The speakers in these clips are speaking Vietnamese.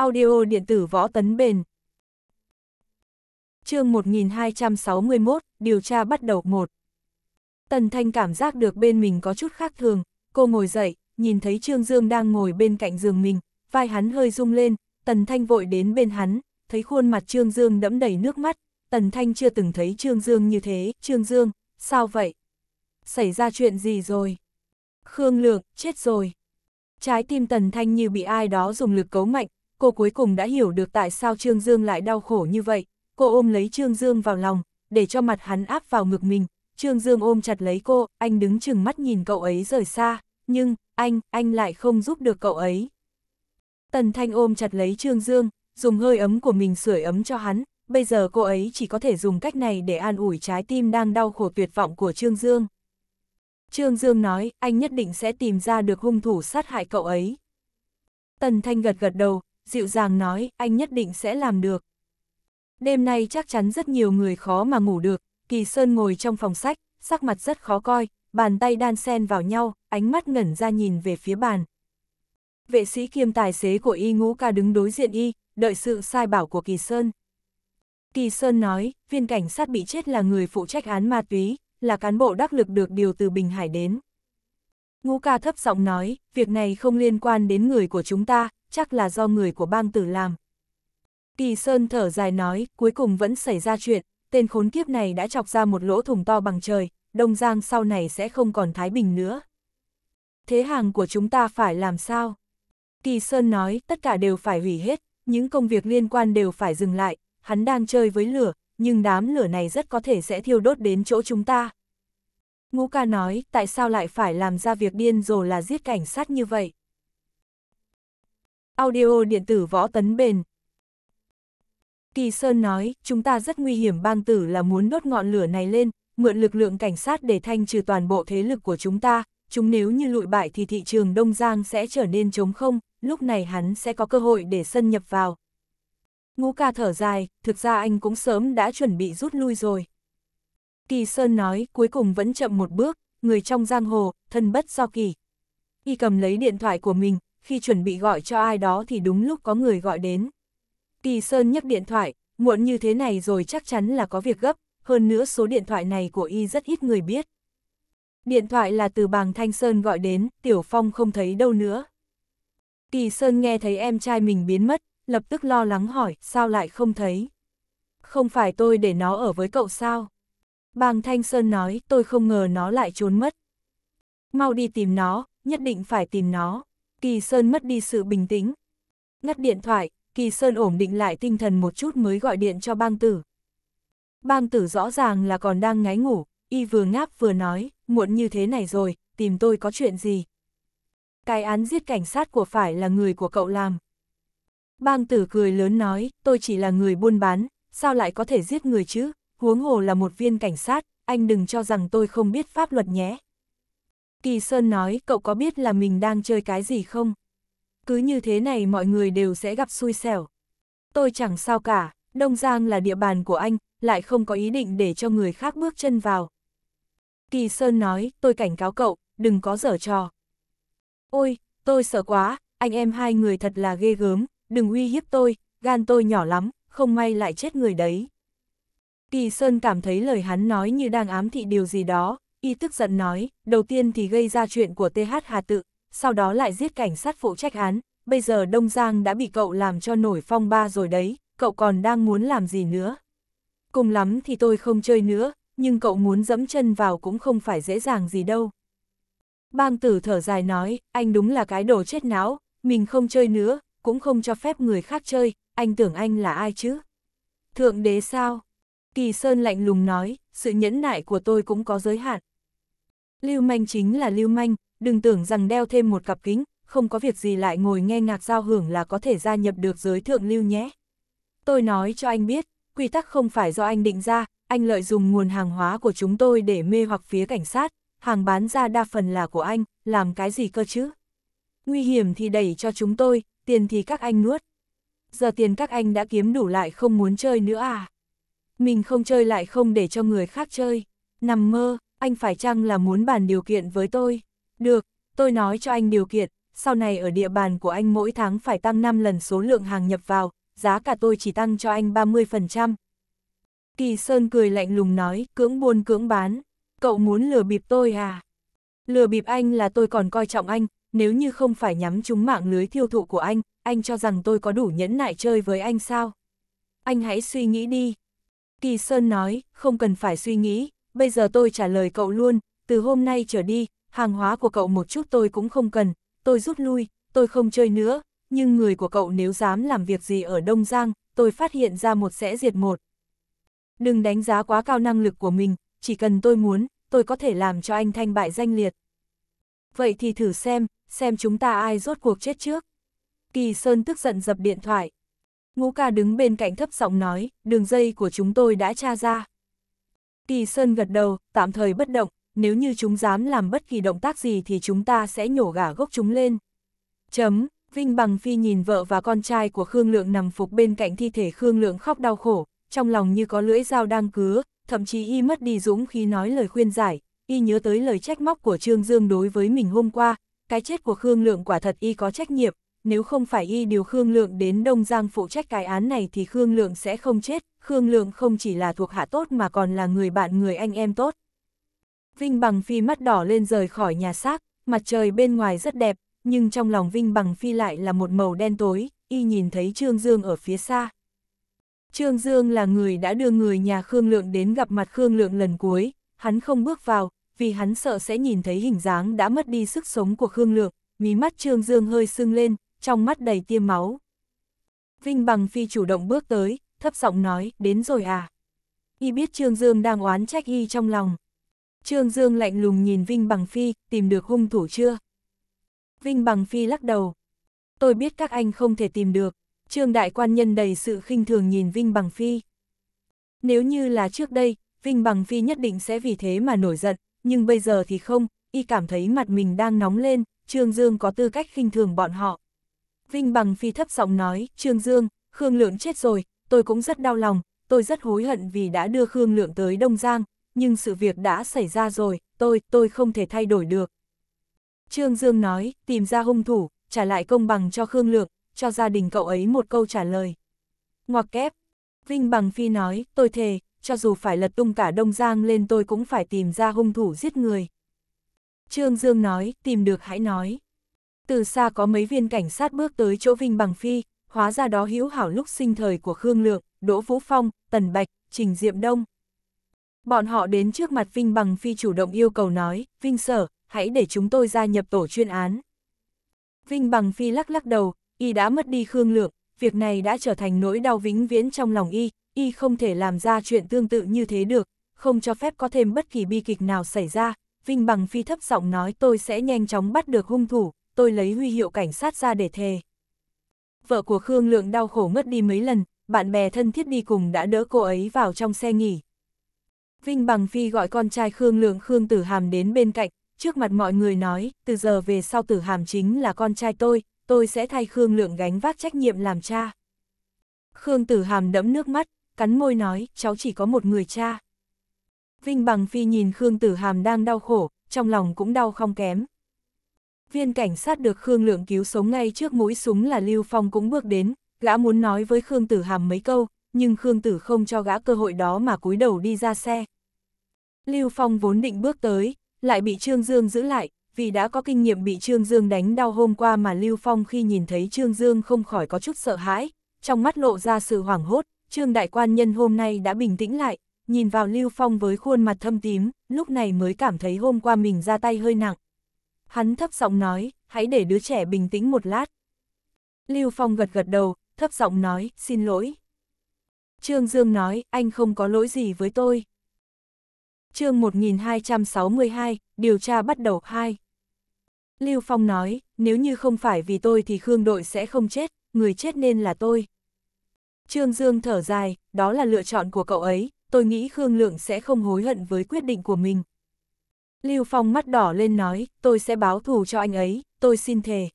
Audio điện tử võ tấn bền. chương 1261, điều tra bắt đầu một Tần Thanh cảm giác được bên mình có chút khác thường, cô ngồi dậy, nhìn thấy Trương Dương đang ngồi bên cạnh giường mình, vai hắn hơi rung lên, Tần Thanh vội đến bên hắn, thấy khuôn mặt Trương Dương đẫm đầy nước mắt, Tần Thanh chưa từng thấy Trương Dương như thế, Trương Dương, sao vậy? Xảy ra chuyện gì rồi? Khương Lược, chết rồi. Trái tim Tần Thanh như bị ai đó dùng lực cấu mạnh, cô cuối cùng đã hiểu được tại sao Trương Dương lại đau khổ như vậy, cô ôm lấy Trương Dương vào lòng, để cho mặt hắn áp vào ngực mình, Trương Dương ôm chặt lấy cô, anh đứng chừng mắt nhìn cậu ấy rời xa, nhưng, anh, anh lại không giúp được cậu ấy. Tần Thanh ôm chặt lấy Trương Dương, dùng hơi ấm của mình sưởi ấm cho hắn, bây giờ cô ấy chỉ có thể dùng cách này để an ủi trái tim đang đau khổ tuyệt vọng của Trương Dương. Trương Dương nói, anh nhất định sẽ tìm ra được hung thủ sát hại cậu ấy. Tần Thanh gật gật đầu, dịu dàng nói, anh nhất định sẽ làm được. Đêm nay chắc chắn rất nhiều người khó mà ngủ được, Kỳ Sơn ngồi trong phòng sách, sắc mặt rất khó coi, bàn tay đan sen vào nhau, ánh mắt ngẩn ra nhìn về phía bàn. Vệ sĩ kiêm tài xế của y ngũ ca đứng đối diện y, đợi sự sai bảo của Kỳ Sơn. Kỳ Sơn nói, viên cảnh sát bị chết là người phụ trách án ma túy, là cán bộ đắc lực được điều từ Bình Hải đến. Ngũ ca thấp giọng nói, việc này không liên quan đến người của chúng ta, chắc là do người của bang tử làm. Kỳ Sơn thở dài nói, cuối cùng vẫn xảy ra chuyện, tên khốn kiếp này đã chọc ra một lỗ thủng to bằng trời, Đông Giang sau này sẽ không còn Thái Bình nữa. Thế hàng của chúng ta phải làm sao? Kỳ Sơn nói, tất cả đều phải hủy hết, những công việc liên quan đều phải dừng lại, hắn đang chơi với lửa, nhưng đám lửa này rất có thể sẽ thiêu đốt đến chỗ chúng ta. Ngũ ca nói, tại sao lại phải làm ra việc điên rồ là giết cảnh sát như vậy? Audio điện tử võ tấn bền. Kỳ Sơn nói, chúng ta rất nguy hiểm bang tử là muốn đốt ngọn lửa này lên, mượn lực lượng cảnh sát để thanh trừ toàn bộ thế lực của chúng ta, chúng nếu như lụi bại thì thị trường Đông Giang sẽ trở nên trống không, lúc này hắn sẽ có cơ hội để xâm nhập vào. Ngũ ca thở dài, thực ra anh cũng sớm đã chuẩn bị rút lui rồi. Kỳ Sơn nói, cuối cùng vẫn chậm một bước, người trong giang hồ, thân bất do kỳ. Y cầm lấy điện thoại của mình, khi chuẩn bị gọi cho ai đó thì đúng lúc có người gọi đến. Kỳ Sơn nhấc điện thoại, muộn như thế này rồi chắc chắn là có việc gấp, hơn nữa số điện thoại này của y rất ít người biết. Điện thoại là từ bàng Thanh Sơn gọi đến, Tiểu Phong không thấy đâu nữa. Kỳ Sơn nghe thấy em trai mình biến mất, lập tức lo lắng hỏi, sao lại không thấy? Không phải tôi để nó ở với cậu sao? Bàng Thanh Sơn nói, tôi không ngờ nó lại trốn mất. Mau đi tìm nó, nhất định phải tìm nó. Kỳ Sơn mất đi sự bình tĩnh. Ngắt điện thoại, Kỳ Sơn ổn định lại tinh thần một chút mới gọi điện cho bang tử. Bang tử rõ ràng là còn đang ngáy ngủ, y vừa ngáp vừa nói, muộn như thế này rồi, tìm tôi có chuyện gì. Cái án giết cảnh sát của phải là người của cậu làm. Bang tử cười lớn nói, tôi chỉ là người buôn bán, sao lại có thể giết người chứ, huống hồ là một viên cảnh sát, anh đừng cho rằng tôi không biết pháp luật nhé. Kỳ Sơn nói cậu có biết là mình đang chơi cái gì không? Cứ như thế này mọi người đều sẽ gặp xui xẻo. Tôi chẳng sao cả, Đông Giang là địa bàn của anh, lại không có ý định để cho người khác bước chân vào. Kỳ Sơn nói, tôi cảnh cáo cậu, đừng có dở trò. Ôi, tôi sợ quá, anh em hai người thật là ghê gớm, đừng uy hiếp tôi, gan tôi nhỏ lắm, không may lại chết người đấy. Kỳ Sơn cảm thấy lời hắn nói như đang ám thị điều gì đó, Y tức giận nói, đầu tiên thì gây ra chuyện của TH Hà Tự, sau đó lại giết cảnh sát phụ trách án, bây giờ Đông Giang đã bị cậu làm cho nổi phong ba rồi đấy, cậu còn đang muốn làm gì nữa. Cùng lắm thì tôi không chơi nữa, nhưng cậu muốn dẫm chân vào cũng không phải dễ dàng gì đâu. Bang tử thở dài nói, anh đúng là cái đồ chết não, mình không chơi nữa, cũng không cho phép người khác chơi, anh tưởng anh là ai chứ? Thượng đế sao? Kỳ Sơn lạnh lùng nói, sự nhẫn nại của tôi cũng có giới hạn. Lưu manh chính là lưu manh, đừng tưởng rằng đeo thêm một cặp kính, không có việc gì lại ngồi nghe ngạc giao hưởng là có thể gia nhập được giới thượng lưu nhé. Tôi nói cho anh biết, quy tắc không phải do anh định ra, anh lợi dụng nguồn hàng hóa của chúng tôi để mê hoặc phía cảnh sát, hàng bán ra đa phần là của anh, làm cái gì cơ chứ? Nguy hiểm thì đẩy cho chúng tôi, tiền thì các anh nuốt. Giờ tiền các anh đã kiếm đủ lại không muốn chơi nữa à? Mình không chơi lại không để cho người khác chơi. Nằm mơ, anh phải chăng là muốn bàn điều kiện với tôi? Được, tôi nói cho anh điều kiện, sau này ở địa bàn của anh mỗi tháng phải tăng 5 lần số lượng hàng nhập vào, giá cả tôi chỉ tăng cho anh 30%. Kỳ Sơn cười lạnh lùng nói, cưỡng buôn cưỡng bán, cậu muốn lừa bịp tôi à? Lừa bịp anh là tôi còn coi trọng anh, nếu như không phải nhắm trúng mạng lưới thiêu thụ của anh, anh cho rằng tôi có đủ nhẫn nại chơi với anh sao? Anh hãy suy nghĩ đi. Kỳ Sơn nói, không cần phải suy nghĩ, bây giờ tôi trả lời cậu luôn, từ hôm nay trở đi, hàng hóa của cậu một chút tôi cũng không cần, tôi rút lui, tôi không chơi nữa, nhưng người của cậu nếu dám làm việc gì ở Đông Giang, tôi phát hiện ra một sẽ diệt một. Đừng đánh giá quá cao năng lực của mình, chỉ cần tôi muốn, tôi có thể làm cho anh thanh bại danh liệt. Vậy thì thử xem, xem chúng ta ai rốt cuộc chết trước. Kỳ Sơn tức giận dập điện thoại. Ngũ ca đứng bên cạnh thấp giọng nói, đường dây của chúng tôi đã tra ra. Kỳ Sơn gật đầu, tạm thời bất động, nếu như chúng dám làm bất kỳ động tác gì thì chúng ta sẽ nhổ gà gốc chúng lên. Chấm, Vinh Bằng Phi nhìn vợ và con trai của Khương Lượng nằm phục bên cạnh thi thể Khương Lượng khóc đau khổ, trong lòng như có lưỡi dao đang cứa, thậm chí y mất đi dũng khi nói lời khuyên giải, y nhớ tới lời trách móc của Trương Dương đối với mình hôm qua, cái chết của Khương Lượng quả thật y có trách nhiệm, nếu không phải y điều Khương Lượng đến Đông Giang phụ trách cái án này thì Khương Lượng sẽ không chết, Khương Lượng không chỉ là thuộc hạ tốt mà còn là người bạn người anh em tốt. Vinh Bằng Phi mắt đỏ lên rời khỏi nhà xác, mặt trời bên ngoài rất đẹp, nhưng trong lòng Vinh Bằng Phi lại là một màu đen tối, y nhìn thấy Trương Dương ở phía xa. Trương Dương là người đã đưa người nhà Khương Lượng đến gặp mặt Khương Lượng lần cuối, hắn không bước vào, vì hắn sợ sẽ nhìn thấy hình dáng đã mất đi sức sống của Khương Lượng, mí mắt Trương Dương hơi sưng lên, trong mắt đầy tia máu. Vinh Bằng Phi chủ động bước tới, thấp giọng nói, đến rồi à. Y biết Trương Dương đang oán trách Y trong lòng. Trương Dương lạnh lùng nhìn Vinh Bằng Phi, tìm được hung thủ chưa? Vinh Bằng Phi lắc đầu. Tôi biết các anh không thể tìm được. Trương Đại Quan Nhân đầy sự khinh thường nhìn Vinh Bằng Phi. Nếu như là trước đây, Vinh Bằng Phi nhất định sẽ vì thế mà nổi giận, nhưng bây giờ thì không, y cảm thấy mặt mình đang nóng lên, Trương Dương có tư cách khinh thường bọn họ. Vinh Bằng Phi thấp giọng nói, Trương Dương, Khương Lượng chết rồi, tôi cũng rất đau lòng, tôi rất hối hận vì đã đưa Khương Lượng tới Đông Giang, nhưng sự việc đã xảy ra rồi, tôi, tôi không thể thay đổi được. Trương Dương nói, tìm ra hung thủ, trả lại công bằng cho Khương Lượng, cho gia đình cậu ấy một câu trả lời. Ngoặc kép, Vinh Bằng Phi nói, tôi thề, cho dù phải lật tung cả Đông Giang lên tôi cũng phải tìm ra hung thủ giết người. Trương Dương nói, tìm được hãy nói. Từ xa có mấy viên cảnh sát bước tới chỗ Vinh Bằng Phi, hóa ra đó hữu hảo lúc sinh thời của Khương Lượng, Đỗ Vũ Phong, Tần Bạch, Trình Diệm Đông. Bọn họ đến trước mặt Vinh Bằng Phi chủ động yêu cầu nói, Vinh Sở, hãy để chúng tôi gia nhập tổ chuyên án. Vinh Bằng Phi lắc lắc đầu, y đã mất đi Khương Lượng, việc này đã trở thành nỗi đau vĩnh viễn trong lòng y, y không thể làm ra chuyện tương tự như thế được, không cho phép có thêm bất kỳ bi kịch nào xảy ra. Vinh Bằng Phi thấp giọng nói tôi sẽ nhanh chóng bắt được hung thủ, tôi lấy huy hiệu cảnh sát ra để thề. Vợ của Khương Lượng đau khổ ngất đi mấy lần, bạn bè thân thiết đi cùng đã đỡ cô ấy vào trong xe nghỉ. Vinh Bằng Phi gọi con trai Khương Lượng Khương Tử Hàm đến bên cạnh, trước mặt mọi người nói, từ giờ về sau Tử Hàm chính là con trai tôi, tôi sẽ thay Khương Lượng gánh vác trách nhiệm làm cha. Khương Tử Hàm đẫm nước mắt, cắn môi nói, cháu chỉ có một người cha. Vinh Bằng Phi nhìn Khương Tử Hàm đang đau khổ, trong lòng cũng đau không kém. Viên cảnh sát được Khương Lượng cứu sống ngay trước mũi súng là Lưu Phong cũng bước đến, gã muốn nói với Khương Tử Hàm mấy câu, nhưng Khương Tử không cho gã cơ hội đó mà cúi đầu đi ra xe. Lưu Phong vốn định bước tới, lại bị Trương Dương giữ lại, vì đã có kinh nghiệm bị Trương Dương đánh đau hôm qua mà Lưu Phong khi nhìn thấy Trương Dương không khỏi có chút sợ hãi, trong mắt lộ ra sự hoảng hốt, Trương Đại Quan Nhân hôm nay đã bình tĩnh lại, nhìn vào Lưu Phong với khuôn mặt thâm tím, lúc này mới cảm thấy hôm qua mình ra tay hơi nặng. Hắn thấp giọng nói, hãy để đứa trẻ bình tĩnh một lát. Lưu Phong gật gật đầu, thấp giọng nói, xin lỗi. Trương Dương nói, anh không có lỗi gì với tôi. chương 1262, điều tra bắt đầu 2. Lưu Phong nói, nếu như không phải vì tôi thì Khương đội sẽ không chết, người chết nên là tôi. Trương Dương thở dài, đó là lựa chọn của cậu ấy, tôi nghĩ Khương Lượng sẽ không hối hận với quyết định của mình. Lưu Phong mắt đỏ lên nói, tôi sẽ báo thù cho anh ấy, tôi xin thề.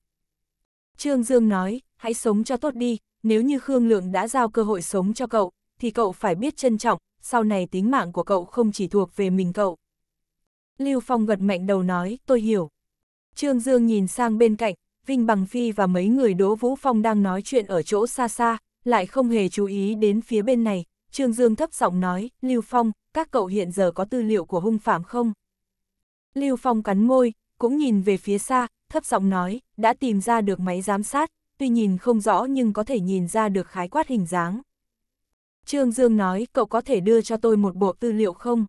Trương Dương nói, hãy sống cho tốt đi, nếu như Khương Lượng đã giao cơ hội sống cho cậu, thì cậu phải biết trân trọng, sau này tính mạng của cậu không chỉ thuộc về mình cậu. Lưu Phong gật mạnh đầu nói, tôi hiểu. Trương Dương nhìn sang bên cạnh, Vinh Bằng Phi và mấy người Đỗ Vũ Phong đang nói chuyện ở chỗ xa xa, lại không hề chú ý đến phía bên này. Trương Dương thấp giọng nói, Lưu Phong, các cậu hiện giờ có tư liệu của hung phạm không? Lưu Phong cắn môi, cũng nhìn về phía xa, thấp giọng nói, đã tìm ra được máy giám sát, tuy nhìn không rõ nhưng có thể nhìn ra được khái quát hình dáng. Trương Dương nói, cậu có thể đưa cho tôi một bộ tư liệu không?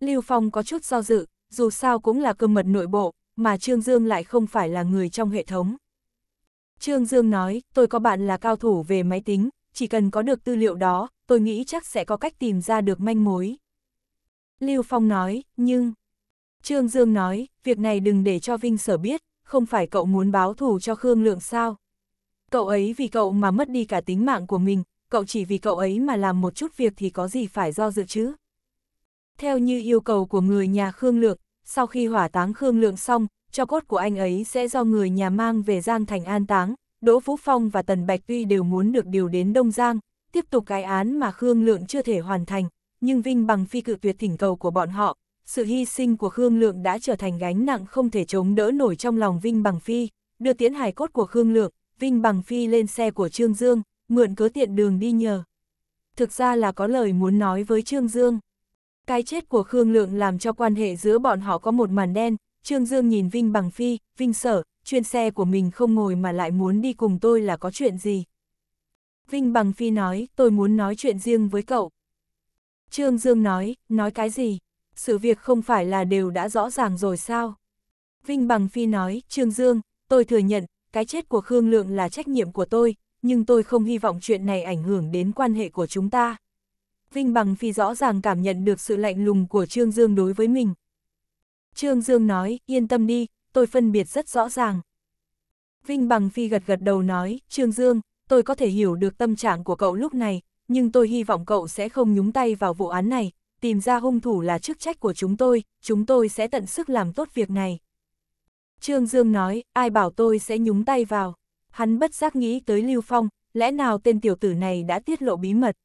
Lưu Phong có chút do dự, dù sao cũng là cơ mật nội bộ, mà Trương Dương lại không phải là người trong hệ thống. Trương Dương nói, tôi có bạn là cao thủ về máy tính, chỉ cần có được tư liệu đó, tôi nghĩ chắc sẽ có cách tìm ra được manh mối. Lưu Phong nói, nhưng, Trương Dương nói, việc này đừng để cho Vinh Sở biết, không phải cậu muốn báo thù cho Khương Lượng sao. Cậu ấy vì cậu mà mất đi cả tính mạng của mình, cậu chỉ vì cậu ấy mà làm một chút việc thì có gì phải do dự chứ. Theo như yêu cầu của người nhà Khương Lượng, sau khi hỏa táng Khương Lượng xong, cho cốt của anh ấy sẽ do người nhà mang về Giang Thành an táng. Đỗ Phú Phong và Tần Bạch tuy đều muốn được điều đến Đông Giang, tiếp tục cái án mà Khương Lượng chưa thể hoàn thành, nhưng Vinh bằng phi cự tuyệt thỉnh cầu của bọn họ, sự hy sinh của Khương Lượng đã trở thành gánh nặng không thể chống đỡ nổi trong lòng Vinh Bằng Phi, đưa tiễn hài cốt của Khương Lượng, Vinh Bằng Phi lên xe của Trương Dương, mượn cớ tiện đường đi nhờ. Thực ra là có lời muốn nói với Trương Dương. Cái chết của Khương Lượng làm cho quan hệ giữa bọn họ có một màn đen, Trương Dương nhìn Vinh Bằng Phi, Vinh Sở, chuyên xe của mình không ngồi mà lại muốn đi cùng tôi là có chuyện gì. Vinh Bằng Phi nói, tôi muốn nói chuyện riêng với cậu. Trương Dương nói, nói cái gì? sự việc không phải là đều đã rõ ràng rồi sao? Vinh Bằng Phi nói, Trương Dương, tôi thừa nhận, cái chết của Khương Lượng là trách nhiệm của tôi, nhưng tôi không hy vọng chuyện này ảnh hưởng đến quan hệ của chúng ta. Vinh Bằng Phi rõ ràng cảm nhận được sự lạnh lùng của Trương Dương đối với mình. Trương Dương nói, yên tâm đi, tôi phân biệt rất rõ ràng. Vinh Bằng Phi gật gật đầu nói, Trương Dương, tôi có thể hiểu được tâm trạng của cậu lúc này, nhưng tôi hy vọng cậu sẽ không nhúng tay vào vụ án này, tìm ra hung thủ là chức trách của chúng tôi, chúng tôi sẽ tận sức làm tốt việc này. Trương Dương nói, ai bảo tôi sẽ nhúng tay vào. Hắn bất giác nghĩ tới Lưu Phong, lẽ nào tên tiểu tử này đã tiết lộ bí mật.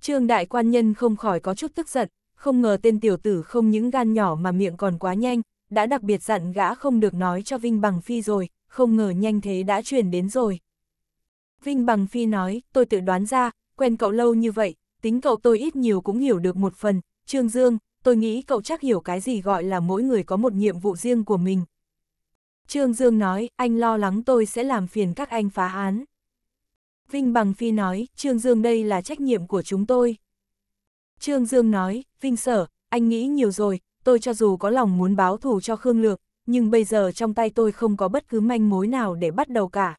Trương đại quan nhân không khỏi có chút tức giận, không ngờ tên tiểu tử không những gan nhỏ mà miệng còn quá nhanh, đã đặc biệt dặn gã không được nói cho Vinh Bằng Phi rồi, không ngờ nhanh thế đã truyền đến rồi. Vinh Bằng Phi nói, tôi tự đoán ra, quen cậu lâu như vậy, tính cậu tôi ít nhiều cũng hiểu được một phần, Trương Dương, tôi nghĩ cậu chắc hiểu cái gì gọi là mỗi người có một nhiệm vụ riêng của mình. Trương Dương nói, anh lo lắng tôi sẽ làm phiền các anh phá án. Vinh Bằng Phi nói, Trương Dương đây là trách nhiệm của chúng tôi. Trương Dương nói, Vinh Sở, anh nghĩ nhiều rồi, tôi cho dù có lòng muốn báo thù cho Khương Lược, nhưng bây giờ trong tay tôi không có bất cứ manh mối nào để bắt đầu cả.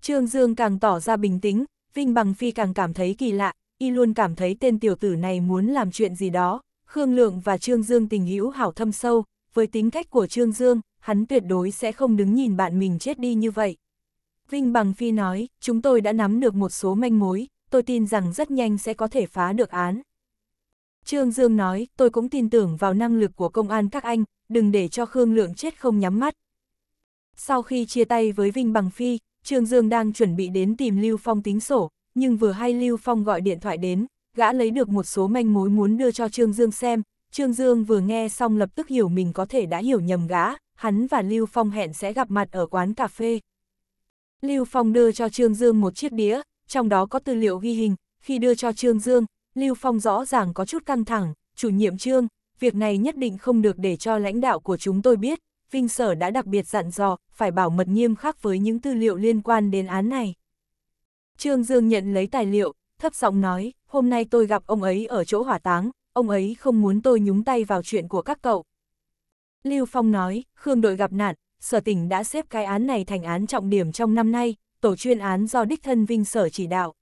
Trương Dương càng tỏ ra bình tĩnh, Vinh Bằng Phi càng cảm thấy kỳ lạ, y luôn cảm thấy tên tiểu tử này muốn làm chuyện gì đó. Khương Lượng và Trương Dương tình hữu hảo thâm sâu, với tính cách của Trương Dương, hắn tuyệt đối sẽ không đứng nhìn bạn mình chết đi như vậy. Vinh Bằng Phi nói, chúng tôi đã nắm được một số manh mối, tôi tin rằng rất nhanh sẽ có thể phá được án. Trương Dương nói, tôi cũng tin tưởng vào năng lực của công an các anh, đừng để cho Khương Lượng chết không nhắm mắt. Sau khi chia tay với Vinh Bằng Phi, Trương Dương đang chuẩn bị đến tìm Lưu Phong tính sổ, nhưng vừa hay Lưu Phong gọi điện thoại đến, gã lấy được một số manh mối muốn đưa cho Trương Dương xem, Trương Dương vừa nghe xong lập tức hiểu mình có thể đã hiểu nhầm gã, hắn và Lưu Phong hẹn sẽ gặp mặt ở quán cà phê. Lưu Phong đưa cho Trương Dương một chiếc đĩa, trong đó có tư liệu ghi hình, khi đưa cho Trương Dương, Lưu Phong rõ ràng có chút căng thẳng, chủ nhiệm Trương, việc này nhất định không được để cho lãnh đạo của chúng tôi biết, Vinh Sở đã đặc biệt dặn dò, phải bảo mật nghiêm khắc với những tư liệu liên quan đến án này. Trương Dương nhận lấy tài liệu, thấp giọng nói, hôm nay tôi gặp ông ấy ở chỗ hỏa táng, ông ấy không muốn tôi nhúng tay vào chuyện của các cậu. Lưu Phong nói, Khương đội gặp nạn, sở tỉnh đã xếp cái án này thành án trọng điểm trong năm nay, tổ chuyên án do đích thân Vinh Sở chỉ đạo.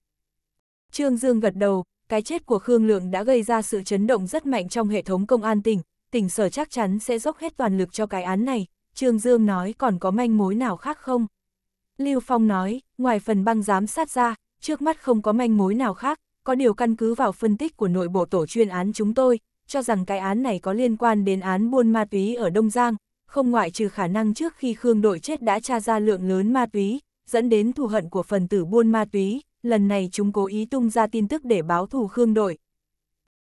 Trương Dương gật đầu, cái chết của Khương Lượng đã gây ra sự chấn động rất mạnh trong hệ thống công an tỉnh, tỉnh sở chắc chắn sẽ dốc hết toàn lực cho cái án này, Trương Dương nói còn có manh mối nào khác không? Lưu Phong nói, ngoài phần băng giám sát ra, trước mắt không có manh mối nào khác, có điều căn cứ vào phân tích của nội bộ tổ chuyên án chúng tôi, cho rằng cái án này có liên quan đến án buôn ma túy ở Đông Giang, không ngoại trừ khả năng trước khi Khương đội chết đã tra ra lượng lớn ma túy, dẫn đến thù hận của phần tử buôn ma túy, lần này chúng cố ý tung ra tin tức để báo thù Khương đội.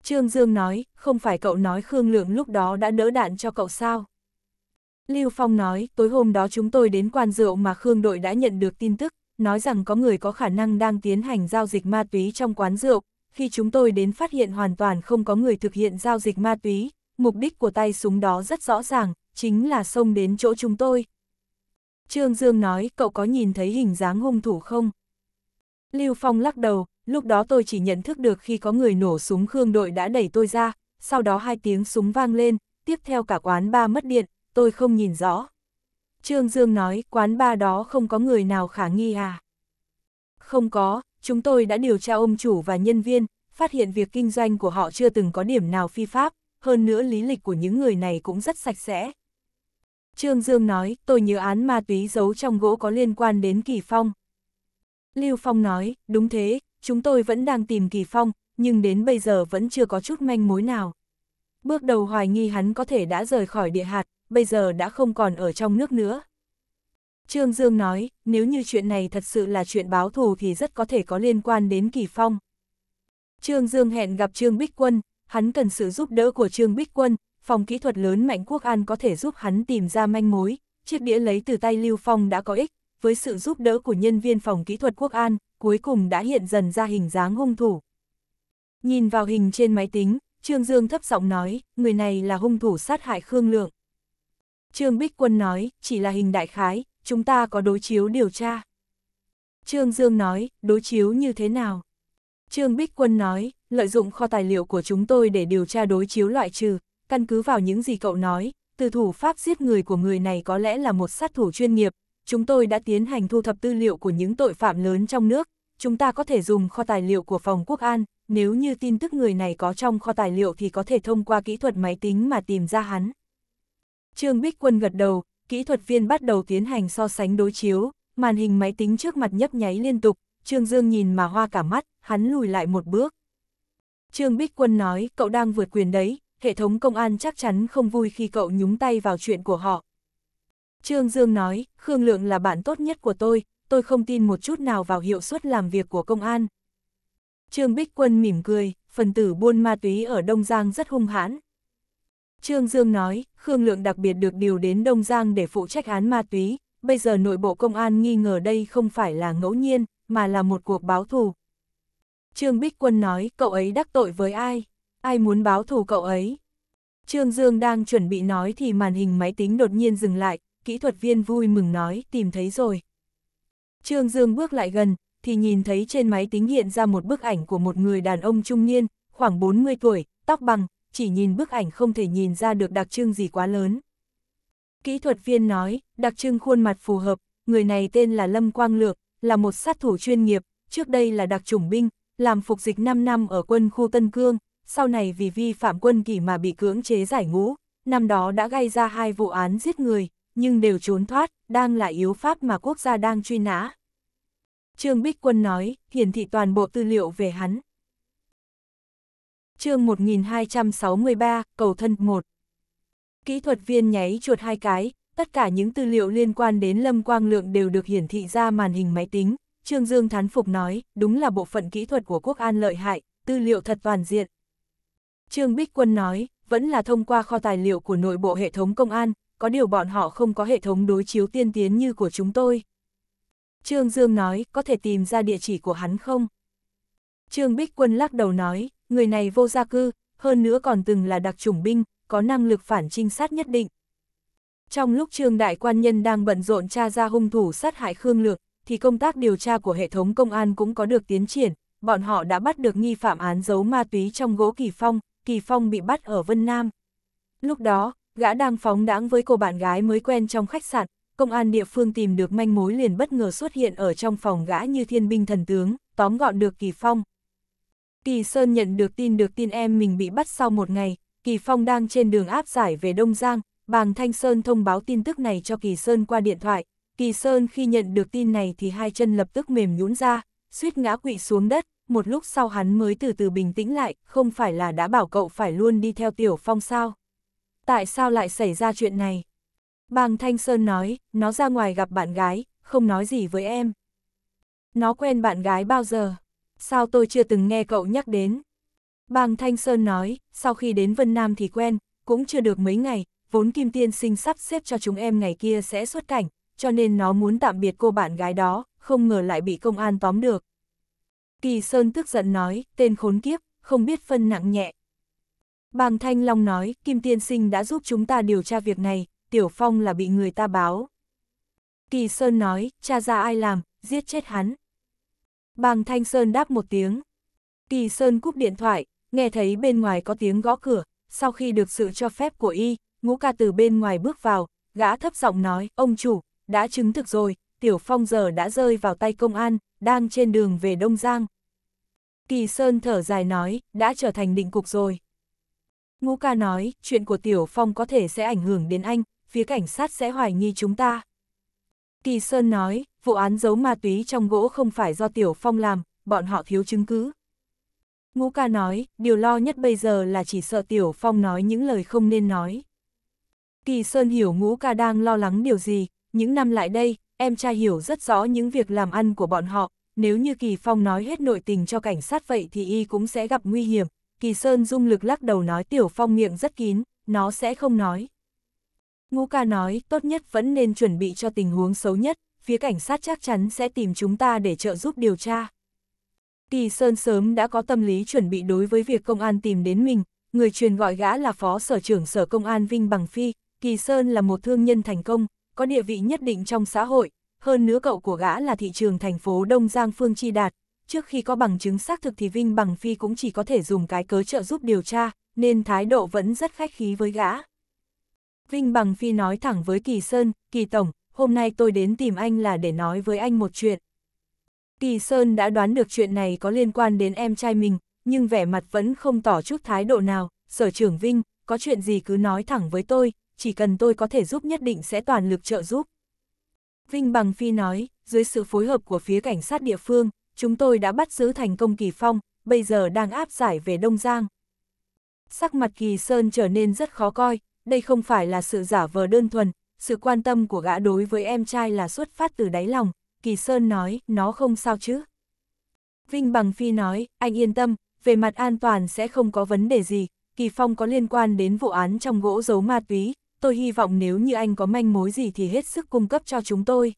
Trương Dương nói, không phải cậu nói Khương Lượng lúc đó đã đỡ đạn cho cậu sao? Lưu Phong nói, tối hôm đó chúng tôi đến quan rượu mà Khương đội đã nhận được tin tức, nói rằng có người có khả năng đang tiến hành giao dịch ma túy trong quán rượu. Khi chúng tôi đến phát hiện hoàn toàn không có người thực hiện giao dịch ma túy, mục đích của tay súng đó rất rõ ràng, chính là xông đến chỗ chúng tôi. Trương Dương nói, cậu có nhìn thấy hình dáng hung thủ không? Lưu Phong lắc đầu, lúc đó tôi chỉ nhận thức được khi có người nổ súng Khương đội đã đẩy tôi ra, sau đó hai tiếng súng vang lên, tiếp theo cả quán ba mất điện, tôi không nhìn rõ. Trương Dương nói, quán ba đó không có người nào khả nghi à? Không có, chúng tôi đã điều tra ông chủ và nhân viên, phát hiện việc kinh doanh của họ chưa từng có điểm nào phi pháp, hơn nữa lý lịch của những người này cũng rất sạch sẽ. Trương Dương nói, tôi nhớ án ma túy giấu trong gỗ có liên quan đến Kỳ Phong. Lưu Phong nói, đúng thế, chúng tôi vẫn đang tìm Kỳ Phong, nhưng đến bây giờ vẫn chưa có chút manh mối nào. Bước đầu hoài nghi hắn có thể đã rời khỏi địa hạt, bây giờ đã không còn ở trong nước nữa. Trương Dương nói, nếu như chuyện này thật sự là chuyện báo thù thì rất có thể có liên quan đến Kỳ Phong. Trương Dương hẹn gặp Trương Bích Quân, hắn cần sự giúp đỡ của Trương Bích Quân, phòng kỹ thuật lớn Mạnh Quốc An có thể giúp hắn tìm ra manh mối, chiếc đĩa lấy từ tay Lưu Phong đã có ích, với sự giúp đỡ của nhân viên phòng kỹ thuật Quốc An, cuối cùng đã hiện dần ra hình dáng hung thủ. Nhìn vào hình trên máy tính, Trương Dương thấp giọng nói, người này là hung thủ sát hại Khương Lượng. Trương Bích Quân nói, chỉ là hình đại khái, chúng ta có đối chiếu điều tra. Trương Dương nói, đối chiếu như thế nào? Trương Bích Quân nói, lợi dụng kho tài liệu của chúng tôi để điều tra đối chiếu loại trừ, căn cứ vào những gì cậu nói, từ thủ pháp giết người của người này có lẽ là một sát thủ chuyên nghiệp, chúng tôi đã tiến hành thu thập tư liệu của những tội phạm lớn trong nước, chúng ta có thể dùng kho tài liệu của Phòng Quốc an, nếu như tin tức người này có trong kho tài liệu thì có thể thông qua kỹ thuật máy tính mà tìm ra hắn. Trương Bích Quân gật đầu, kỹ thuật viên bắt đầu tiến hành so sánh đối chiếu, màn hình máy tính trước mặt nhấp nháy liên tục, Trương Dương nhìn mà hoa cả mắt, hắn lùi lại một bước. Trương Bích Quân nói, cậu đang vượt quyền đấy, hệ thống công an chắc chắn không vui khi cậu nhúng tay vào chuyện của họ. Trương Dương nói, Khương Lượng là bạn tốt nhất của tôi, tôi không tin một chút nào vào hiệu suất làm việc của công an. Trương Bích Quân mỉm cười, phần tử buôn ma túy ở Đông Giang rất hung hãn, Trương Dương nói, Khương Lượng đặc biệt được điều đến Đông Giang để phụ trách án ma túy, bây giờ nội bộ công an nghi ngờ đây không phải là ngẫu nhiên, mà là một cuộc báo thù. Trương Bích Quân nói, cậu ấy đắc tội với ai? Ai muốn báo thù cậu ấy? Trương Dương đang chuẩn bị nói thì màn hình máy tính đột nhiên dừng lại, kỹ thuật viên vui mừng nói, tìm thấy rồi. Trương Dương bước lại gần, thì nhìn thấy trên máy tính hiện ra một bức ảnh của một người đàn ông trung niên, khoảng 40 tuổi, tóc bằng, chỉ nhìn bức ảnh không thể nhìn ra được đặc trưng gì quá lớn. Kỹ thuật viên nói, đặc trưng khuôn mặt phù hợp, người này tên là Lâm Quang Lược, là một sát thủ chuyên nghiệp, trước đây là đặc chủng binh, làm phục dịch 5 năm ở quân khu Tân Cương, sau này vì vi phạm quân kỷ mà bị cưỡng chế giải ngũ, năm đó đã gây ra hai vụ án giết người, nhưng đều trốn thoát, đang là yếu pháp mà quốc gia đang truy nã. Trương Bích Quân nói, hiển thị toàn bộ tư liệu về hắn chương 1263, cầu thân 1. Kỹ thuật viên nháy chuột hai cái, tất cả những tư liệu liên quan đến Lâm Quang Lượng đều được hiển thị ra màn hình máy tính. Trương Dương thán phục nói, đúng là bộ phận kỹ thuật của quốc an lợi hại, tư liệu thật toàn diện. Trương Bích Quân nói, vẫn là thông qua kho tài liệu của nội bộ hệ thống công an, có điều bọn họ không có hệ thống đối chiếu tiên tiến như của chúng tôi. Trương Dương nói, có thể tìm ra địa chỉ của hắn không? Trương Bích Quân lắc đầu nói, người này vô gia cư, hơn nữa còn từng là đặc chủng binh, có năng lực phản trinh sát nhất định. Trong lúc Trương Đại Quan Nhân đang bận rộn tra ra hung thủ sát hại Khương Lược, thì công tác điều tra của hệ thống công an cũng có được tiến triển, bọn họ đã bắt được nghi phạm án giấu ma túy trong gỗ Kỳ Phong, Kỳ Phong bị bắt ở Vân Nam. Lúc đó, gã đang phóng đãng với cô bạn gái mới quen trong khách sạn, công an địa phương tìm được manh mối liền bất ngờ xuất hiện ở trong phòng gã như thiên binh thần tướng, tóm gọn được Kỳ Phong. Kỳ Sơn nhận được tin được tin em mình bị bắt sau một ngày, Kỳ Phong đang trên đường áp giải về Đông Giang, Bàng Thanh Sơn thông báo tin tức này cho Kỳ Sơn qua điện thoại. Kỳ Sơn khi nhận được tin này thì hai chân lập tức mềm nhũn ra, suýt ngã quỵ xuống đất, một lúc sau hắn mới từ từ bình tĩnh lại, không phải là đã bảo cậu phải luôn đi theo Tiểu Phong sao? Tại sao lại xảy ra chuyện này? Bàng Thanh Sơn nói, nó ra ngoài gặp bạn gái, không nói gì với em. Nó quen bạn gái bao giờ? sao tôi chưa từng nghe cậu nhắc đến. Bàng Thanh Sơn nói, sau khi đến Vân Nam thì quen, cũng chưa được mấy ngày, vốn Kim Tiên Sinh sắp xếp cho chúng em ngày kia sẽ xuất cảnh, cho nên nó muốn tạm biệt cô bạn gái đó, không ngờ lại bị công an tóm được. Kỳ Sơn tức giận nói, tên khốn kiếp, không biết phân nặng nhẹ. Bàng Thanh Long nói, Kim Tiên Sinh đã giúp chúng ta điều tra việc này, Tiểu Phong là bị người ta báo. Kỳ Sơn nói, cha ra ai làm, giết chết hắn. Bàng Thanh Sơn đáp một tiếng. Kỳ Sơn cúp điện thoại, nghe thấy bên ngoài có tiếng gõ cửa, sau khi được sự cho phép của y, ngũ ca từ bên ngoài bước vào, gã thấp giọng nói, ông chủ, đã chứng thực rồi, Tiểu Phong giờ đã rơi vào tay công an, đang trên đường về Đông Giang. Kỳ Sơn thở dài nói, đã trở thành định cục rồi. Ngũ ca nói, chuyện của Tiểu Phong có thể sẽ ảnh hưởng đến anh, phía cảnh sát sẽ hoài nghi chúng ta. Kỳ Sơn nói, vụ án giấu ma túy trong gỗ không phải do Tiểu Phong làm, bọn họ thiếu chứng cứ. Ngũ ca nói, điều lo nhất bây giờ là chỉ sợ Tiểu Phong nói những lời không nên nói. Kỳ Sơn hiểu Ngũ ca đang lo lắng điều gì, những năm lại đây, em trai hiểu rất rõ những việc làm ăn của bọn họ, nếu như Kỳ Phong nói hết nội tình cho cảnh sát vậy thì y cũng sẽ gặp nguy hiểm. Kỳ Sơn dung lực lắc đầu nói Tiểu Phong miệng rất kín, nó sẽ không nói. Ngũ ca nói, tốt nhất vẫn nên chuẩn bị cho tình huống xấu nhất, phía cảnh sát chắc chắn sẽ tìm chúng ta để trợ giúp điều tra. Kỳ Sơn sớm đã có tâm lý chuẩn bị đối với việc công an tìm đến mình, người truyền gọi gã là phó sở trưởng sở công an Vinh Bằng Phi, Kỳ Sơn là một thương nhân thành công, có địa vị nhất định trong xã hội, hơn nữa cậu của gã là thị trường thành phố Đông Giang Phương Chi Đạt. Trước khi có bằng chứng xác thực thì Vinh Bằng Phi cũng chỉ có thể dùng cái cớ trợ giúp điều tra, nên thái độ vẫn rất khách khí với gã. Vinh Bằng Phi nói thẳng với Kỳ Sơn, Kỳ Tổng, hôm nay tôi đến tìm anh là để nói với anh một chuyện. Kỳ Sơn đã đoán được chuyện này có liên quan đến em trai mình, nhưng vẻ mặt vẫn không tỏ chút thái độ nào, sở trưởng Vinh, có chuyện gì cứ nói thẳng với tôi, chỉ cần tôi có thể giúp nhất định sẽ toàn lực trợ giúp. Vinh Bằng Phi nói, dưới sự phối hợp của phía cảnh sát địa phương, chúng tôi đã bắt giữ thành công Kỳ Phong, bây giờ đang áp giải về Đông Giang. Sắc mặt Kỳ Sơn trở nên rất khó coi, đây không phải là sự giả vờ đơn thuần, sự quan tâm của gã đối với em trai là xuất phát từ đáy lòng, Kỳ Sơn nói, nó không sao chứ. Vinh Bằng Phi nói, anh yên tâm, về mặt an toàn sẽ không có vấn đề gì, Kỳ Phong có liên quan đến vụ án trong gỗ giấu ma túy, tôi hy vọng nếu như anh có manh mối gì thì hết sức cung cấp cho chúng tôi.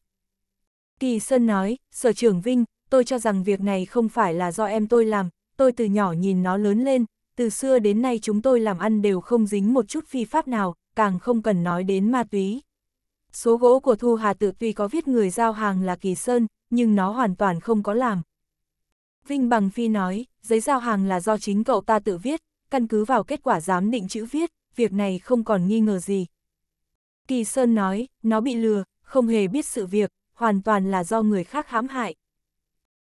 Kỳ Sơn nói, Sở trưởng Vinh, tôi cho rằng việc này không phải là do em tôi làm, tôi từ nhỏ nhìn nó lớn lên, từ xưa đến nay chúng tôi làm ăn đều không dính một chút phi pháp nào, càng không cần nói đến ma túy. Số gỗ của Thu Hà Tự tuy có viết người giao hàng là Kỳ Sơn, nhưng nó hoàn toàn không có làm. Vinh Bằng Phi nói, giấy giao hàng là do chính cậu ta tự viết, căn cứ vào kết quả giám định chữ viết, việc này không còn nghi ngờ gì. Kỳ Sơn nói, nó bị lừa, không hề biết sự việc, hoàn toàn là do người khác hãm hại.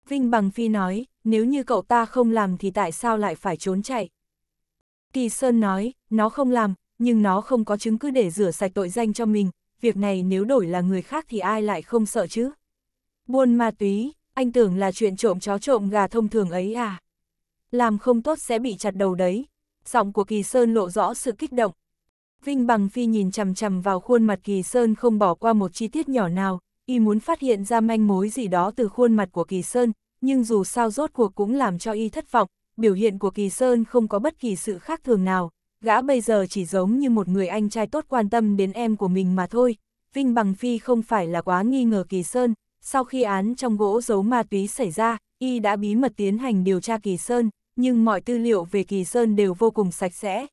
Vinh Bằng Phi nói, nếu như cậu ta không làm thì tại sao lại phải trốn chạy? Kỳ Sơn nói, nó không làm, nhưng nó không có chứng cứ để rửa sạch tội danh cho mình, việc này nếu đổi là người khác thì ai lại không sợ chứ. Buôn ma túy, anh tưởng là chuyện trộm chó trộm gà thông thường ấy à. Làm không tốt sẽ bị chặt đầu đấy. Giọng của Kỳ Sơn lộ rõ sự kích động. Vinh Bằng Phi nhìn chằm chằm vào khuôn mặt Kỳ Sơn không bỏ qua một chi tiết nhỏ nào, y muốn phát hiện ra manh mối gì đó từ khuôn mặt của Kỳ Sơn, nhưng dù sao rốt cuộc cũng làm cho y thất vọng, biểu hiện của Kỳ Sơn không có bất kỳ sự khác thường nào, gã bây giờ chỉ giống như một người anh trai tốt quan tâm đến em của mình mà thôi. Vinh Bằng Phi không phải là quá nghi ngờ Kỳ Sơn, sau khi án trong gỗ giấu ma túy xảy ra, y đã bí mật tiến hành điều tra Kỳ Sơn, nhưng mọi tư liệu về Kỳ Sơn đều vô cùng sạch sẽ.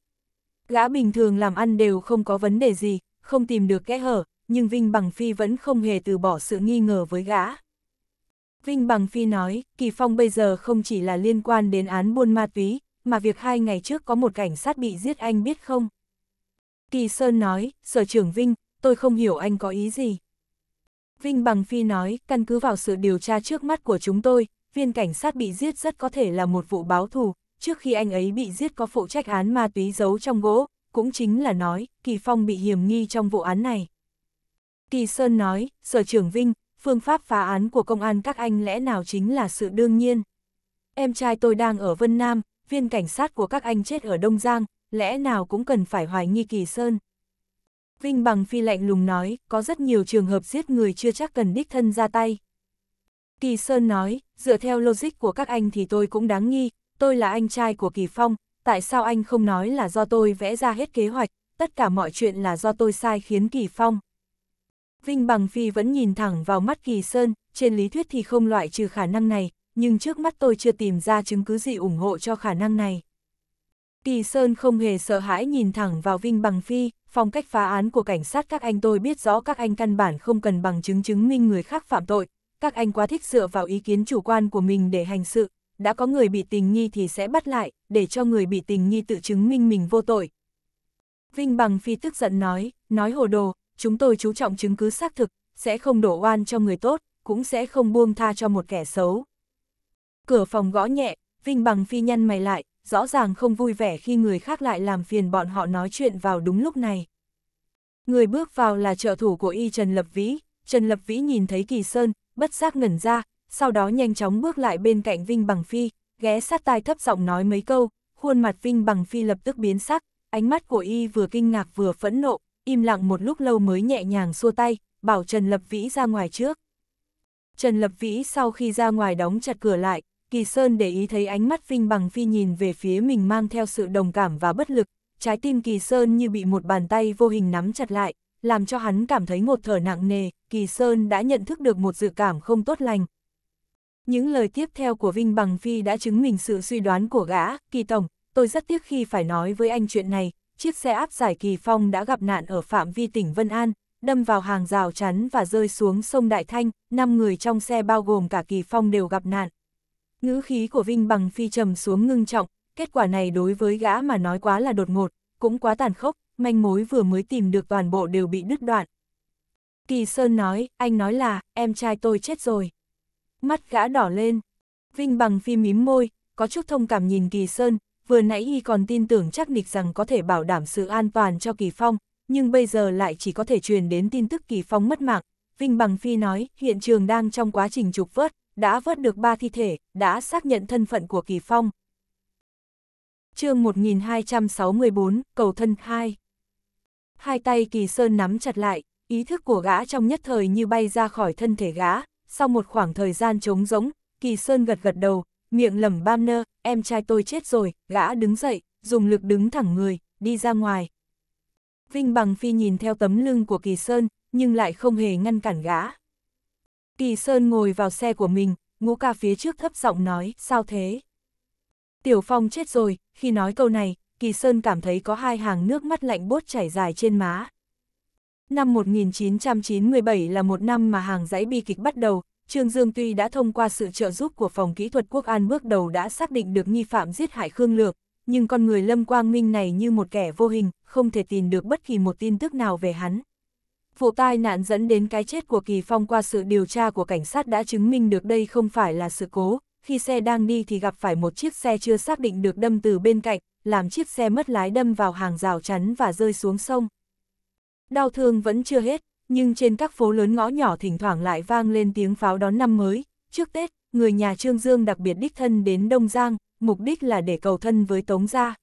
Gã bình thường làm ăn đều không có vấn đề gì, không tìm được kẽ hở, nhưng Vinh Bằng Phi vẫn không hề từ bỏ sự nghi ngờ với gã. Vinh Bằng Phi nói, Kỳ Phong bây giờ không chỉ là liên quan đến án buôn ma túy, mà việc hai ngày trước có một cảnh sát bị giết anh biết không? Kỳ Sơn nói, Sở trưởng Vinh, tôi không hiểu anh có ý gì. Vinh Bằng Phi nói, căn cứ vào sự điều tra trước mắt của chúng tôi, viên cảnh sát bị giết rất có thể là một vụ báo thù, trước khi anh ấy bị giết có phụ trách án ma túy giấu trong gỗ, cũng chính là nói, Kỳ Phong bị hiểm nghi trong vụ án này. Kỳ Sơn nói, Sở trưởng Vinh, phương pháp phá án của công an các anh lẽ nào chính là sự đương nhiên. Em trai tôi đang ở Vân Nam, viên cảnh sát của các anh chết ở Đông Giang, lẽ nào cũng cần phải hoài nghi kỳ sơn. Vinh Bằng Phi lạnh lùng nói, có rất nhiều trường hợp giết người chưa chắc cần đích thân ra tay. Kỳ Sơn nói, dựa theo logic của các anh thì tôi cũng đáng nghi, tôi là anh trai của Kỳ Phong, tại sao anh không nói là do tôi vẽ ra hết kế hoạch, tất cả mọi chuyện là do tôi sai khiến Kỳ Phong. Vinh Bằng Phi vẫn nhìn thẳng vào mắt Kỳ Sơn, trên lý thuyết thì không loại trừ khả năng này, nhưng trước mắt tôi chưa tìm ra chứng cứ gì ủng hộ cho khả năng này. Kỳ Sơn không hề sợ hãi nhìn thẳng vào Vinh Bằng Phi, phong cách phá án của cảnh sát các anh tôi biết rõ các anh căn bản không cần bằng chứng chứng minh người khác phạm tội, các anh quá thích dựa vào ý kiến chủ quan của mình để hành sự, đã có người bị tình nghi thì sẽ bắt lại, để cho người bị tình nghi tự chứng minh mình vô tội. Vinh Bằng Phi tức giận nói, nói hồ đồ, chúng tôi chú trọng chứng cứ xác thực, sẽ không đổ oan cho người tốt, cũng sẽ không buông tha cho một kẻ xấu. Cửa phòng gõ nhẹ, Vinh Bằng Phi nhân mày lại, rõ ràng không vui vẻ khi người khác lại làm phiền bọn họ nói chuyện vào đúng lúc này. Người bước vào là trợ thủ của y Trần Lập Vĩ, Trần Lập Vĩ nhìn thấy Kỳ Sơn, bất giác ngẩn ra, sau đó nhanh chóng bước lại bên cạnh Vinh Bằng Phi, ghé sát tai thấp giọng nói mấy câu, khuôn mặt Vinh Bằng Phi lập tức biến sắc, ánh mắt của y vừa kinh ngạc vừa phẫn nộ, im lặng một lúc lâu mới nhẹ nhàng xua tay, bảo Trần Lập Vĩ ra ngoài trước. Trần Lập Vĩ sau khi ra ngoài đóng chặt cửa lại, Kỳ Sơn để ý thấy ánh mắt Vinh Bằng Phi nhìn về phía mình mang theo sự đồng cảm và bất lực, trái tim Kỳ Sơn như bị một bàn tay vô hình nắm chặt lại, làm cho hắn cảm thấy một thở nặng nề, Kỳ Sơn đã nhận thức được một dự cảm không tốt lành. Những lời tiếp theo của Vinh Bằng Phi đã chứng minh sự suy đoán của gã, Kỳ Tổng, tôi rất tiếc khi phải nói với anh chuyện này, chiếc xe áp giải Kỳ Phong đã gặp nạn ở phạm vi tỉnh Vân An, đâm vào hàng rào chắn và rơi xuống sông Đại Thanh, 5 người trong xe bao gồm cả Kỳ Phong đều gặp nạn. Ngữ khí của Vinh Bằng Phi trầm xuống ngưng trọng, kết quả này đối với gã mà nói quá là đột ngột, cũng quá tàn khốc, manh mối vừa mới tìm được toàn bộ đều bị đứt đoạn. Kỳ Sơn nói, anh nói là, em trai tôi chết rồi. Mắt gã đỏ lên. Vinh Bằng Phi mím môi, có chút thông cảm nhìn Kỳ Sơn, vừa nãy y còn tin tưởng chắc nịch rằng có thể bảo đảm sự an toàn cho Kỳ Phong, nhưng bây giờ lại chỉ có thể truyền đến tin tức Kỳ Phong mất mạng. Vinh Bằng Phi nói, hiện trường đang trong quá trình trục vớt, đã vớt được 3 thi thể, đã xác nhận thân phận của Kỳ Phong. chương 1264, Cầu Thân 2 Hai tay Kỳ Sơn nắm chặt lại, ý thức của gã trong nhất thời như bay ra khỏi thân thể gã, sau một khoảng thời gian trống rỗng, Kỳ Sơn gật gật đầu, miệng lẩm bam nơ, em trai tôi chết rồi, gã đứng dậy, dùng lực đứng thẳng người, đi ra ngoài. Vinh Bằng Phi nhìn theo tấm lưng của Kỳ Sơn, nhưng lại không hề ngăn cản gã. Kỳ Sơn ngồi vào xe của mình, ngũ ca phía trước thấp giọng nói, sao thế? Tiểu Phong chết rồi, khi nói câu này, Kỳ Sơn cảm thấy có hai hàng nước mắt lạnh bốt chảy dài trên má. Năm 1997 là một năm mà hàng dãy bi kịch bắt đầu, Trương Dương tuy đã thông qua sự trợ giúp của phòng kỹ thuật quốc an bước đầu đã xác định được nghi phạm giết hại Khương Lược, nhưng con người Lâm Quang Minh này như một kẻ vô hình, không thể tìm được bất kỳ một tin tức nào về hắn. Vụ tai nạn dẫn đến cái chết của Kỳ Phong qua sự điều tra của cảnh sát đã chứng minh được đây không phải là sự cố, khi xe đang đi thì gặp phải một chiếc xe chưa xác định được đâm từ bên cạnh, làm chiếc xe mất lái đâm vào hàng rào chắn và rơi xuống sông. Đau thương vẫn chưa hết, nhưng trên các phố lớn ngõ nhỏ thỉnh thoảng lại vang lên tiếng pháo đón năm mới. Trước Tết, người nhà Trương Dương đặc biệt đích thân đến Đông Giang, mục đích là để cầu thân với Tống Gia.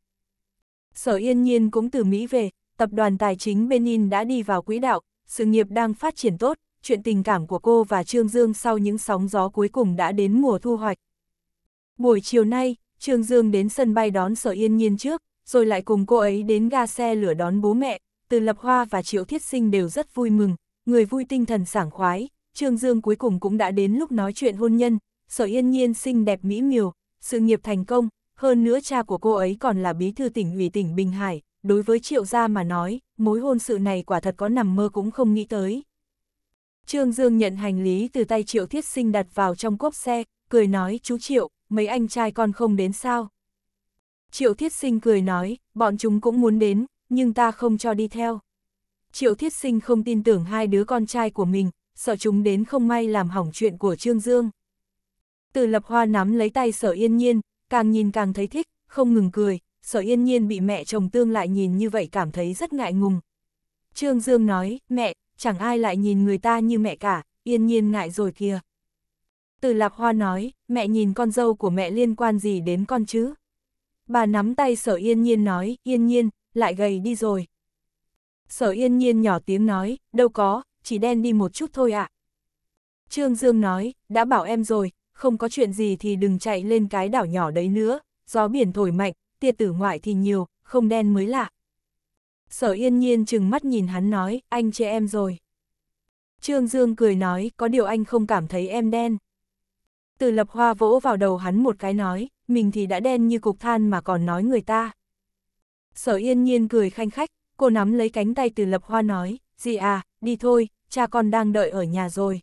Sở Yên Nhiên cũng từ Mỹ về, tập đoàn tài chính Benin đã đi vào quỹ đạo, sự nghiệp đang phát triển tốt, chuyện tình cảm của cô và Trương Dương sau những sóng gió cuối cùng đã đến mùa thu hoạch. Buổi chiều nay, Trương Dương đến sân bay đón Sở Yên Nhiên trước, rồi lại cùng cô ấy đến ga xe lửa đón bố mẹ, từ Lập Hoa và Triệu Thiết Sinh đều rất vui mừng, người vui tinh thần sảng khoái, Trương Dương cuối cùng cũng đã đến lúc nói chuyện hôn nhân, sở yên nhiên xinh đẹp mỹ miều, sự nghiệp thành công, hơn nữa cha của cô ấy còn là bí thư tỉnh ủy tỉnh Bình Hải, đối với Triệu Gia mà nói, mối hôn sự này quả thật có nằm mơ cũng không nghĩ tới. Trương Dương nhận hành lý từ tay Triệu Thiết Sinh đặt vào trong cốp xe, cười nói chú Triệu, mấy anh trai con không đến sao. Triệu Thiết Sinh cười nói, bọn chúng cũng muốn đến, nhưng ta không cho đi theo. Triệu Thiết Sinh không tin tưởng hai đứa con trai của mình, sợ chúng đến không may làm hỏng chuyện của Trương Dương. Từ lập hoa nắm lấy tay sở yên nhiên, càng nhìn càng thấy thích, không ngừng cười, sở yên nhiên bị mẹ chồng tương lại nhìn như vậy cảm thấy rất ngại ngùng. Trương Dương nói, mẹ, chẳng ai lại nhìn người ta như mẹ cả, yên nhiên ngại rồi kìa. Từ Lạc Hoa nói, mẹ nhìn con dâu của mẹ liên quan gì đến con chứ? Bà nắm tay sở yên nhiên nói, yên nhiên, lại gầy đi rồi. Sở yên nhiên nhỏ tiếng nói, đâu có, chỉ đen đi một chút thôi ạ. À. Trương Dương nói, đã bảo em rồi, không có chuyện gì thì đừng chạy lên cái đảo nhỏ đấy nữa, gió biển thổi mạnh, tia tử ngoại thì nhiều, không đen mới lạ. Sở yên nhiên chừng mắt nhìn hắn nói, anh chê em rồi. Trương Dương cười nói, có điều anh không cảm thấy em đen. Từ lập hoa vỗ vào đầu hắn một cái nói, mình thì đã đen như cục than mà còn nói người ta. Sở yên nhiên cười khanh khách, cô nắm lấy cánh tay từ lập hoa nói, "dì à, đi thôi, cha con đang đợi ở nhà rồi.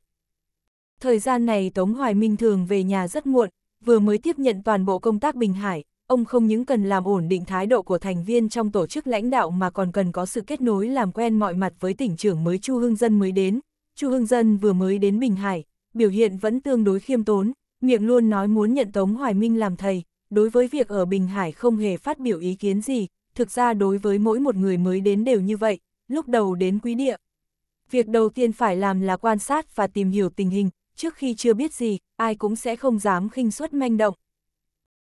Thời gian này Tống Hoài Minh thường về nhà rất muộn, vừa mới tiếp nhận toàn bộ công tác Bình Hải, ông không những cần làm ổn định thái độ của thành viên trong tổ chức lãnh đạo mà còn cần có sự kết nối làm quen mọi mặt với tỉnh trưởng mới Chu Hưng Dân mới đến. Chu Hưng Dân vừa mới đến Bình Hải, biểu hiện vẫn tương đối khiêm tốn, miệng luôn nói muốn nhận Tống Hoài Minh làm thầy, đối với việc ở Bình Hải không hề phát biểu ý kiến gì, thực ra đối với mỗi một người mới đến đều như vậy, lúc đầu đến quý địa. Việc đầu tiên phải làm là quan sát và tìm hiểu tình hình, trước khi chưa biết gì, ai cũng sẽ không dám khinh suất manh động.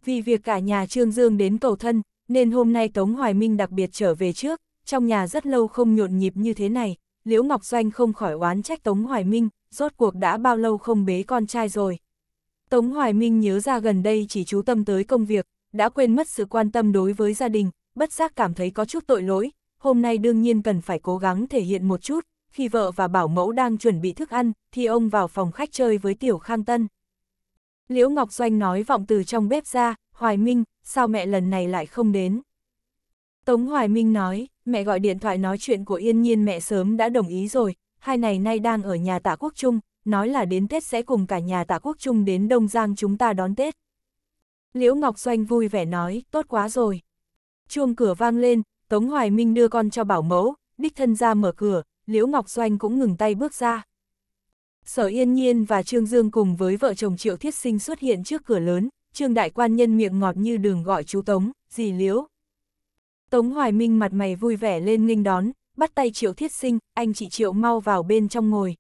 Vì việc cả nhà Trương Dương đến cầu thân, nên hôm nay Tống Hoài Minh đặc biệt trở về trước, trong nhà rất lâu không nhộn nhịp như thế này, Liễu Ngọc Doanh không khỏi oán trách Tống Hoài Minh, rốt cuộc đã bao lâu không bế con trai rồi. Tống Hoài Minh nhớ ra gần đây chỉ chú tâm tới công việc, đã quên mất sự quan tâm đối với gia đình, bất giác cảm thấy có chút tội lỗi, hôm nay đương nhiên cần phải cố gắng thể hiện một chút, khi vợ và bảo mẫu đang chuẩn bị thức ăn, thì ông vào phòng khách chơi với Tiểu Khang Tân. Liễu Ngọc Doanh nói vọng từ trong bếp ra, Hoài Minh, sao mẹ lần này lại không đến? Tống Hoài Minh nói, mẹ gọi điện thoại nói chuyện của Yên Nhiên mẹ sớm đã đồng ý rồi, hai này nay đang ở nhà tạ quốc trung, nói là đến Tết sẽ cùng cả nhà tạ quốc trung đến Đông Giang chúng ta đón Tết. Liễu Ngọc Doanh vui vẻ nói, tốt quá rồi. Chuông cửa vang lên, Tống Hoài Minh đưa con cho bảo mẫu, đích thân ra mở cửa, Liễu Ngọc Doanh cũng ngừng tay bước ra. Sở Yên Nhiên và Trương Dương cùng với vợ chồng Triệu Thiết Sinh xuất hiện trước cửa lớn, Trương Đại Quan nhân miệng ngọt như đường gọi chú Tống, dì Liễu. Tống Hoài Minh mặt mày vui vẻ lên nghênh đón, bắt tay Triệu Thiết Sinh, anh chị Triệu mau vào bên trong ngồi.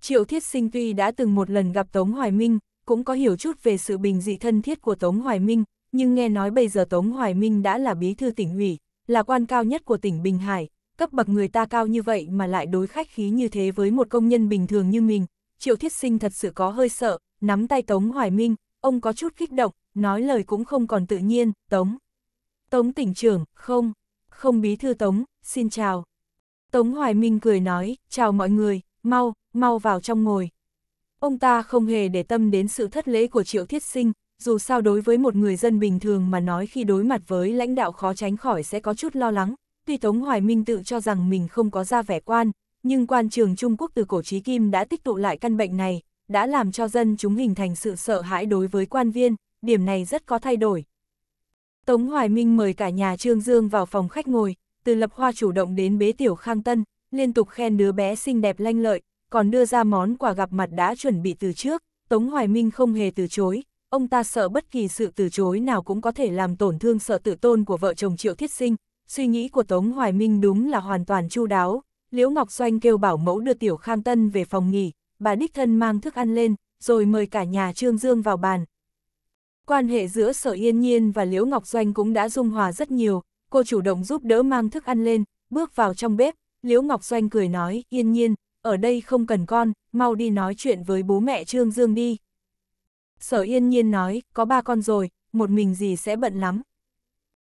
Triệu Thiết Sinh tuy đã từng một lần gặp Tống Hoài Minh, cũng có hiểu chút về sự bình dị thân thiết của Tống Hoài Minh, nhưng nghe nói bây giờ Tống Hoài Minh đã là bí thư tỉnh ủy, là quan cao nhất của tỉnh Bình Hải, cấp bậc người ta cao như vậy mà lại đối khách khí như thế với một công nhân bình thường như mình, Triệu Thiết Sinh thật sự có hơi sợ, nắm tay Tống Hoài Minh, ông có chút kích động, nói lời cũng không còn tự nhiên, Tống. Tống tỉnh trưởng, không, không bí thư Tống, xin chào. Tống Hoài Minh cười nói, chào mọi người, mau, mau vào trong ngồi. Ông ta không hề để tâm đến sự thất lễ của Triệu Thiết Sinh, dù sao đối với một người dân bình thường mà nói khi đối mặt với lãnh đạo khó tránh khỏi sẽ có chút lo lắng, tuy Tống Hoài Minh tự cho rằng mình không có ra vẻ quan, nhưng quan trường Trung Quốc từ cổ trí kim đã tích tụ lại căn bệnh này, đã làm cho dân chúng hình thành sự sợ hãi đối với quan viên, điểm này rất có thay đổi. Tống Hoài Minh mời cả nhà Trương Dương vào phòng khách ngồi, từ lập hoa chủ động đến bế tiểu khang tân, liên tục khen đứa bé xinh đẹp lanh lợi, còn đưa ra món quà gặp mặt đã chuẩn bị từ trước, Tống Hoài Minh không hề từ chối, ông ta sợ bất kỳ sự từ chối nào cũng có thể làm tổn thương sợ tự tôn của vợ chồng Triệu Thiết Sinh, suy nghĩ của Tống Hoài Minh đúng là hoàn toàn chu đáo. Liễu Ngọc Doanh kêu bảo mẫu đưa Tiểu Khang Tân về phòng nghỉ, bà đích thân mang thức ăn lên, rồi mời cả nhà Trương Dương vào bàn. Quan hệ giữa Sở Yên Nhiên và Liễu Ngọc Doanh cũng đã dung hòa rất nhiều, cô chủ động giúp đỡ mang thức ăn lên, bước vào trong bếp, Liễu Ngọc Doanh cười nói, Yên Nhiên, ở đây không cần con, mau đi nói chuyện với bố mẹ Trương Dương đi sở yên nhiên nói, có ba con rồi, một mình gì sẽ bận lắm.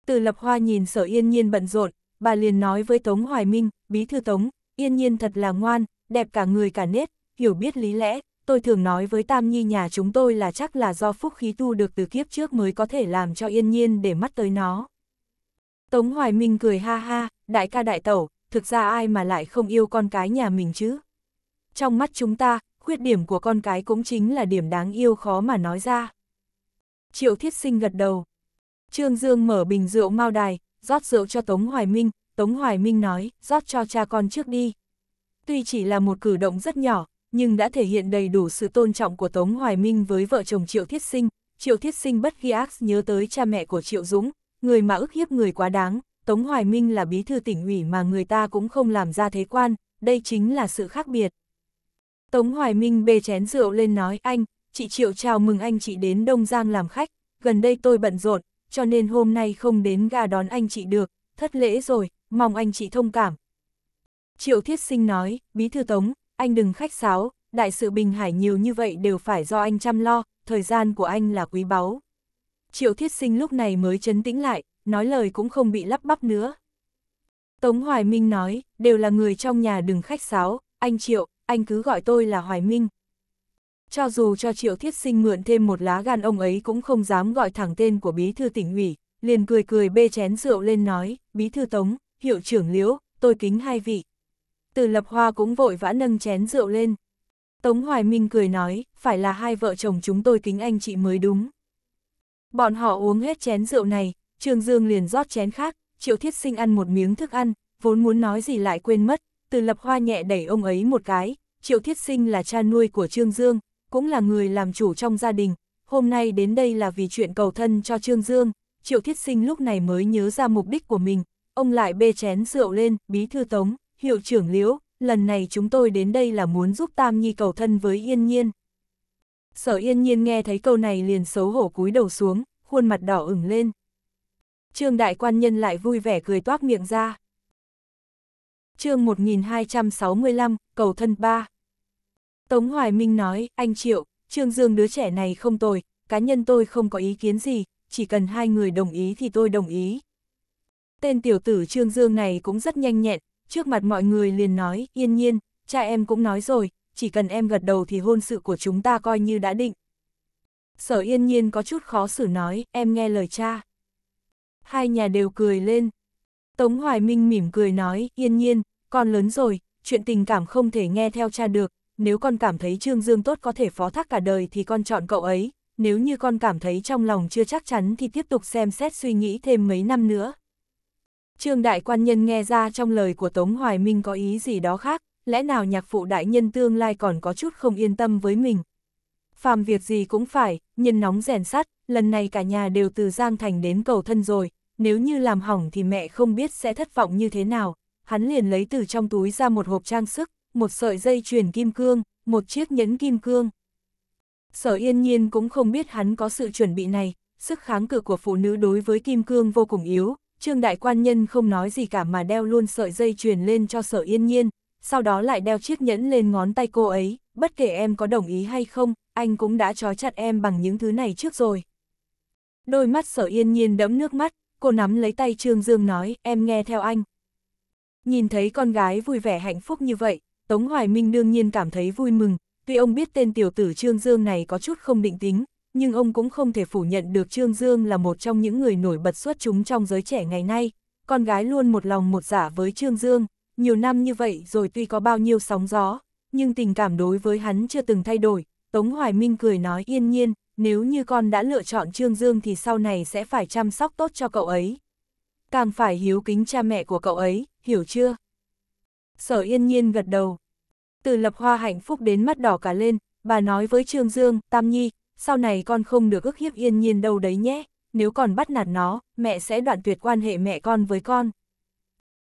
Từ lập hoa nhìn sở yên nhiên bận rộn, bà liền nói với Tống Hoài Minh, bí thư Tống, yên nhiên thật là ngoan, đẹp cả người cả nết, hiểu biết lý lẽ, tôi thường nói với Tam Nhi nhà chúng tôi là chắc là do phúc khí tu được từ kiếp trước mới có thể làm cho yên nhiên để mắt tới nó. Tống Hoài Minh cười ha ha, đại ca đại tẩu, thực ra ai mà lại không yêu con cái nhà mình chứ? Trong mắt chúng ta, khuyết điểm của con cái cũng chính là điểm đáng yêu khó mà nói ra. Triệu Thiết Sinh gật đầu. Trương Dương mở bình rượu mao đài, rót rượu cho Tống Hoài Minh, Tống Hoài Minh nói, rót cho cha con trước đi. Tuy chỉ là một cử động rất nhỏ, nhưng đã thể hiện đầy đủ sự tôn trọng của Tống Hoài Minh với vợ chồng Triệu Thiết Sinh. Triệu Thiết Sinh bất ghi ác nhớ tới cha mẹ của Triệu Dũng, người mà ức hiếp người quá đáng, Tống Hoài Minh là bí thư tỉnh ủy mà người ta cũng không làm ra thế quan, đây chính là sự khác biệt. Tống Hoài Minh bê chén rượu lên nói anh, chị Triệu chào mừng anh chị đến Đông Giang làm khách, gần đây tôi bận rộn, cho nên hôm nay không đến gà đón anh chị được, thất lễ rồi, mong anh chị thông cảm. Triệu Thiết Sinh nói, Bí Thư Tống, anh đừng khách sáo, đại sự Bình Hải nhiều như vậy đều phải do anh chăm lo, thời gian của anh là quý báu. Triệu Thiết Sinh lúc này mới chấn tĩnh lại, nói lời cũng không bị lắp bắp nữa. Tống Hoài Minh nói, đều là người trong nhà đừng khách sáo, anh Triệu, anh cứ gọi tôi là Hoài Minh. Cho dù cho Triệu Thiết Sinh mượn thêm một lá gan ông ấy cũng không dám gọi thẳng tên của bí thư tỉnh ủy, liền cười cười bê chén rượu lên nói, bí thư tống, hiệu trưởng liễu, tôi kính hai vị. Từ lập hoa cũng vội vã nâng chén rượu lên. Tống Hoài Minh cười nói, phải là hai vợ chồng chúng tôi kính anh chị mới đúng. Bọn họ uống hết chén rượu này, Trương Dương liền rót chén khác, Triệu Thiết Sinh ăn một miếng thức ăn, vốn muốn nói gì lại quên mất, từ lập hoa nhẹ đẩy ông ấy một cái, Triệu Thiết Sinh là cha nuôi của Trương Dương, cũng là người làm chủ trong gia đình, hôm nay đến đây là vì chuyện cầu thân cho Trương Dương, Triệu Thiết Sinh lúc này mới nhớ ra mục đích của mình, ông lại bê chén rượu lên, bí thư tống, hiệu trưởng liễu, lần này chúng tôi đến đây là muốn giúp Tam Nhi cầu thân với Yên Nhiên. Sở Yên Nhiên nghe thấy câu này liền xấu hổ cúi đầu xuống, khuôn mặt đỏ ửng lên. Trương Đại Quan Nhân lại vui vẻ cười toác miệng ra chương 1265, cầu thân ba Tống Hoài Minh nói, anh Triệu, Trương Dương đứa trẻ này không tồi, cá nhân tôi không có ý kiến gì, chỉ cần hai người đồng ý thì tôi đồng ý. Tên tiểu tử Trương Dương này cũng rất nhanh nhẹn, trước mặt mọi người liền nói, yên nhiên, cha em cũng nói rồi, chỉ cần em gật đầu thì hôn sự của chúng ta coi như đã định. Sở yên nhiên có chút khó xử nói, em nghe lời cha. Hai nhà đều cười lên. Tống Hoài Minh mỉm cười nói, yên nhiên, con lớn rồi, chuyện tình cảm không thể nghe theo cha được, nếu con cảm thấy Trương Dương tốt có thể phó thác cả đời thì con chọn cậu ấy, nếu như con cảm thấy trong lòng chưa chắc chắn thì tiếp tục xem xét suy nghĩ thêm mấy năm nữa. Trương Đại Quan Nhân nghe ra trong lời của Tống Hoài Minh có ý gì đó khác, lẽ nào nhạc phụ đại nhân tương lai còn có chút không yên tâm với mình. Phàm việc gì cũng phải, nhân nóng rèn sắt, lần này cả nhà đều từ Giang Thành đến cầu thân rồi, nếu như làm hỏng thì mẹ không biết sẽ thất vọng như thế nào, hắn liền lấy từ trong túi ra một hộp trang sức, một sợi dây chuyền kim cương, một chiếc nhẫn kim cương. Sở yên nhiên cũng không biết hắn có sự chuẩn bị này, sức kháng cự của phụ nữ đối với kim cương vô cùng yếu, trương đại quan nhân không nói gì cả mà đeo luôn sợi dây chuyền lên cho sở yên nhiên, sau đó lại đeo chiếc nhẫn lên ngón tay cô ấy, bất kể em có đồng ý hay không, anh cũng đã trói chặt em bằng những thứ này trước rồi. Đôi mắt sở yên nhiên đẫm nước mắt, cô nắm lấy tay Trương Dương nói, em nghe theo anh, Nhìn thấy con gái vui vẻ hạnh phúc như vậy, Tống Hoài Minh đương nhiên cảm thấy vui mừng, tuy ông biết tên tiểu tử Trương Dương này có chút không định tính, nhưng ông cũng không thể phủ nhận được Trương Dương là một trong những người nổi bật xuất chúng trong giới trẻ ngày nay. Con gái luôn một lòng một giả dạ với Trương Dương, nhiều năm như vậy rồi tuy có bao nhiêu sóng gió, nhưng tình cảm đối với hắn chưa từng thay đổi. Tống Hoài Minh cười nói yên nhiên, nếu như con đã lựa chọn Trương Dương thì sau này sẽ phải chăm sóc tốt cho cậu ấy càng phải hiếu kính cha mẹ của cậu ấy, hiểu chưa? Sở yên nhiên gật đầu. Từ lập hoa hạnh phúc đến mắt đỏ cả lên, bà nói với Trương Dương, Tam Nhi, sau này con không được ức hiếp yên nhiên đâu đấy nhé, nếu còn bắt nạt nó, mẹ sẽ đoạn tuyệt quan hệ mẹ con với con.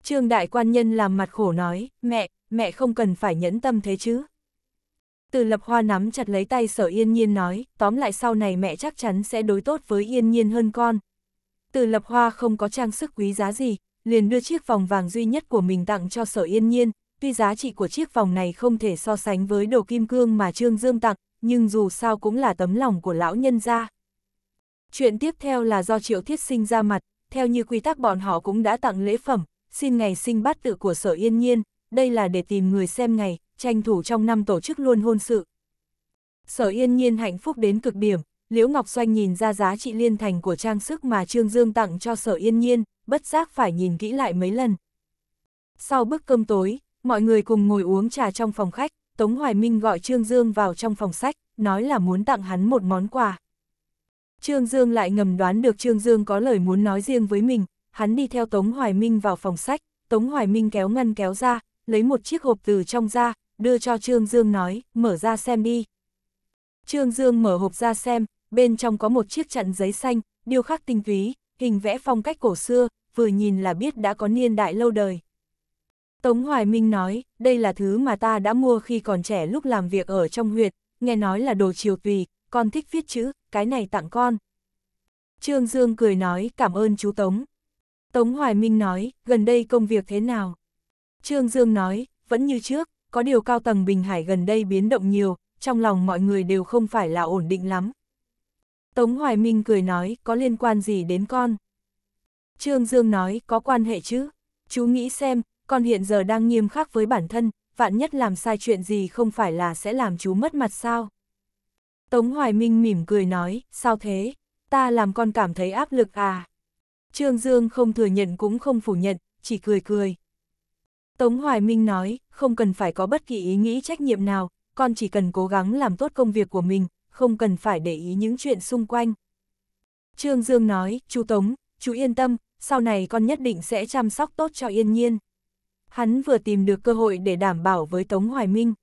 Trương Đại Quan Nhân làm mặt khổ nói, mẹ, mẹ không cần phải nhẫn tâm thế chứ. Từ lập hoa nắm chặt lấy tay sở yên nhiên nói, tóm lại sau này mẹ chắc chắn sẽ đối tốt với yên nhiên hơn con, từ lập hoa không có trang sức quý giá gì, liền đưa chiếc vòng vàng duy nhất của mình tặng cho sở yên nhiên, tuy giá trị của chiếc vòng này không thể so sánh với đồ kim cương mà Trương Dương tặng, nhưng dù sao cũng là tấm lòng của lão nhân gia. Chuyện tiếp theo là do Triệu Thiết Sinh ra mặt, theo như quy tắc bọn họ cũng đã tặng lễ phẩm, xin ngày sinh bát tự của sở yên nhiên, đây là để tìm người xem ngày, tranh thủ trong năm tổ chức luôn hôn sự. Sở yên nhiên hạnh phúc đến cực điểm, Liễu Ngọc Doanh nhìn ra giá trị liên thành của trang sức mà Trương Dương tặng cho sở yên nhiên, bất giác phải nhìn kỹ lại mấy lần. Sau bữa cơm tối, mọi người cùng ngồi uống trà trong phòng khách, Tống Hoài Minh gọi Trương Dương vào trong phòng sách, nói là muốn tặng hắn một món quà. Trương Dương lại ngầm đoán được Trương Dương có lời muốn nói riêng với mình, hắn đi theo Tống Hoài Minh vào phòng sách, Tống Hoài Minh kéo ngăn kéo ra, lấy một chiếc hộp từ trong ra, đưa cho Trương Dương nói, mở ra xem đi. Trương Dương mở hộp ra xem, bên trong có một chiếc chặn giấy xanh, điêu khắc tinh túy, hình vẽ phong cách cổ xưa, vừa nhìn là biết đã có niên đại lâu đời. Tống Hoài Minh nói, đây là thứ mà ta đã mua khi còn trẻ lúc làm việc ở trong huyệt, nghe nói là đồ triều tùy, con thích viết chữ, cái này tặng con. Trương Dương cười nói cảm ơn chú Tống. Tống Hoài Minh nói, gần đây công việc thế nào? Trương Dương nói, vẫn như trước, có điều cao tầng Bình Hải gần đây biến động nhiều, trong lòng mọi người đều không phải là ổn định lắm, Tống Hoài Minh cười nói, có liên quan gì đến con? Trương Dương nói, có quan hệ chứ? Chú nghĩ xem, con hiện giờ đang nghiêm khắc với bản thân, vạn nhất làm sai chuyện gì không phải là sẽ làm chú mất mặt sao? Tống Hoài Minh mỉm cười nói, sao thế? Ta làm con cảm thấy áp lực à? Trương Dương không thừa nhận cũng không phủ nhận, chỉ cười cười. Tống Hoài Minh nói, không cần phải có bất kỳ ý nghĩ trách nhiệm nào, con chỉ cần cố gắng làm tốt công việc của mình, không cần phải để ý những chuyện xung quanh. Trương Dương nói, chú Tống, chú yên tâm, sau này con nhất định sẽ chăm sóc tốt cho yên nhiên. Hắn vừa tìm được cơ hội để đảm bảo với Tống Hoài Minh.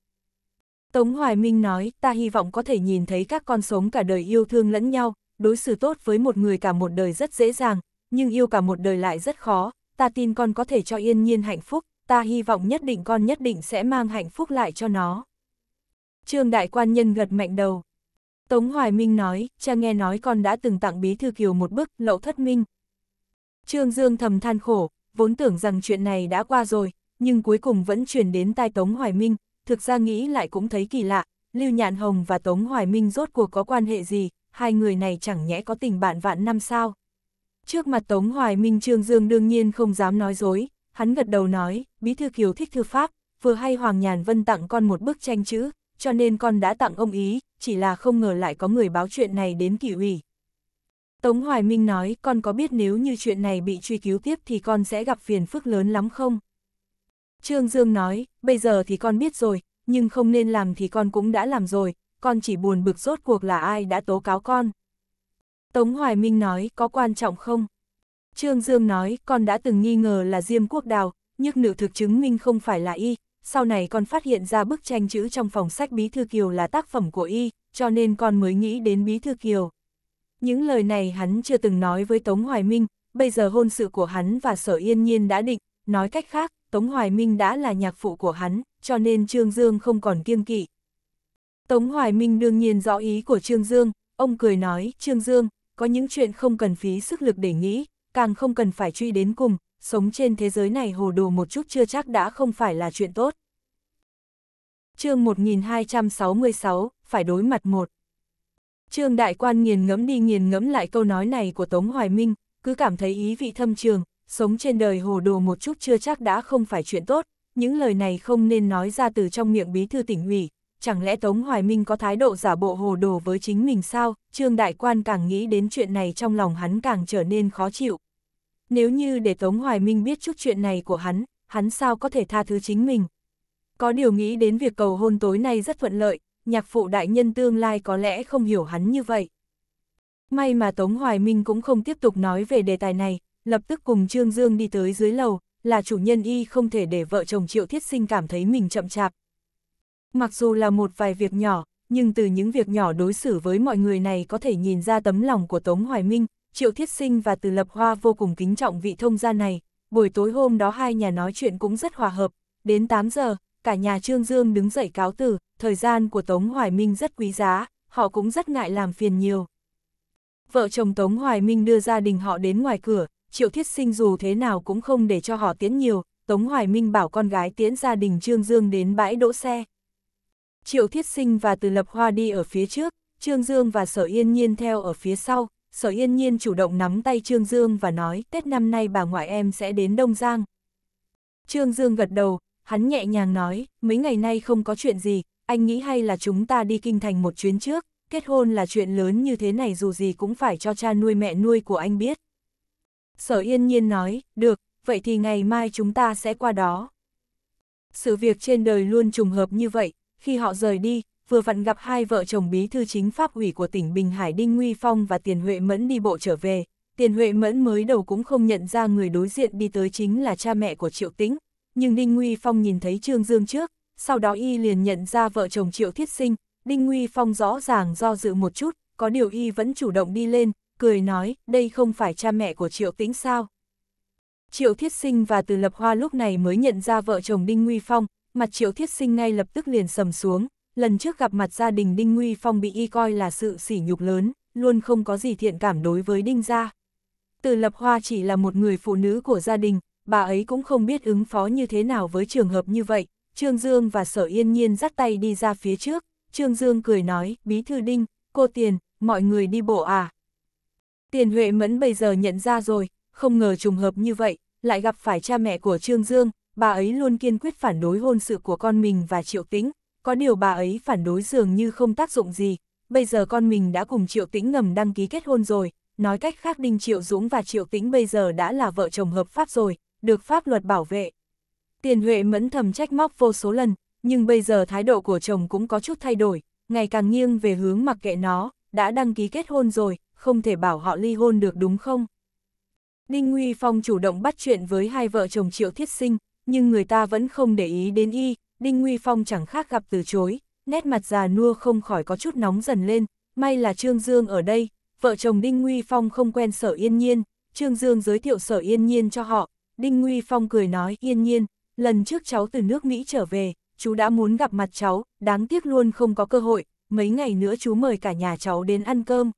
Tống Hoài Minh nói, ta hy vọng có thể nhìn thấy các con sống cả đời yêu thương lẫn nhau, đối xử tốt với một người cả một đời rất dễ dàng, nhưng yêu cả một đời lại rất khó, ta tin con có thể cho yên nhiên hạnh phúc, ta hy vọng nhất định con nhất định sẽ mang hạnh phúc lại cho nó. Trương Đại Quan Nhân gật mạnh đầu. Tống Hoài Minh nói, cha nghe nói con đã từng tặng Bí Thư Kiều một bức, lậu thất minh. Trương Dương thầm than khổ, vốn tưởng rằng chuyện này đã qua rồi, nhưng cuối cùng vẫn truyền đến tai Tống Hoài Minh, thực ra nghĩ lại cũng thấy kỳ lạ, Lưu Nhạn Hồng và Tống Hoài Minh rốt cuộc có quan hệ gì, hai người này chẳng nhẽ có tình bạn vạn năm sao. Trước mặt Tống Hoài Minh Trương Dương đương nhiên không dám nói dối, hắn gật đầu nói, Bí Thư Kiều thích thư pháp, vừa hay Hoàng Nhàn Vân tặng con một bức tranh chữ, cho nên con đã tặng ông ý, chỉ là không ngờ lại có người báo chuyện này đến kỷ ủy. Tống Hoài Minh nói, con có biết nếu như chuyện này bị truy cứu tiếp thì con sẽ gặp phiền phức lớn lắm không? Trương Dương nói, bây giờ thì con biết rồi, nhưng không nên làm thì con cũng đã làm rồi, con chỉ buồn bực rốt cuộc là ai đã tố cáo con. Tống Hoài Minh nói, có quan trọng không? Trương Dương nói, con đã từng nghi ngờ là Diêm Quốc Đào, nhưng nữ thực chứng minh không phải là y, sau này con phát hiện ra bức tranh chữ trong phòng sách Bí Thư Kiều là tác phẩm của y, cho nên con mới nghĩ đến Bí Thư Kiều. Những lời này hắn chưa từng nói với Tống Hoài Minh, bây giờ hôn sự của hắn và Sở Yên Nhiên đã định, nói cách khác, Tống Hoài Minh đã là nhạc phụ của hắn, cho nên Trương Dương không còn kiêng kỵ. Tống Hoài Minh đương nhiên rõ ý của Trương Dương, ông cười nói, Trương Dương, có những chuyện không cần phí sức lực để nghĩ, càng không cần phải truy đến cùng, sống trên thế giới này hồ đồ một chút chưa chắc đã không phải là chuyện tốt. chương 1266, phải đối mặt một. Trương Đại Quan nghiền ngẫm đi nghiền ngẫm lại câu nói này của Tống Hoài Minh, cứ cảm thấy ý vị thâm trường, sống trên đời hồ đồ một chút chưa chắc đã không phải chuyện tốt, những lời này không nên nói ra từ trong miệng bí thư tỉnh ủy, chẳng lẽ Tống Hoài Minh có thái độ giả bộ hồ đồ với chính mình sao, Trương Đại Quan càng nghĩ đến chuyện này trong lòng hắn càng trở nên khó chịu, nếu như để Tống Hoài Minh biết chút chuyện này của hắn, hắn sao có thể tha thứ chính mình. Có điều nghĩ đến việc cầu hôn tối nay rất thuận lợi, nhạc phụ đại nhân tương lai có lẽ không hiểu hắn như vậy. May mà Tống Hoài Minh cũng không tiếp tục nói về đề tài này, lập tức cùng Trương Dương đi tới dưới lầu, là chủ nhân y không thể để vợ chồng Triệu Thiết Sinh cảm thấy mình chậm chạp. Mặc dù là một vài việc nhỏ, nhưng từ những việc nhỏ đối xử với mọi người này có thể nhìn ra tấm lòng của Tống Hoài Minh, Triệu Thiết Sinh và Từ Lập Hoa vô cùng kính trọng vị thông gia này, buổi tối hôm đó hai nhà nói chuyện cũng rất hòa hợp, đến 8 giờ, cả nhà Trương Dương đứng dậy cáo từ, thời gian của Tống Hoài Minh rất quý giá, họ cũng rất ngại làm phiền nhiều. Vợ chồng Tống Hoài Minh đưa gia đình họ đến ngoài cửa, Triệu Thiết Sinh dù thế nào cũng không để cho họ tiến nhiều, Tống Hoài Minh bảo con gái tiến gia đình Trương Dương đến bãi đỗ xe. Triệu Thiết Sinh và Từ Lập Hoa đi ở phía trước, Trương Dương và Sở Yên Nhiên theo ở phía sau, Sở Yên Nhiên chủ động nắm tay Trương Dương và nói Tết năm nay bà ngoại em sẽ đến Đông Giang. Trương Dương gật đầu, hắn nhẹ nhàng nói, mấy ngày nay không có chuyện gì, anh nghĩ hay là chúng ta đi kinh thành một chuyến trước, kết hôn là chuyện lớn như thế này dù gì cũng phải cho cha nuôi mẹ nuôi của anh biết. Sở Yên Nhiên nói, được, vậy thì ngày mai chúng ta sẽ qua đó. Sự việc trên đời luôn trùng hợp như vậy, khi họ rời đi, vừa vặn gặp hai vợ chồng bí thư chính pháp ủy của tỉnh Bình Hải Đinh Nguy Phong và Tiền Huệ Mẫn đi bộ trở về. Tiền Huệ Mẫn mới đầu cũng không nhận ra người đối diện đi tới chính là cha mẹ của Triệu Tĩnh, nhưng Đinh Nguy Phong nhìn thấy Trương Dương trước, sau đó y liền nhận ra vợ chồng Triệu Thiết Sinh, Đinh Nguy Phong rõ ràng do dự một chút, có điều y vẫn chủ động đi lên, cười nói, đây không phải cha mẹ của Triệu Tĩnh sao? Triệu Thiết Sinh và Từ Lập Hoa lúc này mới nhận ra vợ chồng Đinh Nguy Phong, mặt Triệu Thiết Sinh ngay lập tức liền sầm xuống, lần trước gặp mặt gia đình Đinh Nguy Phong bị y coi là sự sỉ nhục lớn, luôn không có gì thiện cảm đối với Đinh gia. Từ Lập Hoa chỉ là một người phụ nữ của gia đình, bà ấy cũng không biết ứng phó như thế nào với trường hợp như vậy. Trương Dương và Sở Yên Nhiên dắt tay đi ra phía trước, Trương Dương cười nói, Bí Thư Đinh, cô Tiền, mọi người đi bộ à. Tiền Huệ Mẫn bây giờ nhận ra rồi, không ngờ trùng hợp như vậy, lại gặp phải cha mẹ của Trương Dương, bà ấy luôn kiên quyết phản đối hôn sự của con mình và Triệu Tĩnh, có điều bà ấy phản đối dường như không tác dụng gì, bây giờ con mình đã cùng Triệu Tĩnh ngầm đăng ký kết hôn rồi, nói cách khác Đinh Triệu Dũng và Triệu Tĩnh bây giờ đã là vợ chồng hợp pháp rồi, được pháp luật bảo vệ. Tiền Huệ mẫn thầm trách móc vô số lần, nhưng bây giờ thái độ của chồng cũng có chút thay đổi, ngày càng nghiêng về hướng mặc kệ nó, đã đăng ký kết hôn rồi, không thể bảo họ ly hôn được đúng không? Đinh Nguy Phong chủ động bắt chuyện với hai vợ chồng Triệu Thiết Sinh, nhưng người ta vẫn không để ý đến y, Đinh Nguy Phong chẳng khác gặp từ chối, nét mặt già nua không khỏi có chút nóng dần lên, may là Trương Dương ở đây, vợ chồng Đinh Nguy Phong không quen sở yên nhiên, Trương Dương giới thiệu sở yên nhiên cho họ, Đinh Nguy Phong cười nói yên nhiên, lần trước cháu từ nước Mỹ trở về, chú đã muốn gặp mặt cháu, đáng tiếc luôn không có cơ hội, mấy ngày nữa chú mời cả nhà cháu đến ăn cơm.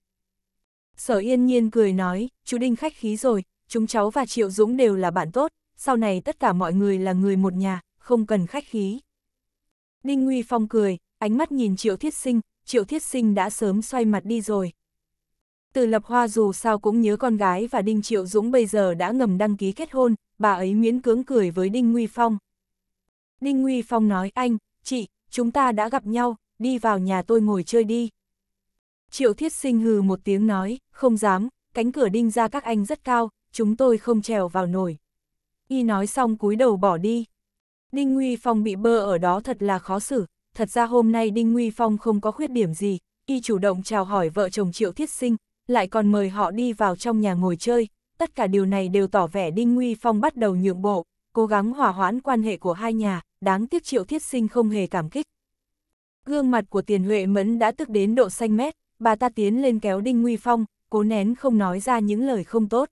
Sở yên nhiên cười nói, chú Đinh khách khí rồi, chúng cháu và Triệu Dũng đều là bạn tốt, sau này tất cả mọi người là người một nhà, không cần khách khí. Đinh Nguy Phong cười, ánh mắt nhìn Triệu Thiết Sinh, Triệu Thiết Sinh đã sớm xoay mặt đi rồi. Từ Lập Hoa dù sao cũng nhớ con gái và Đinh Triệu Dũng bây giờ đã ngầm đăng ký kết hôn, bà ấy miễn cưỡng cười với Đinh Nguy Phong. Đinh Nguy Phong nói anh, chị, chúng ta đã gặp nhau, đi vào nhà tôi ngồi chơi đi. Triệu Thiết Sinh hừ một tiếng nói, không dám, cánh cửa đinh ra các anh rất cao, chúng tôi không trèo vào nổi. Y nói xong cúi đầu bỏ đi. Đinh Nguy Phong bị bơ ở đó thật là khó xử, thật ra hôm nay Đinh Nguy Phong không có khuyết điểm gì, y chủ động chào hỏi vợ chồng Triệu Thiết Sinh, lại còn mời họ đi vào trong nhà ngồi chơi, tất cả điều này đều tỏ vẻ Đinh Nguy Phong bắt đầu nhượng bộ, cố gắng hòa hoãn quan hệ của hai nhà, đáng tiếc Triệu Thiết Sinh không hề cảm kích. Gương mặt của Tiền Huệ Mẫn đã tức đến độ xanh mét, bà ta tiến lên kéo Đinh Nguy Phong, cố nén không nói ra những lời không tốt.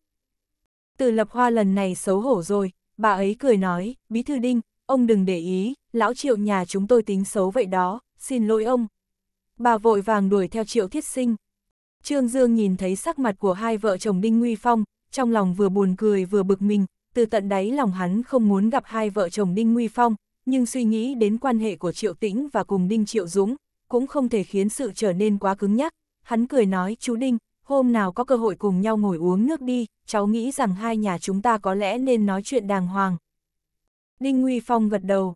Từ lập hoa lần này xấu hổ rồi, bà ấy cười nói, bí thư Đinh, ông đừng để ý, lão triệu nhà chúng tôi tính xấu vậy đó, xin lỗi ông. Bà vội vàng đuổi theo triệu thiết sinh. Trương Dương nhìn thấy sắc mặt của hai vợ chồng Đinh Nguy Phong, trong lòng vừa buồn cười vừa bực mình, từ tận đáy lòng hắn không muốn gặp hai vợ chồng Đinh Nguy Phong, nhưng suy nghĩ đến quan hệ của Triệu Tĩnh và cùng Đinh Triệu Dũng, cũng không thể khiến sự trở nên quá cứng nhắc. Hắn cười nói, chú Đinh, hôm nào có cơ hội cùng nhau ngồi uống nước đi, cháu nghĩ rằng hai nhà chúng ta có lẽ nên nói chuyện đàng hoàng. Đinh Nguy Phong gật đầu.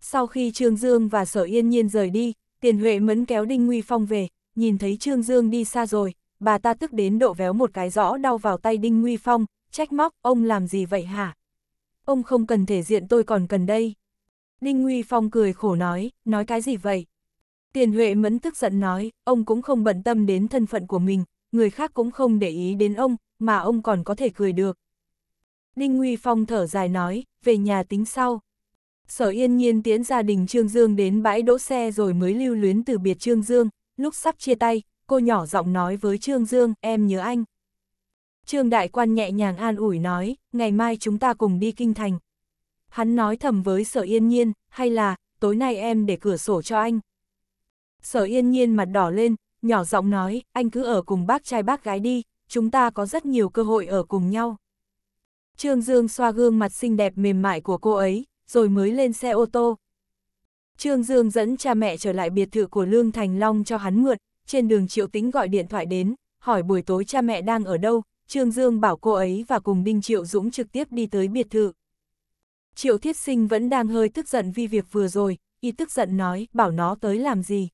Sau khi Trương Dương và Sở Yên Nhiên rời đi, Tiền Huệ mẫn kéo Đinh Nguy Phong về, nhìn thấy Trương Dương đi xa rồi, bà ta tức đến độ véo một cái rõ đau vào tay Đinh Nguy Phong, trách móc, ông làm gì vậy hả? Ông không cần thể diện tôi còn cần đây. Đinh Nguy Phong cười khổ nói, nói cái gì vậy? Tiền Huệ mẫn tức giận nói, ông cũng không bận tâm đến thân phận của mình, người khác cũng không để ý đến ông, mà ông còn có thể cười được. Ninh Nguy Phong thở dài nói, về nhà tính sau. Sở yên nhiên tiễn gia đình Trương Dương đến bãi đỗ xe rồi mới lưu luyến từ biệt Trương Dương, lúc sắp chia tay, cô nhỏ giọng nói với Trương Dương, em nhớ anh. Trương Đại Quan nhẹ nhàng an ủi nói, ngày mai chúng ta cùng đi kinh thành. Hắn nói thầm với sở yên nhiên, hay là, tối nay em để cửa sổ cho anh. Sở yên nhiên mặt đỏ lên, nhỏ giọng nói, anh cứ ở cùng bác trai bác gái đi, chúng ta có rất nhiều cơ hội ở cùng nhau. Trương Dương xoa gương mặt xinh đẹp mềm mại của cô ấy, rồi mới lên xe ô tô. Trương Dương dẫn cha mẹ trở lại biệt thự của Lương Thành Long cho hắn mượn, trên đường Triệu Tĩnh gọi điện thoại đến, hỏi buổi tối cha mẹ đang ở đâu, Trương Dương bảo cô ấy và cùng Đinh Triệu Dũng trực tiếp đi tới biệt thự. Triệu Thiết Sinh vẫn đang hơi tức giận vì việc vừa rồi, y tức giận nói, bảo nó tới làm gì.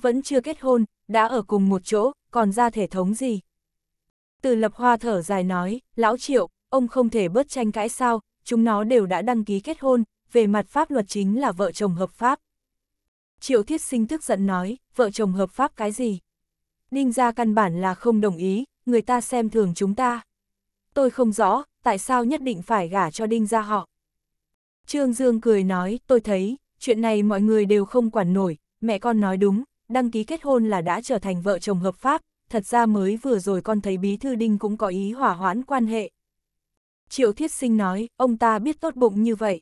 Vẫn chưa kết hôn, đã ở cùng một chỗ, còn ra thể thống gì. Từ lập hoa thở dài nói, lão Triệu, ông không thể bớt tranh cãi sao, chúng nó đều đã đăng ký kết hôn, về mặt pháp luật chính là vợ chồng hợp pháp. Triệu Thiết Sinh tức giận nói, vợ chồng hợp pháp cái gì? Ninh ra căn bản là không đồng ý, người ta xem thường chúng ta. Tôi không rõ, tại sao nhất định phải gả cho Đinh ra họ. Trương Dương cười nói, tôi thấy, chuyện này mọi người đều không quản nổi, mẹ con nói đúng, đăng ký kết hôn là đã trở thành vợ chồng hợp pháp, thật ra mới vừa rồi con thấy bí thư Đinh cũng có ý hỏa hoãn quan hệ, Triệu Thiết Sinh nói, ông ta biết tốt bụng như vậy.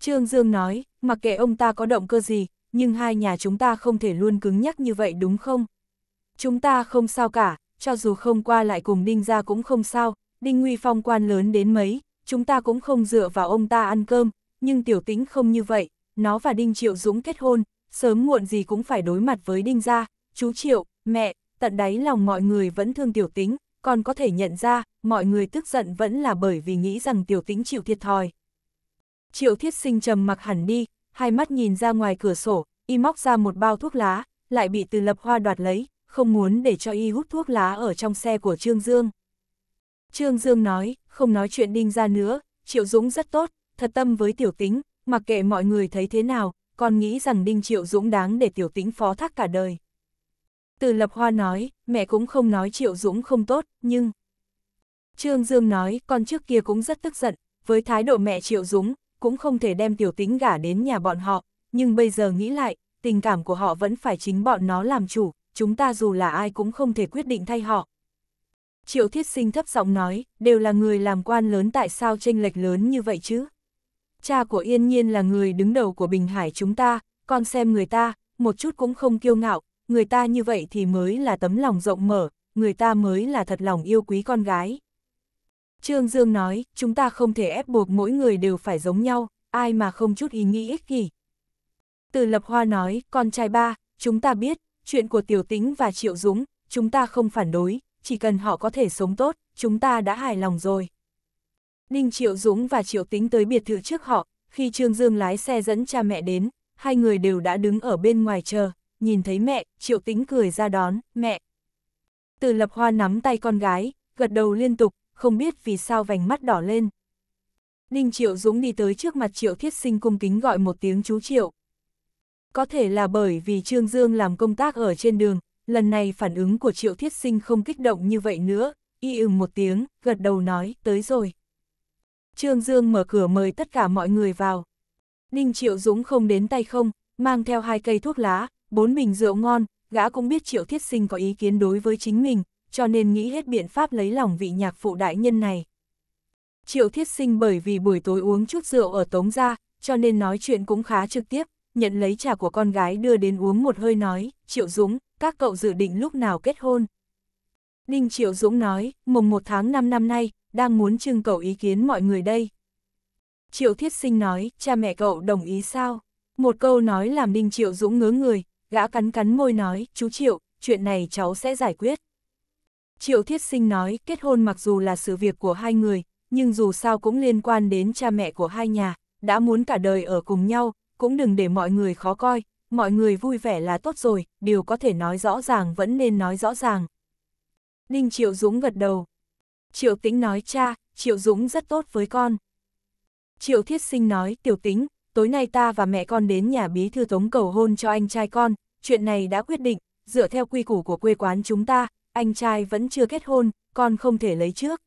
Trương Dương nói, mặc kệ ông ta có động cơ gì, nhưng hai nhà chúng ta không thể luôn cứng nhắc như vậy đúng không? Chúng ta không sao cả, cho dù không qua lại cùng Đinh ra cũng không sao, Đinh Nguy Phong quan lớn đến mấy, chúng ta cũng không dựa vào ông ta ăn cơm, nhưng Tiểu Tĩnh không như vậy, nó và Đinh Triệu Dũng kết hôn, sớm muộn gì cũng phải đối mặt với Đinh ra, chú Triệu, mẹ, tận đáy lòng mọi người vẫn thương Tiểu Tĩnh, còn có thể nhận ra, mọi người tức giận vẫn là bởi vì nghĩ rằng tiểu tĩnh chịu thiệt thòi. Triệu thiết sinh trầm mặc hẳn đi, hai mắt nhìn ra ngoài cửa sổ, y móc ra một bao thuốc lá, lại bị từ lập hoa đoạt lấy, không muốn để cho y hút thuốc lá ở trong xe của Trương Dương. Trương Dương nói, không nói chuyện đinh ra nữa, Triệu Dũng rất tốt, thật tâm với tiểu tĩnh mặc kệ mọi người thấy thế nào, còn nghĩ rằng đinh Triệu Dũng đáng để tiểu tĩnh phó thác cả đời. Từ Lập Hoa nói, mẹ cũng không nói Triệu Dũng không tốt, nhưng... Trương Dương nói, con trước kia cũng rất tức giận, với thái độ mẹ Triệu Dũng, cũng không thể đem tiểu tính gả đến nhà bọn họ, nhưng bây giờ nghĩ lại, tình cảm của họ vẫn phải chính bọn nó làm chủ, chúng ta dù là ai cũng không thể quyết định thay họ. Triệu Thiết Sinh thấp giọng nói, đều là người làm quan lớn tại sao tranh lệch lớn như vậy chứ? Cha của Yên Nhiên là người đứng đầu của Bình Hải chúng ta, con xem người ta, một chút cũng không kiêu ngạo, người ta như vậy thì mới là tấm lòng rộng mở, người ta mới là thật lòng yêu quý con gái. Trương Dương nói, chúng ta không thể ép buộc mỗi người đều phải giống nhau, ai mà không chút ý nghĩ ích kỷ. Từ Lập Hoa nói, con trai ba, chúng ta biết, chuyện của Tiểu Tĩnh và Triệu Dũng, chúng ta không phản đối, chỉ cần họ có thể sống tốt, chúng ta đã hài lòng rồi. Ninh Triệu Dũng và Triệu Tĩnh tới biệt thự trước họ, khi Trương Dương lái xe dẫn cha mẹ đến, hai người đều đã đứng ở bên ngoài chờ nhìn thấy mẹ, triệu tính cười ra đón, mẹ. Từ lập hoa nắm tay con gái, gật đầu liên tục, không biết vì sao vành mắt đỏ lên. Ninh Triệu Dũng đi tới trước mặt Triệu Thiết Sinh cung kính gọi một tiếng chú Triệu. Có thể là bởi vì Trương Dương làm công tác ở trên đường, lần này phản ứng của Triệu Thiết Sinh không kích động như vậy nữa, y ừm một tiếng, gật đầu nói, tới rồi. Trương Dương mở cửa mời tất cả mọi người vào. Ninh Triệu Dũng không đến tay không, mang theo hai cây thuốc lá, bốn bình rượu ngon, gã cũng biết Triệu Thiết Sinh có ý kiến đối với chính mình, cho nên nghĩ hết biện pháp lấy lòng vị nhạc phụ đại nhân này. Triệu Thiết Sinh bởi vì buổi tối uống chút rượu ở Tống Gia, cho nên nói chuyện cũng khá trực tiếp, nhận lấy trà của con gái đưa đến uống một hơi nói, Triệu Dũng, các cậu dự định lúc nào kết hôn. Đinh Triệu Dũng nói, mùng 1 tháng 5 năm nay, đang muốn trưng cầu ý kiến mọi người đây. Triệu Thiết Sinh nói, cha mẹ cậu đồng ý sao? Một câu nói làm Ninh Triệu Dũng ngớ người, gã cắn cắn môi nói, chú Triệu, chuyện này cháu sẽ giải quyết. Triệu Thiết Sinh nói, kết hôn mặc dù là sự việc của hai người, nhưng dù sao cũng liên quan đến cha mẹ của hai nhà, đã muốn cả đời ở cùng nhau, cũng đừng để mọi người khó coi, mọi người vui vẻ là tốt rồi, điều có thể nói rõ ràng vẫn nên nói rõ ràng. Ninh Triệu Dũng gật đầu. Triệu Tĩnh nói cha, Triệu Dũng rất tốt với con. Triệu Thiết Sinh nói, Tiểu Tính tối nay ta và mẹ con đến nhà bí thư tống cầu hôn cho anh trai con, chuyện này đã quyết định, dựa theo quy củ của quê quán chúng ta, anh trai vẫn chưa kết hôn, con không thể lấy trước.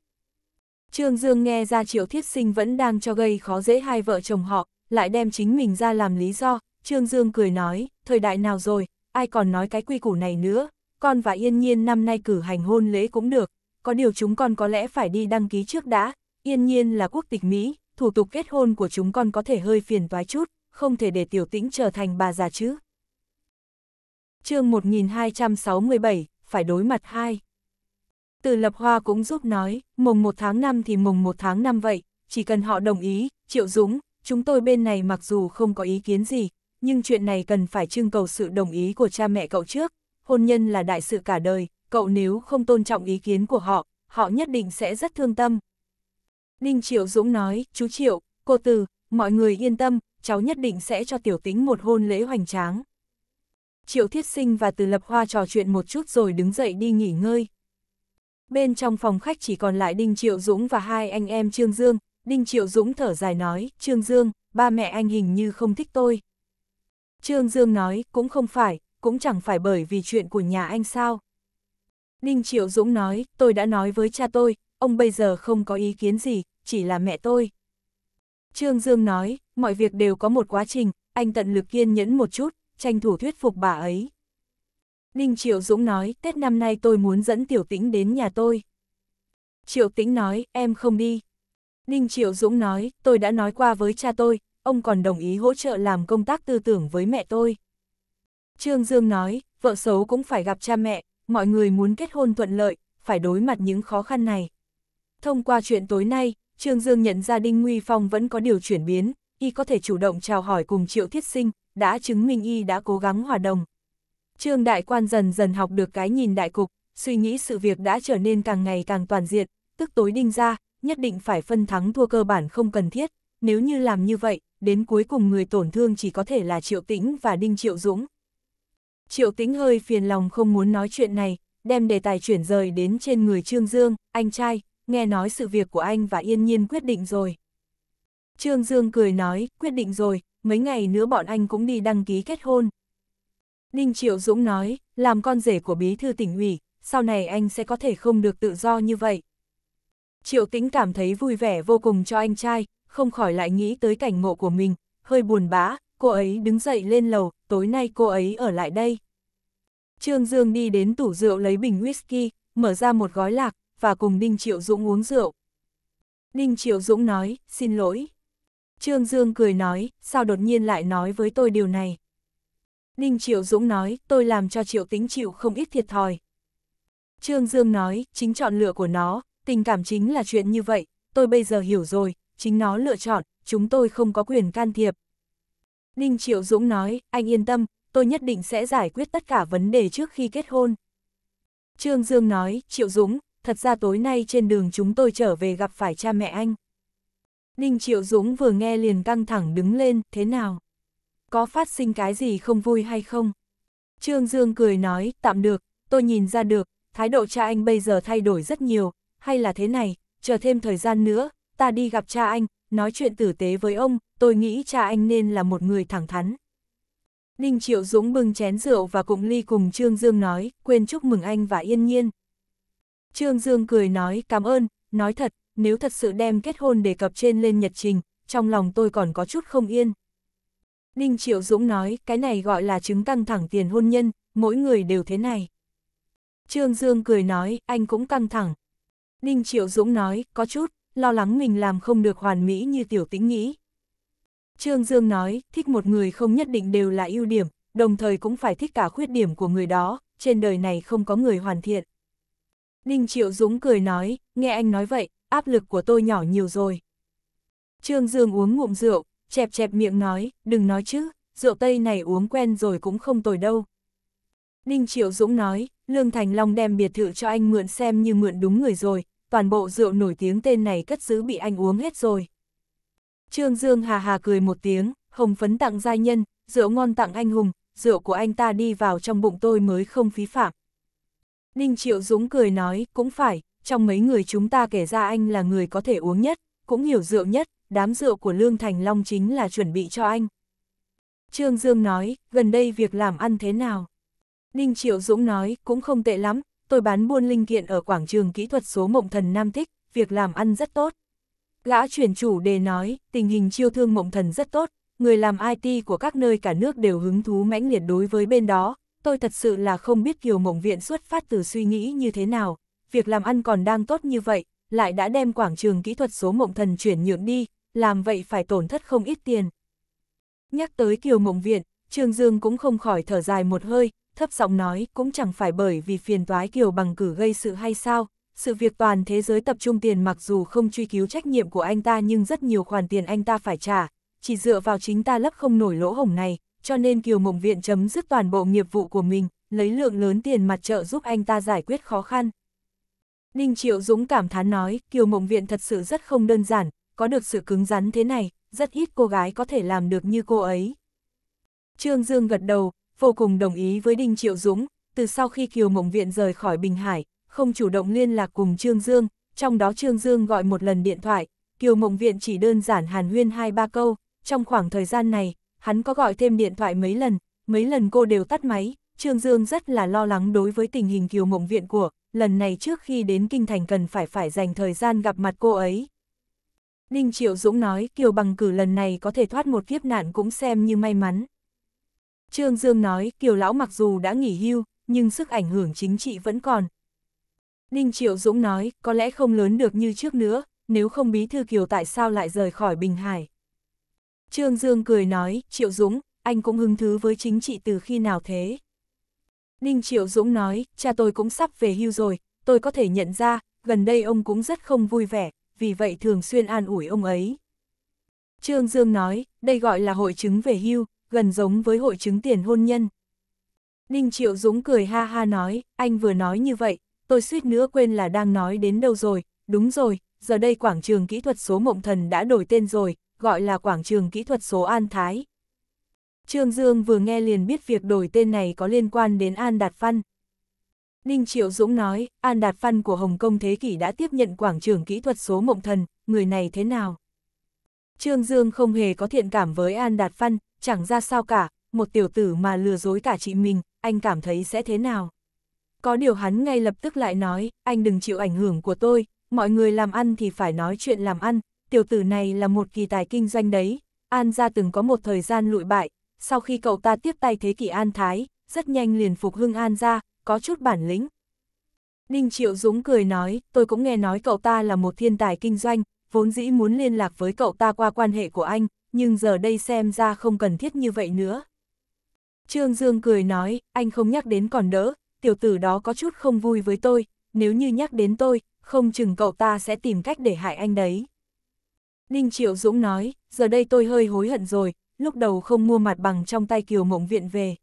Trương Dương nghe ra Triệu Thiết Sinh vẫn đang cho gây khó dễ hai vợ chồng họ, lại đem chính mình ra làm lý do, Trương Dương cười nói, thời đại nào rồi, ai còn nói cái quy củ này nữa, con và Yên Nhiên năm nay cử hành hôn lễ cũng được, có điều chúng con có lẽ phải đi đăng ký trước đã, Yên Nhiên là quốc tịch Mỹ, thủ tục kết hôn của chúng con có thể hơi phiền toái chút, không thể để tiểu tĩnh trở thành bà già chứ. chương 1267, phải đối mặt hai. Từ Lập Hoa cũng giúp nói, mùng 1 tháng 5 thì mùng 1 tháng 5 vậy, chỉ cần họ đồng ý, Triệu Dũng, chúng tôi bên này mặc dù không có ý kiến gì, nhưng chuyện này cần phải trưng cầu sự đồng ý của cha mẹ cậu trước, hôn nhân là đại sự cả đời, cậu nếu không tôn trọng ý kiến của họ, họ nhất định sẽ rất thương tâm, Đinh Triệu Dũng nói, chú Triệu, cô Từ, mọi người yên tâm, cháu nhất định sẽ cho tiểu tính một hôn lễ hoành tráng. Triệu Thiết Sinh và Từ Lập Hoa trò chuyện một chút rồi đứng dậy đi nghỉ ngơi. Bên trong phòng khách chỉ còn lại Đinh Triệu Dũng và hai anh em Trương Dương, Đinh Triệu Dũng thở dài nói, Trương Dương, ba mẹ anh hình như không thích tôi. Trương Dương nói, cũng không phải, cũng chẳng phải bởi vì chuyện của nhà anh sao. Đinh Triệu Dũng nói, tôi đã nói với cha tôi, ông bây giờ không có ý kiến gì, chỉ là mẹ tôi. Trương Dương nói, mọi việc đều có một quá trình, anh tận lực kiên nhẫn một chút, tranh thủ thuyết phục bà ấy. Ninh Triệu Dũng nói, Tết năm nay tôi muốn dẫn Tiểu Tĩnh đến nhà tôi. Triệu Tĩnh nói, em không đi. Ninh Triệu Dũng nói, tôi đã nói qua với cha tôi, ông còn đồng ý hỗ trợ làm công tác tư tưởng với mẹ tôi. Trương Dương nói, vợ xấu cũng phải gặp cha mẹ, mọi người muốn kết hôn thuận lợi, phải đối mặt những khó khăn này. Thông qua chuyện tối nay, Trương Dương nhận ra Đinh Nguy Phong vẫn có điều chuyển biến, y có thể chủ động chào hỏi cùng Triệu Thiết Sinh, đã chứng minh y đã cố gắng hòa đồng. Trương Đại Quan dần dần học được cái nhìn đại cục, suy nghĩ sự việc đã trở nên càng ngày càng toàn diện, tức tối đinh ra, nhất định phải phân thắng thua cơ bản không cần thiết, nếu như làm như vậy, đến cuối cùng người tổn thương chỉ có thể là Triệu Tĩnh và Đinh Triệu Dũng. Triệu Tĩnh hơi phiền lòng không muốn nói chuyện này, đem đề tài chuyển rời đến trên người Trương Dương, anh trai, nghe nói sự việc của anh và yên nhiên quyết định rồi. Trương Dương cười nói, quyết định rồi, mấy ngày nữa bọn anh cũng đi đăng ký kết hôn. Đinh Triệu Dũng nói, làm con rể của bí thư tỉnh ủy, sau này anh sẽ có thể không được tự do như vậy. Triệu Tĩnh cảm thấy vui vẻ vô cùng cho anh trai, không khỏi lại nghĩ tới cảnh ngộ của mình, hơi buồn bã, cô ấy đứng dậy lên lầu, tối nay cô ấy ở lại đây. Trương Dương đi đến tủ rượu lấy bình whisky, mở ra một gói lạc, và cùng Đinh Triệu Dũng uống rượu. Đinh Triệu Dũng nói, xin lỗi. Trương Dương cười nói, sao đột nhiên lại nói với tôi điều này? Đinh Triệu Dũng nói, tôi làm cho Triệu Tính chịu không ít thiệt thòi. Trương Dương nói, chính chọn lựa của nó, tình cảm chính là chuyện như vậy, tôi bây giờ hiểu rồi, chính nó lựa chọn, chúng tôi không có quyền can thiệp. Đinh Triệu Dũng nói, anh yên tâm, tôi nhất định sẽ giải quyết tất cả vấn đề trước khi kết hôn. Trương Dương nói, Triệu Dũng, thật ra tối nay trên đường chúng tôi trở về gặp phải cha mẹ anh. Ninh Triệu Dũng vừa nghe liền căng thẳng đứng lên, thế nào? Có phát sinh cái gì không vui hay không? Trương Dương cười nói, tạm được, tôi nhìn ra được, thái độ cha anh bây giờ thay đổi rất nhiều, hay là thế này, chờ thêm thời gian nữa, ta đi gặp cha anh, nói chuyện tử tế với ông, tôi nghĩ cha anh nên là một người thẳng thắn. Ninh Triệu Dũng bưng chén rượu và cụng ly cùng Trương Dương nói, quên chúc mừng anh và yên nhiên, Trương Dương cười nói cảm ơn, nói thật, nếu thật sự đem kết hôn đề cập trên lên nhật trình, trong lòng tôi còn có chút không yên. Ninh Triệu Dũng nói, cái này gọi là chứng căng thẳng tiền hôn nhân, mỗi người đều thế này. Trương Dương cười nói, anh cũng căng thẳng. Ninh Triệu Dũng nói, có chút, lo lắng mình làm không được hoàn mỹ như tiểu tĩnh nghĩ. Trương Dương nói, thích một người không nhất định đều là ưu điểm, đồng thời cũng phải thích cả khuyết điểm của người đó, trên đời này không có người hoàn thiện. Ninh Triệu Dũng cười nói, nghe anh nói vậy, áp lực của tôi nhỏ nhiều rồi. Trương Dương uống ngụm rượu, chẹp chẹp miệng nói, đừng nói chứ, rượu tây này uống quen rồi cũng không tồi đâu. Ninh Triệu Dũng nói, Lương Thành Long đem biệt thự cho anh mượn xem như mượn đúng người rồi, toàn bộ rượu nổi tiếng tên này cất giữ bị anh uống hết rồi. Trương Dương hà hà cười một tiếng, hồng phấn tặng gia nhân, rượu ngon tặng anh hùng, rượu của anh ta đi vào trong bụng tôi mới không phí phạm. Ninh Triệu Dũng cười nói, cũng phải, trong mấy người chúng ta kể ra anh là người có thể uống nhất, cũng hiểu rượu nhất, đám rượu của Lương Thành Long chính là chuẩn bị cho anh. Trương Dương nói, gần đây việc làm ăn thế nào? Ninh Triệu Dũng nói, cũng không tệ lắm, tôi bán buôn linh kiện ở quảng trường kỹ thuật số Mộng Thần Nam Thích, việc làm ăn rất tốt. Gã chuyển chủ đề nói, tình hình chiêu thương Mộng Thần rất tốt, người làm IT của các nơi cả nước đều hứng thú mãnh liệt đối với bên đó, tôi thật sự là không biết Kiều Mộng Viện xuất phát từ suy nghĩ như thế nào, việc làm ăn còn đang tốt như vậy, lại đã đem quảng trường kỹ thuật số mộng thần chuyển nhượng đi, làm vậy phải tổn thất không ít tiền. Nhắc tới Kiều Mộng Viện, Trương Dương cũng không khỏi thở dài một hơi, thấp giọng nói cũng chẳng phải bởi vì phiền toái Kiều bằng cử gây sự hay sao, sự việc toàn thế giới tập trung tiền mặc dù không truy cứu trách nhiệm của anh ta nhưng rất nhiều khoản tiền anh ta phải trả, chỉ dựa vào chính ta lấp không nổi lỗ hổng này, cho nên Kiều Mộng Viện chấm dứt toàn bộ nghiệp vụ của mình, lấy lượng lớn tiền mặt trợ giúp anh ta giải quyết khó khăn. Đinh Triệu Dũng cảm thán nói, Kiều Mộng Viện thật sự rất không đơn giản, có được sự cứng rắn thế này, rất ít cô gái có thể làm được như cô ấy. Trương Dương gật đầu, vô cùng đồng ý với Đinh Triệu Dũng, từ sau khi Kiều Mộng Viện rời khỏi Bình Hải, không chủ động liên lạc cùng Trương Dương, trong đó Trương Dương gọi một lần điện thoại, Kiều Mộng Viện chỉ đơn giản hàn huyên hai ba câu, trong khoảng thời gian này, hắn có gọi thêm điện thoại mấy lần, mấy lần cô đều tắt máy, Trương Dương rất là lo lắng đối với tình hình kiều mộng viện của, lần này trước khi đến Kinh Thành cần phải phải dành thời gian gặp mặt cô ấy. Đinh Triệu Dũng nói kiều bằng cử lần này có thể thoát một kiếp nạn cũng xem như may mắn. Trương Dương nói kiều lão mặc dù đã nghỉ hưu, nhưng sức ảnh hưởng chính trị vẫn còn. Đinh Triệu Dũng nói có lẽ không lớn được như trước nữa, nếu không bí thư kiều tại sao lại rời khỏi Bình Hải. Trương Dương cười nói, Triệu Dũng, anh cũng hứng thứ với chính trị từ khi nào thế? Đinh Triệu Dũng nói, cha tôi cũng sắp về hưu rồi, tôi có thể nhận ra, gần đây ông cũng rất không vui vẻ, vì vậy thường xuyên an ủi ông ấy. Trương Dương nói, đây gọi là hội chứng về hưu, gần giống với hội chứng tiền hôn nhân. Đinh Triệu Dũng cười ha ha nói, anh vừa nói như vậy, tôi suýt nữa quên là đang nói đến đâu rồi, đúng rồi, giờ đây quảng trường kỹ thuật số mộng thần đã đổi tên rồi, gọi là quảng trường kỹ thuật số An Thái. Trương Dương vừa nghe liền biết việc đổi tên này có liên quan đến An Đạt Văn. Ninh Triệu Dũng nói, An Đạt Văn của Hồng Kông Thế Kỷ đã tiếp nhận quảng trường kỹ thuật số Mộng Thần, người này thế nào? Trương Dương không hề có thiện cảm với An Đạt Văn, chẳng ra sao cả, một tiểu tử mà lừa dối cả chị mình, anh cảm thấy sẽ thế nào? Có điều hắn ngay lập tức lại nói, anh đừng chịu ảnh hưởng của tôi, mọi người làm ăn thì phải nói chuyện làm ăn, tiểu tử này là một kỳ tài kinh doanh đấy, An gia từng có một thời gian lụi bại, sau khi cậu ta tiếp tay thế kỷ An Thái, rất nhanh liền phục hưng An gia, có chút bản lĩnh. Ninh Triệu Dũng cười nói, tôi cũng nghe nói cậu ta là một thiên tài kinh doanh, vốn dĩ muốn liên lạc với cậu ta qua quan hệ của anh, nhưng giờ đây xem ra không cần thiết như vậy nữa. Trương Dương cười nói, anh không nhắc đến còn đỡ, tiểu tử đó có chút không vui với tôi, nếu như nhắc đến tôi, không chừng cậu ta sẽ tìm cách để hại anh đấy. Ninh Triệu Dũng nói, giờ đây tôi hơi hối hận rồi, lúc đầu không mua mặt bằng trong tay Kiều Mộng Viện về.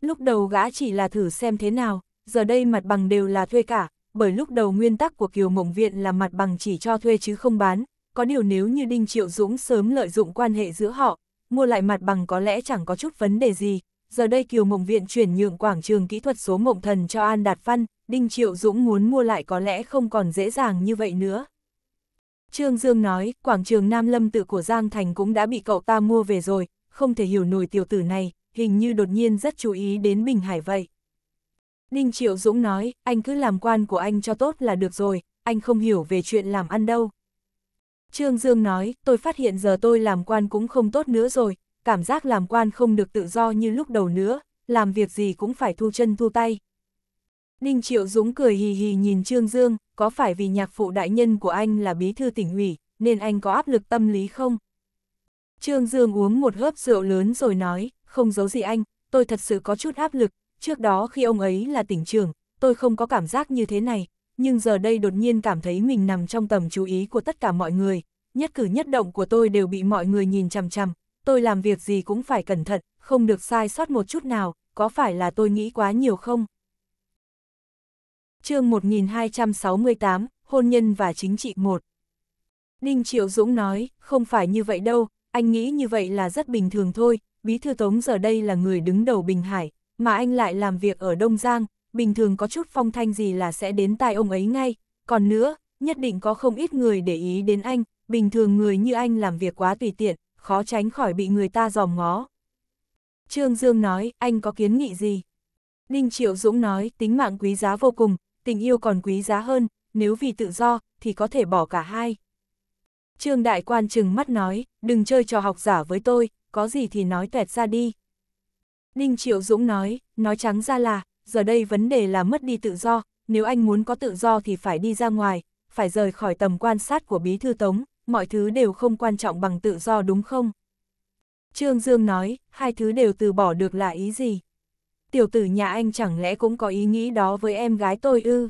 Lúc đầu gã chỉ là thử xem thế nào, giờ đây mặt bằng đều là thuê cả, bởi lúc đầu nguyên tắc của Kiều Mộng Viện là mặt bằng chỉ cho thuê chứ không bán, có điều nếu như Đinh Triệu Dũng sớm lợi dụng quan hệ giữa họ, mua lại mặt bằng có lẽ chẳng có chút vấn đề gì. Giờ đây Kiều Mộng Viện chuyển nhượng quảng trường kỹ thuật số Mộng Thần cho An Đạt Văn, Đinh Triệu Dũng muốn mua lại có lẽ không còn dễ dàng như vậy nữa. Trương Dương nói, quảng trường Nam Lâm tự của Giang Thành cũng đã bị cậu ta mua về rồi, không thể hiểu nổi tiểu tử này, hình như đột nhiên rất chú ý đến Bình Hải vậy. Ninh Triệu Dũng nói, anh cứ làm quan của anh cho tốt là được rồi, anh không hiểu về chuyện làm ăn đâu. Trương Dương nói, tôi phát hiện giờ tôi làm quan cũng không tốt nữa rồi, cảm giác làm quan không được tự do như lúc đầu nữa, làm việc gì cũng phải thu chân thu tay. Ninh Triệu Dũng cười hì hì nhìn Trương Dương, có phải vì nhạc phụ đại nhân của anh là bí thư tỉnh ủy, nên anh có áp lực tâm lý không? Trương Dương uống một hớp rượu lớn rồi nói, không giấu gì anh, tôi thật sự có chút áp lực, trước đó khi ông ấy là tỉnh trưởng, tôi không có cảm giác như thế này, nhưng giờ đây đột nhiên cảm thấy mình nằm trong tầm chú ý của tất cả mọi người, nhất cử nhất động của tôi đều bị mọi người nhìn chằm chằm, tôi làm việc gì cũng phải cẩn thận, không được sai sót một chút nào, có phải là tôi nghĩ quá nhiều không? chương 1268, Hôn nhân và Chính trị 1. Đinh Triệu Dũng nói, không phải như vậy đâu, anh nghĩ như vậy là rất bình thường thôi, Bí Thư Tống giờ đây là người đứng đầu Bình Hải, mà anh lại làm việc ở Đông Giang, bình thường có chút phong thanh gì là sẽ đến tai ông ấy ngay, còn nữa, nhất định có không ít người để ý đến anh, bình thường người như anh làm việc quá tùy tiện, khó tránh khỏi bị người ta dòm ngó. Trương Dương nói, anh có kiến nghị gì? Đinh Triệu Dũng nói, tính mạng quý giá vô cùng, tình yêu còn quý giá hơn, nếu vì tự do, thì có thể bỏ cả hai. Trương Đại Quan chừng mắt nói, đừng chơi trò học giả với tôi, có gì thì nói tuẹt ra đi. Ninh Triệu Dũng nói, nói trắng ra là, giờ đây vấn đề là mất đi tự do, nếu anh muốn có tự do thì phải đi ra ngoài, phải rời khỏi tầm quan sát của Bí Thư Tống, mọi thứ đều không quan trọng bằng tự do đúng không? Trương Dương nói, hai thứ đều từ bỏ được là ý gì? tiểu tử nhà anh chẳng lẽ cũng có ý nghĩ đó với em gái tôi ư?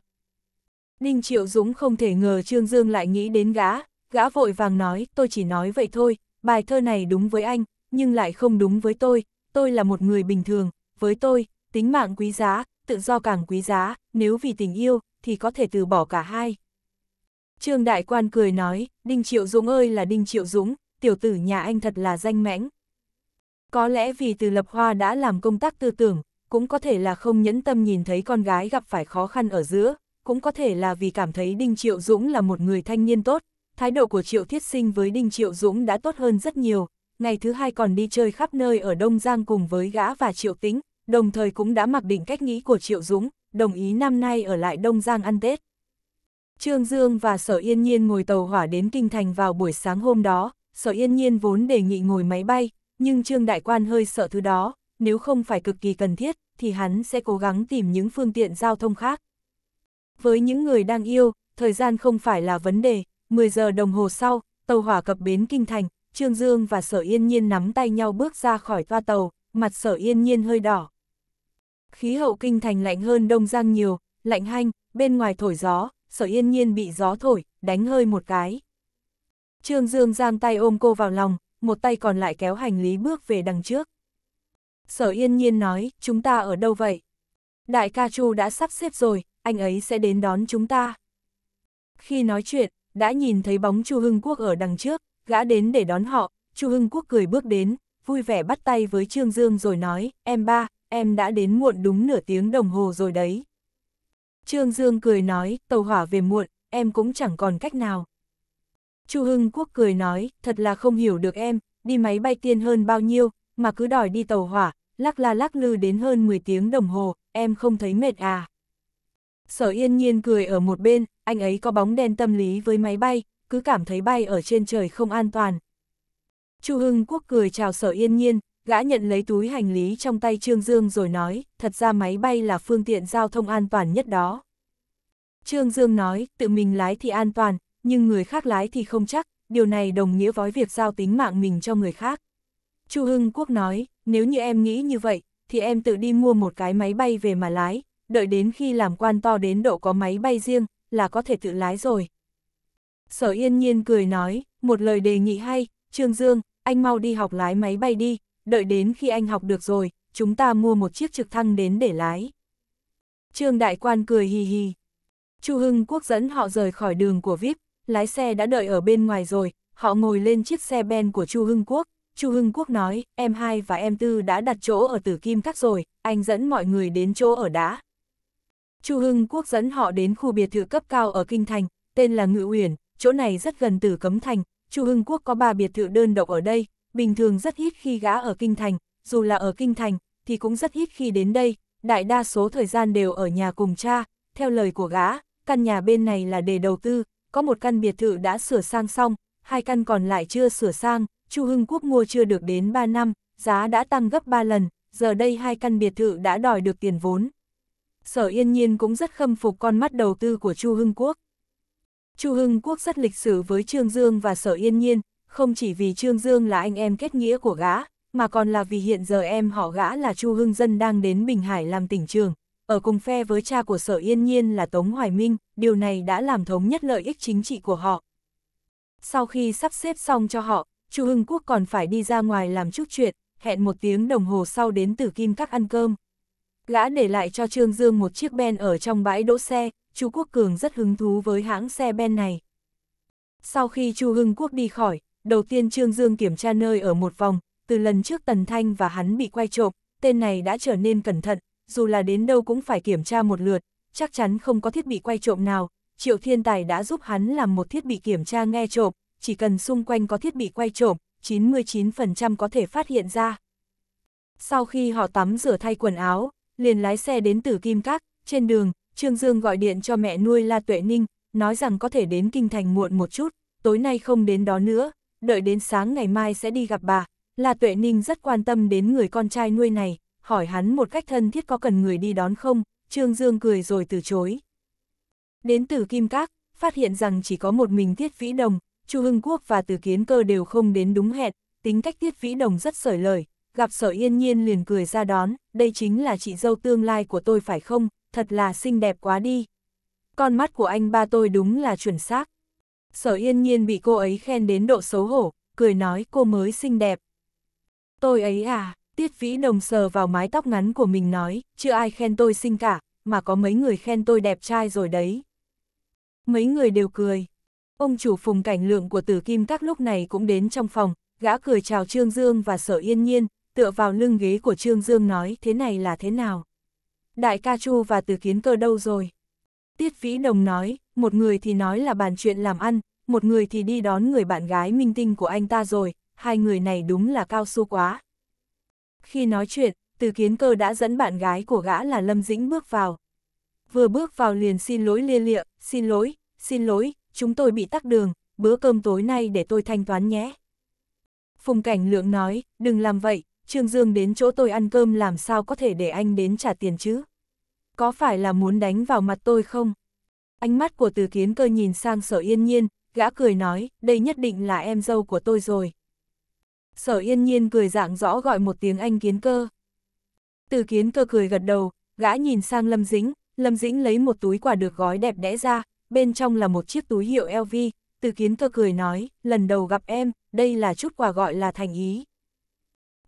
Ninh Triệu Dũng không thể ngờ Trương Dương lại nghĩ đến gã, gã vội vàng nói, tôi chỉ nói vậy thôi, bài thơ này đúng với anh, nhưng lại không đúng với tôi, tôi là một người bình thường, với tôi, tính mạng quý giá, tự do càng quý giá, nếu vì tình yêu, thì có thể từ bỏ cả hai. Trương Đại Quan cười nói, Đinh Triệu Dũng ơi là Đinh Triệu Dũng, tiểu tử nhà anh thật là danh mãnh. Có lẽ vì từ lập hoa đã làm công tác tư tưởng, cũng có thể là không nhẫn tâm nhìn thấy con gái gặp phải khó khăn ở giữa, cũng có thể là vì cảm thấy Đinh Triệu Dũng là một người thanh niên tốt, thái độ của Triệu Thiết Sinh với Đinh Triệu Dũng đã tốt hơn rất nhiều, ngày thứ hai còn đi chơi khắp nơi ở Đông Giang cùng với gã và Triệu Tính, đồng thời cũng đã mặc định cách nghĩ của Triệu Dũng, đồng ý năm nay ở lại Đông Giang ăn Tết. Trương Dương và Sở Yên Nhiên ngồi tàu hỏa đến Kinh Thành vào buổi sáng hôm đó, Sở Yên Nhiên vốn đề nghị ngồi máy bay, nhưng Trương Đại Quan hơi sợ thứ đó, nếu không phải cực kỳ cần thiết, thì hắn sẽ cố gắng tìm những phương tiện giao thông khác. Với những người đang yêu, thời gian không phải là vấn đề, 10 giờ đồng hồ sau, tàu hỏa cập bến Kinh Thành, Trương Dương và Sở Yên Nhiên nắm tay nhau bước ra khỏi toa tàu, mặt Sở Yên Nhiên hơi đỏ. Khí hậu Kinh Thành lạnh hơn Đông Giang nhiều, lạnh hanh, bên ngoài thổi gió, Sở Yên Nhiên bị gió thổi, đánh hơi một cái. Trương Dương giang tay ôm cô vào lòng, một tay còn lại kéo hành lý bước về đằng trước. Sở yên nhiên nói, chúng ta ở đâu vậy? Đại ca Chu đã sắp xếp rồi, anh ấy sẽ đến đón chúng ta. Khi nói chuyện, đã nhìn thấy bóng Chu Hưng Quốc ở đằng trước, gã đến để đón họ, Chu Hưng Quốc cười bước đến, vui vẻ bắt tay với Trương Dương rồi nói, em ba, em đã đến muộn đúng nửa tiếng đồng hồ rồi đấy. Trương Dương cười nói, tàu hỏa về muộn, em cũng chẳng còn cách nào. Chu Hưng Quốc cười nói, thật là không hiểu được em, đi máy bay tiên hơn bao nhiêu, mà cứ đòi đi tàu hỏa, lắc la lắc lư đến hơn 10 tiếng đồng hồ, em không thấy mệt à. Sở yên nhiên cười ở một bên, anh ấy có bóng đen tâm lý với máy bay, cứ cảm thấy bay ở trên trời không an toàn. Chu Hưng Quốc cười chào sở yên nhiên, gã nhận lấy túi hành lý trong tay Trương Dương rồi nói, thật ra máy bay là phương tiện giao thông an toàn nhất đó. Trương Dương nói, tự mình lái thì an toàn, nhưng người khác lái thì không chắc, điều này đồng nghĩa với việc giao tính mạng mình cho người khác. Chu Hưng Quốc nói, nếu như em nghĩ như vậy, thì em tự đi mua một cái máy bay về mà lái, đợi đến khi làm quan to đến độ có máy bay riêng, là có thể tự lái rồi. Sở Yên Nhiên cười nói, một lời đề nghị hay, Trương Dương, anh mau đi học lái máy bay đi, đợi đến khi anh học được rồi, chúng ta mua một chiếc trực thăng đến để lái. Trương Đại Quan cười hì hì. Chu Hưng Quốc dẫn họ rời khỏi đường của VIP, lái xe đã đợi ở bên ngoài rồi, họ ngồi lên chiếc xe ben của Chu Hưng Quốc, Chu Hưng Quốc nói, em hai và em tư đã đặt chỗ ở tử kim các rồi, anh dẫn mọi người đến chỗ ở đã. Chu Hưng Quốc dẫn họ đến khu biệt thự cấp cao ở Kinh Thành, tên là Ngự Uyển, chỗ này rất gần tử cấm thành. Chu Hưng Quốc có ba biệt thự đơn độc ở đây, bình thường rất ít khi gã ở Kinh Thành, dù là ở Kinh Thành, thì cũng rất ít khi đến đây, đại đa số thời gian đều ở nhà cùng cha. Theo lời của gã, căn nhà bên này là để đầu tư, có một căn biệt thự đã sửa sang xong, hai căn còn lại chưa sửa sang, Chu Hưng Quốc mua chưa được đến 3 năm, giá đã tăng gấp 3 lần, giờ đây hai căn biệt thự đã đòi được tiền vốn. Sở Yên Nhiên cũng rất khâm phục con mắt đầu tư của Chu Hưng Quốc. Chu Hưng Quốc rất lịch sử với Trương Dương và Sở Yên Nhiên, không chỉ vì Trương Dương là anh em kết nghĩa của gã, mà còn là vì hiện giờ em họ gã là Chu Hưng Dân đang đến Bình Hải làm tỉnh trường, ở cùng phe với cha của Sở Yên Nhiên là Tống Hoài Minh, điều này đã làm thống nhất lợi ích chính trị của họ. Sau khi sắp xếp xong cho họ, Chu Hưng Quốc còn phải đi ra ngoài làm chút chuyện, hẹn một tiếng đồng hồ sau đến Tử Kim Các ăn cơm. Gã để lại cho Trương Dương một chiếc ben ở trong bãi đỗ xe, Chu Quốc Cường rất hứng thú với hãng xe ben này. Sau khi Chu Hưng Quốc đi khỏi, đầu tiên Trương Dương kiểm tra nơi ở một vòng, từ lần trước Tần Thanh và hắn bị quay trộm, tên này đã trở nên cẩn thận, dù là đến đâu cũng phải kiểm tra một lượt, chắc chắn không có thiết bị quay trộm nào, Triệu Thiên Tài đã giúp hắn làm một thiết bị kiểm tra nghe trộm, chỉ cần xung quanh có thiết bị quay trộm, 99% có thể phát hiện ra. Sau khi họ tắm rửa thay quần áo, liền lái xe đến Tử Kim Các, trên đường, Trương Dương gọi điện cho mẹ nuôi La Tuệ Ninh, nói rằng có thể đến Kinh Thành muộn một chút, tối nay không đến đó nữa, đợi đến sáng ngày mai sẽ đi gặp bà. La Tuệ Ninh rất quan tâm đến người con trai nuôi này, hỏi hắn một cách thân thiết có cần người đi đón không, Trương Dương cười rồi từ chối. Đến Tử Kim Các, phát hiện rằng chỉ có một mình Tiết Vĩ Đồng, Chu Hưng Quốc và Từ Kiến Cơ đều không đến đúng hẹn, tính cách Tiết Vĩ Đồng rất sởi lời, gặp Sở Yên Nhiên liền cười ra đón, đây chính là chị dâu tương lai của tôi phải không, thật là xinh đẹp quá đi. Con mắt của anh ba tôi đúng là chuẩn xác. Sở Yên Nhiên bị cô ấy khen đến độ xấu hổ, cười nói cô mới xinh đẹp. Tôi ấy à, Tiết Vĩ Đồng sờ vào mái tóc ngắn của mình nói, chưa ai khen tôi xinh cả, mà có mấy người khen tôi đẹp trai rồi đấy. Mấy người đều cười, Ông chủ phùng cảnh lượng của tử kim các lúc này cũng đến trong phòng, gã cười chào Trương Dương và sở yên nhiên, tựa vào lưng ghế của Trương Dương nói thế này là thế nào. Đại ca Chu và từ kiến cơ đâu rồi? Tiết Vĩ Đồng nói, một người thì nói là bàn chuyện làm ăn, một người thì đi đón người bạn gái minh tinh của anh ta rồi, hai người này đúng là cao su quá. Khi nói chuyện, từ kiến cơ đã dẫn bạn gái của gã là Lâm Dĩnh bước vào. Vừa bước vào liền xin lỗi lia lịa, xin lỗi, xin lỗi, chúng tôi bị tắc đường, bữa cơm tối nay để tôi thanh toán nhé. Phùng Cảnh Lượng nói, đừng làm vậy, Trương Dương đến chỗ tôi ăn cơm làm sao có thể để anh đến trả tiền chứ? Có phải là muốn đánh vào mặt tôi không? Ánh mắt của từ kiến cơ nhìn sang sở yên nhiên, gã cười nói, đây nhất định là em dâu của tôi rồi. Sở yên nhiên cười dạng rõ gọi một tiếng anh kiến cơ. Từ kiến cơ cười gật đầu, gã nhìn sang Lâm Dĩnh, Lâm Dĩnh lấy một túi quà được gói đẹp đẽ ra, bên trong là một chiếc túi hiệu LV, từ kiến cơ cười nói, lần đầu gặp em, đây là chút quà gọi là thành ý.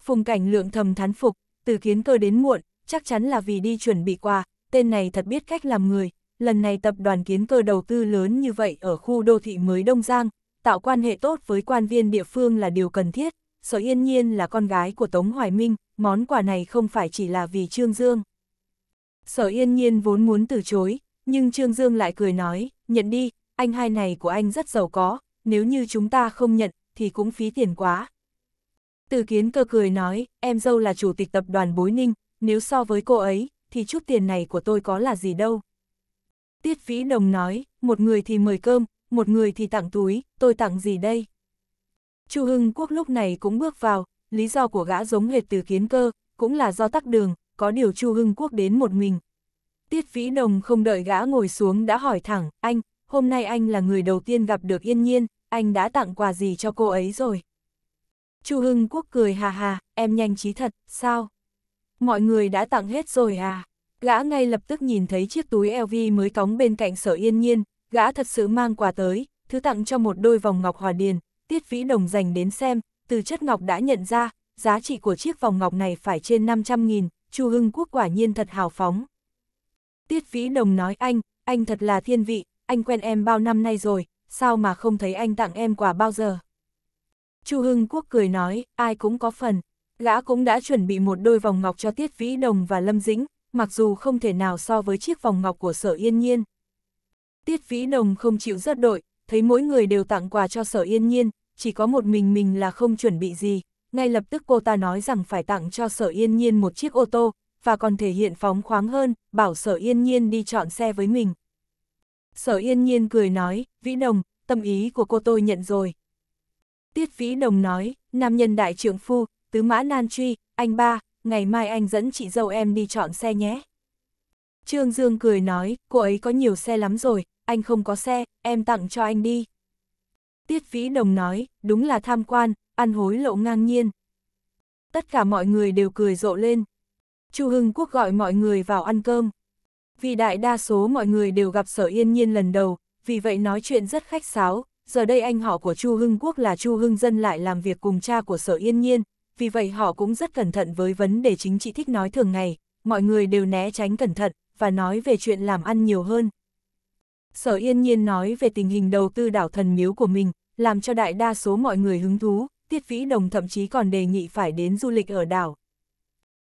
Phùng cảnh lượng thầm thán phục, từ kiến cơ đến muộn, chắc chắn là vì đi chuẩn bị quà, tên này thật biết cách làm người, lần này tập đoàn kiến cơ đầu tư lớn như vậy ở khu đô thị mới Đông Giang, tạo quan hệ tốt với quan viên địa phương là điều cần thiết, sở yên nhiên là con gái của Tống Hoài Minh, món quà này không phải chỉ là vì Trương Dương. Sở yên nhiên vốn muốn từ chối, nhưng Trương Dương lại cười nói, nhận đi, anh hai này của anh rất giàu có, nếu như chúng ta không nhận, thì cũng phí tiền quá. Từ kiến cơ cười nói, em dâu là chủ tịch tập đoàn Bối Ninh, nếu so với cô ấy, thì chút tiền này của tôi có là gì đâu. Tiết Vĩ Đồng nói, một người thì mời cơm, một người thì tặng túi, tôi tặng gì đây? Chu Hưng Quốc lúc này cũng bước vào, lý do của gã giống hệt từ kiến cơ, cũng là do tắc đường, có điều Chu Hưng Quốc đến một mình, Tiết Vĩ Đồng không đợi gã ngồi xuống đã hỏi thẳng, anh, hôm nay anh là người đầu tiên gặp được yên nhiên, anh đã tặng quà gì cho cô ấy rồi? Chu Hưng Quốc cười hà hà, em nhanh trí thật, sao? Mọi người đã tặng hết rồi à? Gã ngay lập tức nhìn thấy chiếc túi LV mới cóng bên cạnh sở yên nhiên, gã thật sự mang quà tới, thứ tặng cho một đôi vòng ngọc hòa điền, tiết vĩ đồng dành đến xem, từ chất ngọc đã nhận ra, giá trị của chiếc vòng ngọc này phải trên 500.000, Chu Hưng Quốc quả nhiên thật hào phóng. Tiết Vĩ Đồng nói anh, anh thật là thiên vị, anh quen em bao năm nay rồi, sao mà không thấy anh tặng em quà bao giờ? Chu Hưng Quốc cười nói, ai cũng có phần. Gã cũng đã chuẩn bị một đôi vòng ngọc cho Tiết Vĩ Đồng và Lâm Dĩnh, mặc dù không thể nào so với chiếc vòng ngọc của Sở Yên Nhiên. Tiết Vĩ Đồng không chịu rớt đội, thấy mỗi người đều tặng quà cho Sở Yên Nhiên, chỉ có một mình mình là không chuẩn bị gì. Ngay lập tức cô ta nói rằng phải tặng cho Sở Yên Nhiên một chiếc ô tô, và còn thể hiện phóng khoáng hơn, bảo sở yên nhiên đi chọn xe với mình. Sở yên nhiên cười nói, Vĩ Đồng, tâm ý của cô tôi nhận rồi. Tiết Vĩ Đồng nói, nam nhân đại trưởng phu, tứ mã nan truy, anh ba, ngày mai anh dẫn chị dâu em đi chọn xe nhé. Trương Dương cười nói, cô ấy có nhiều xe lắm rồi, anh không có xe, em tặng cho anh đi. Tiết Vĩ Đồng nói, đúng là tham quan, ăn hối lộ ngang nhiên. Tất cả mọi người đều cười rộ lên. Chu Hưng Quốc gọi mọi người vào ăn cơm. Vì đại đa số mọi người đều gặp Sở Yên Nhiên lần đầu, vì vậy nói chuyện rất khách sáo, giờ đây anh họ của Chu Hưng Quốc là Chu Hưng Dân lại làm việc cùng cha của Sở Yên Nhiên, vì vậy họ cũng rất cẩn thận với vấn đề chính trị thích nói thường ngày, mọi người đều né tránh cẩn thận và nói về chuyện làm ăn nhiều hơn. Sở Yên Nhiên nói về tình hình đầu tư đảo thần miếu của mình, làm cho đại đa số mọi người hứng thú, Tiết Vĩ Đồng thậm chí còn đề nghị phải đến du lịch ở đảo.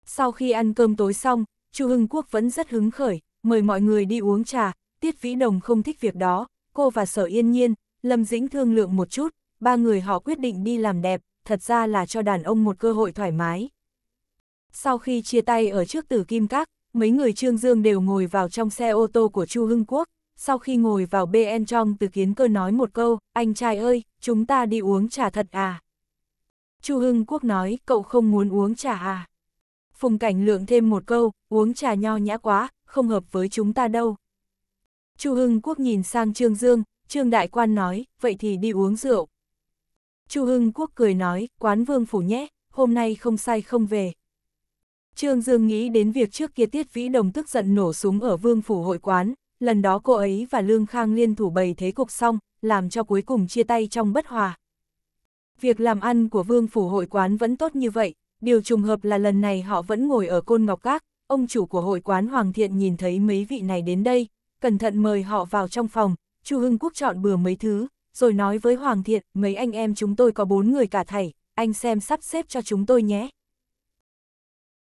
Sau khi ăn cơm tối xong, Chu Hưng Quốc vẫn rất hứng khởi, mời mọi người đi uống trà, Tiết Vĩ Đồng không thích việc đó, cô và Sở Yên Nhiên, Lâm Dĩnh thương lượng một chút, ba người họ quyết định đi làm đẹp, thật ra là cho đàn ông một cơ hội thoải mái. Sau khi chia tay ở trước tử Kim Các, mấy người Trương Dương đều ngồi vào trong xe ô tô của Chu Hưng Quốc, sau khi ngồi vào BN trong từ kiến cơ nói một câu, anh trai ơi, chúng ta đi uống trà thật à? Chu Hưng Quốc nói, cậu không muốn uống trà à? Phùng Cảnh Lượng thêm một câu, uống trà nho nhã quá, không hợp với chúng ta đâu. Chu Hưng Quốc nhìn sang Trương Dương, Trương Đại Quan nói, vậy thì đi uống rượu. Chu Hưng Quốc cười nói, quán vương phủ nhé, hôm nay không say không về. Trương Dương nghĩ đến việc trước kia Tiết Vĩ Đồng tức giận nổ súng ở vương phủ hội quán, lần đó cô ấy và Lương Khang liên thủ bày thế cục xong, làm cho cuối cùng chia tay trong bất hòa. Việc làm ăn của vương phủ hội quán vẫn tốt như vậy, điều trùng hợp là lần này họ vẫn ngồi ở côn ngọc các, ông chủ của hội quán Hoàng Thiện nhìn thấy mấy vị này đến đây, cẩn thận mời họ vào trong phòng, Chu Hưng Quốc chọn bừa mấy thứ, rồi nói với Hoàng Thiện, mấy anh em chúng tôi có bốn người cả thảy, anh xem sắp xếp cho chúng tôi nhé.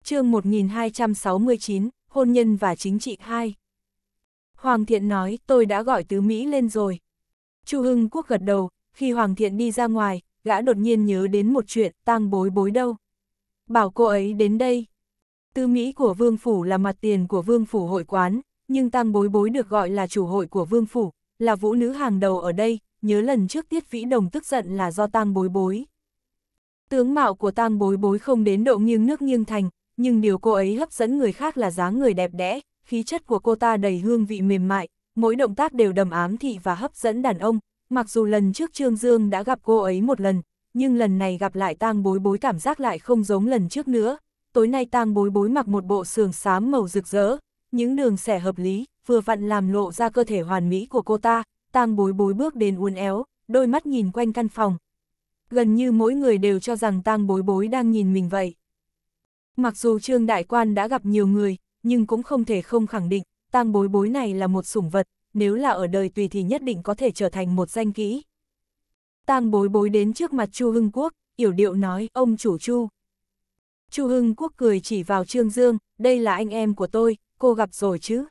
chương 1269, Hôn nhân và Chính trị 2 Hoàng Thiện nói, tôi đã gọi tứ Mỹ lên rồi. Chu Hưng Quốc gật đầu, khi Hoàng Thiện đi ra ngoài, gã đột nhiên nhớ đến một chuyện, tang bối bối đâu bảo cô ấy đến đây. Tư Mỹ của Vương Phủ là mặt tiền của Vương Phủ hội quán, nhưng Tăng Bối Bối được gọi là chủ hội của Vương Phủ, là vũ nữ hàng đầu ở đây, nhớ lần trước Tiết Vĩ Đồng tức giận là do Tăng Bối Bối. Tướng mạo của Tăng Bối Bối không đến độ nghiêng nước nghiêng thành, nhưng điều cô ấy hấp dẫn người khác là dáng người đẹp đẽ, khí chất của cô ta đầy hương vị mềm mại, mỗi động tác đều đầm ám thị và hấp dẫn đàn ông, mặc dù lần trước Trương Dương đã gặp cô ấy một lần, nhưng lần này gặp lại tang bối bối cảm giác lại không giống lần trước nữa. Tối nay tang bối bối mặc một bộ sườn xám màu rực rỡ, những đường xẻ hợp lý, vừa vặn làm lộ ra cơ thể hoàn mỹ của cô ta, tang bối bối bước đến uốn éo, đôi mắt nhìn quanh căn phòng. Gần như mỗi người đều cho rằng tang bối bối đang nhìn mình vậy. Mặc dù Trương Đại Quan đã gặp nhiều người, nhưng cũng không thể không khẳng định, tang bối bối này là một sủng vật, nếu là ở đời tùy thì nhất định có thể trở thành một danh kỹ. Tang bối bối đến trước mặt Chu Hưng Quốc, yểu điệu nói, ông chủ Chu. Chu Hưng Quốc cười chỉ vào Trương Dương, đây là anh em của tôi, cô gặp rồi chứ.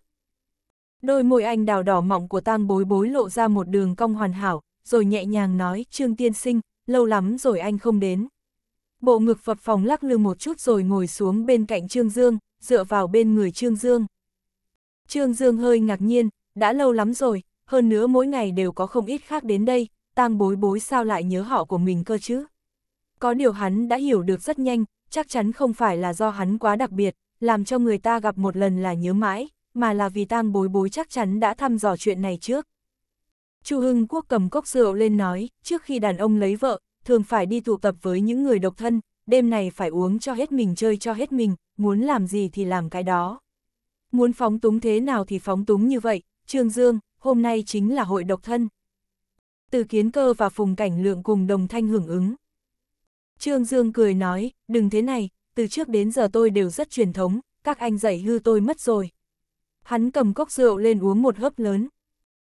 Đôi môi anh đào đỏ mọng của tang bối bối lộ ra một đường cong hoàn hảo, rồi nhẹ nhàng nói, Trương Tiên Sinh, lâu lắm rồi anh không đến. Bộ ngực phập phòng lắc lư một chút rồi ngồi xuống bên cạnh Trương Dương, dựa vào bên người Trương Dương. Trương Dương hơi ngạc nhiên, đã lâu lắm rồi, hơn nữa mỗi ngày đều có không ít khác đến đây, tang bối bối sao lại nhớ họ của mình cơ chứ? Có điều hắn đã hiểu được rất nhanh, chắc chắn không phải là do hắn quá đặc biệt, làm cho người ta gặp một lần là nhớ mãi, mà là vì tang bối bối chắc chắn đã thăm dò chuyện này trước. Chu Hưng Quốc cầm cốc rượu lên nói, trước khi đàn ông lấy vợ, thường phải đi tụ tập với những người độc thân, đêm này phải uống cho hết mình chơi cho hết mình, muốn làm gì thì làm cái đó. Muốn phóng túng thế nào thì phóng túng như vậy, Trương Dương, hôm nay chính là hội độc thân từ kiến cơ và phùng cảnh lượng cùng đồng thanh hưởng ứng. Trương Dương cười nói, đừng thế này, từ trước đến giờ tôi đều rất truyền thống, các anh dạy hư tôi mất rồi. Hắn cầm cốc rượu lên uống một hớp lớn.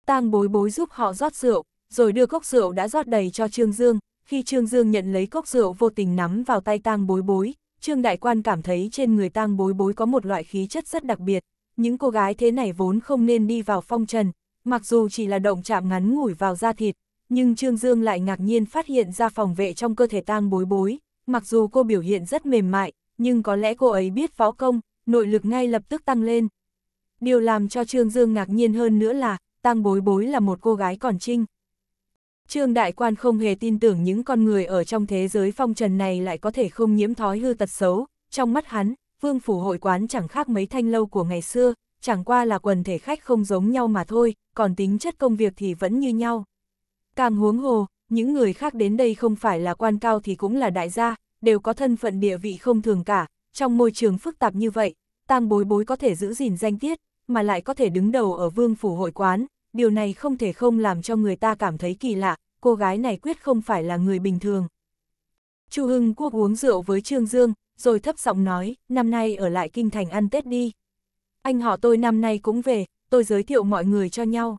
Tang bối bối giúp họ rót rượu, rồi đưa cốc rượu đã rót đầy cho Trương Dương. Khi Trương Dương nhận lấy cốc rượu vô tình nắm vào tay tang bối bối, Trương Đại Quan cảm thấy trên người tang bối bối có một loại khí chất rất đặc biệt. Những cô gái thế này vốn không nên đi vào phong trần, mặc dù chỉ là động chạm ngắn ngủi vào da thịt, nhưng Trương Dương lại ngạc nhiên phát hiện ra phòng vệ trong cơ thể tang bối bối, mặc dù cô biểu hiện rất mềm mại, nhưng có lẽ cô ấy biết võ công, nội lực ngay lập tức tăng lên. Điều làm cho Trương Dương ngạc nhiên hơn nữa là, tang bối bối là một cô gái còn trinh. Trương Đại Quan không hề tin tưởng những con người ở trong thế giới phong trần này lại có thể không nhiễm thói hư tật xấu, trong mắt hắn, vương phủ hội quán chẳng khác mấy thanh lâu của ngày xưa, chẳng qua là quần thể khách không giống nhau mà thôi, còn tính chất công việc thì vẫn như nhau. Càng huống hồ, những người khác đến đây không phải là quan cao thì cũng là đại gia, đều có thân phận địa vị không thường cả, trong môi trường phức tạp như vậy, tang bối bối có thể giữ gìn danh tiết, mà lại có thể đứng đầu ở vương phủ hội quán, điều này không thể không làm cho người ta cảm thấy kỳ lạ, cô gái này quyết không phải là người bình thường. Chu Hưng Quốc uống rượu với Trương Dương, rồi thấp giọng nói, năm nay ở lại Kinh Thành ăn Tết đi. Anh họ tôi năm nay cũng về, tôi giới thiệu mọi người cho nhau.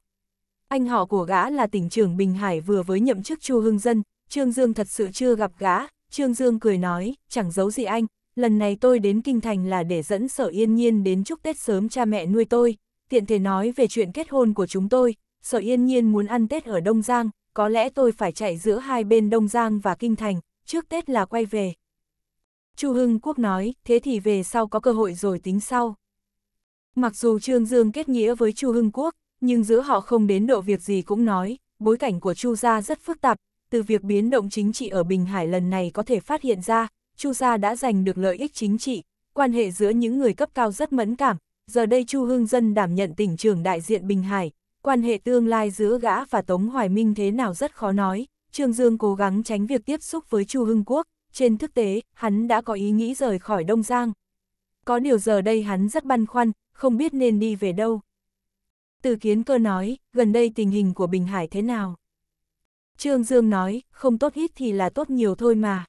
Anh họ của gã là tỉnh trưởng Bình Hải vừa với nhậm chức Chu Hưng Dân, Trương Dương thật sự chưa gặp gã, Trương Dương cười nói, chẳng giấu gì anh, lần này tôi đến Kinh Thành là để dẫn Sở Yên Nhiên đến chúc Tết sớm cha mẹ nuôi tôi, tiện thể nói về chuyện kết hôn của chúng tôi, Sở Yên Nhiên muốn ăn Tết ở Đông Giang, có lẽ tôi phải chạy giữa hai bên Đông Giang và Kinh Thành, trước Tết là quay về. Chu Hưng Quốc nói, thế thì về sau có cơ hội rồi tính sau. Mặc dù Trương Dương kết nghĩa với Chu Hưng Quốc, nhưng giữa họ không đến độ việc gì cũng nói, bối cảnh của Chu Gia rất phức tạp, từ việc biến động chính trị ở Bình Hải lần này có thể phát hiện ra, Chu Gia đã giành được lợi ích chính trị, quan hệ giữa những người cấp cao rất mẫn cảm, giờ đây Chu Hương Dân đảm nhận tỉnh trưởng đại diện Bình Hải, quan hệ tương lai giữa gã và Tống Hoài Minh thế nào rất khó nói, Trương Dương cố gắng tránh việc tiếp xúc với Chu Hưng Quốc, trên thực tế, hắn đã có ý nghĩ rời khỏi Đông Giang. Có điều giờ đây hắn rất băn khoăn, không biết nên đi về đâu. Từ kiến cơ nói, gần đây tình hình của Bình Hải thế nào? Trương Dương nói, không tốt ít thì là tốt nhiều thôi mà.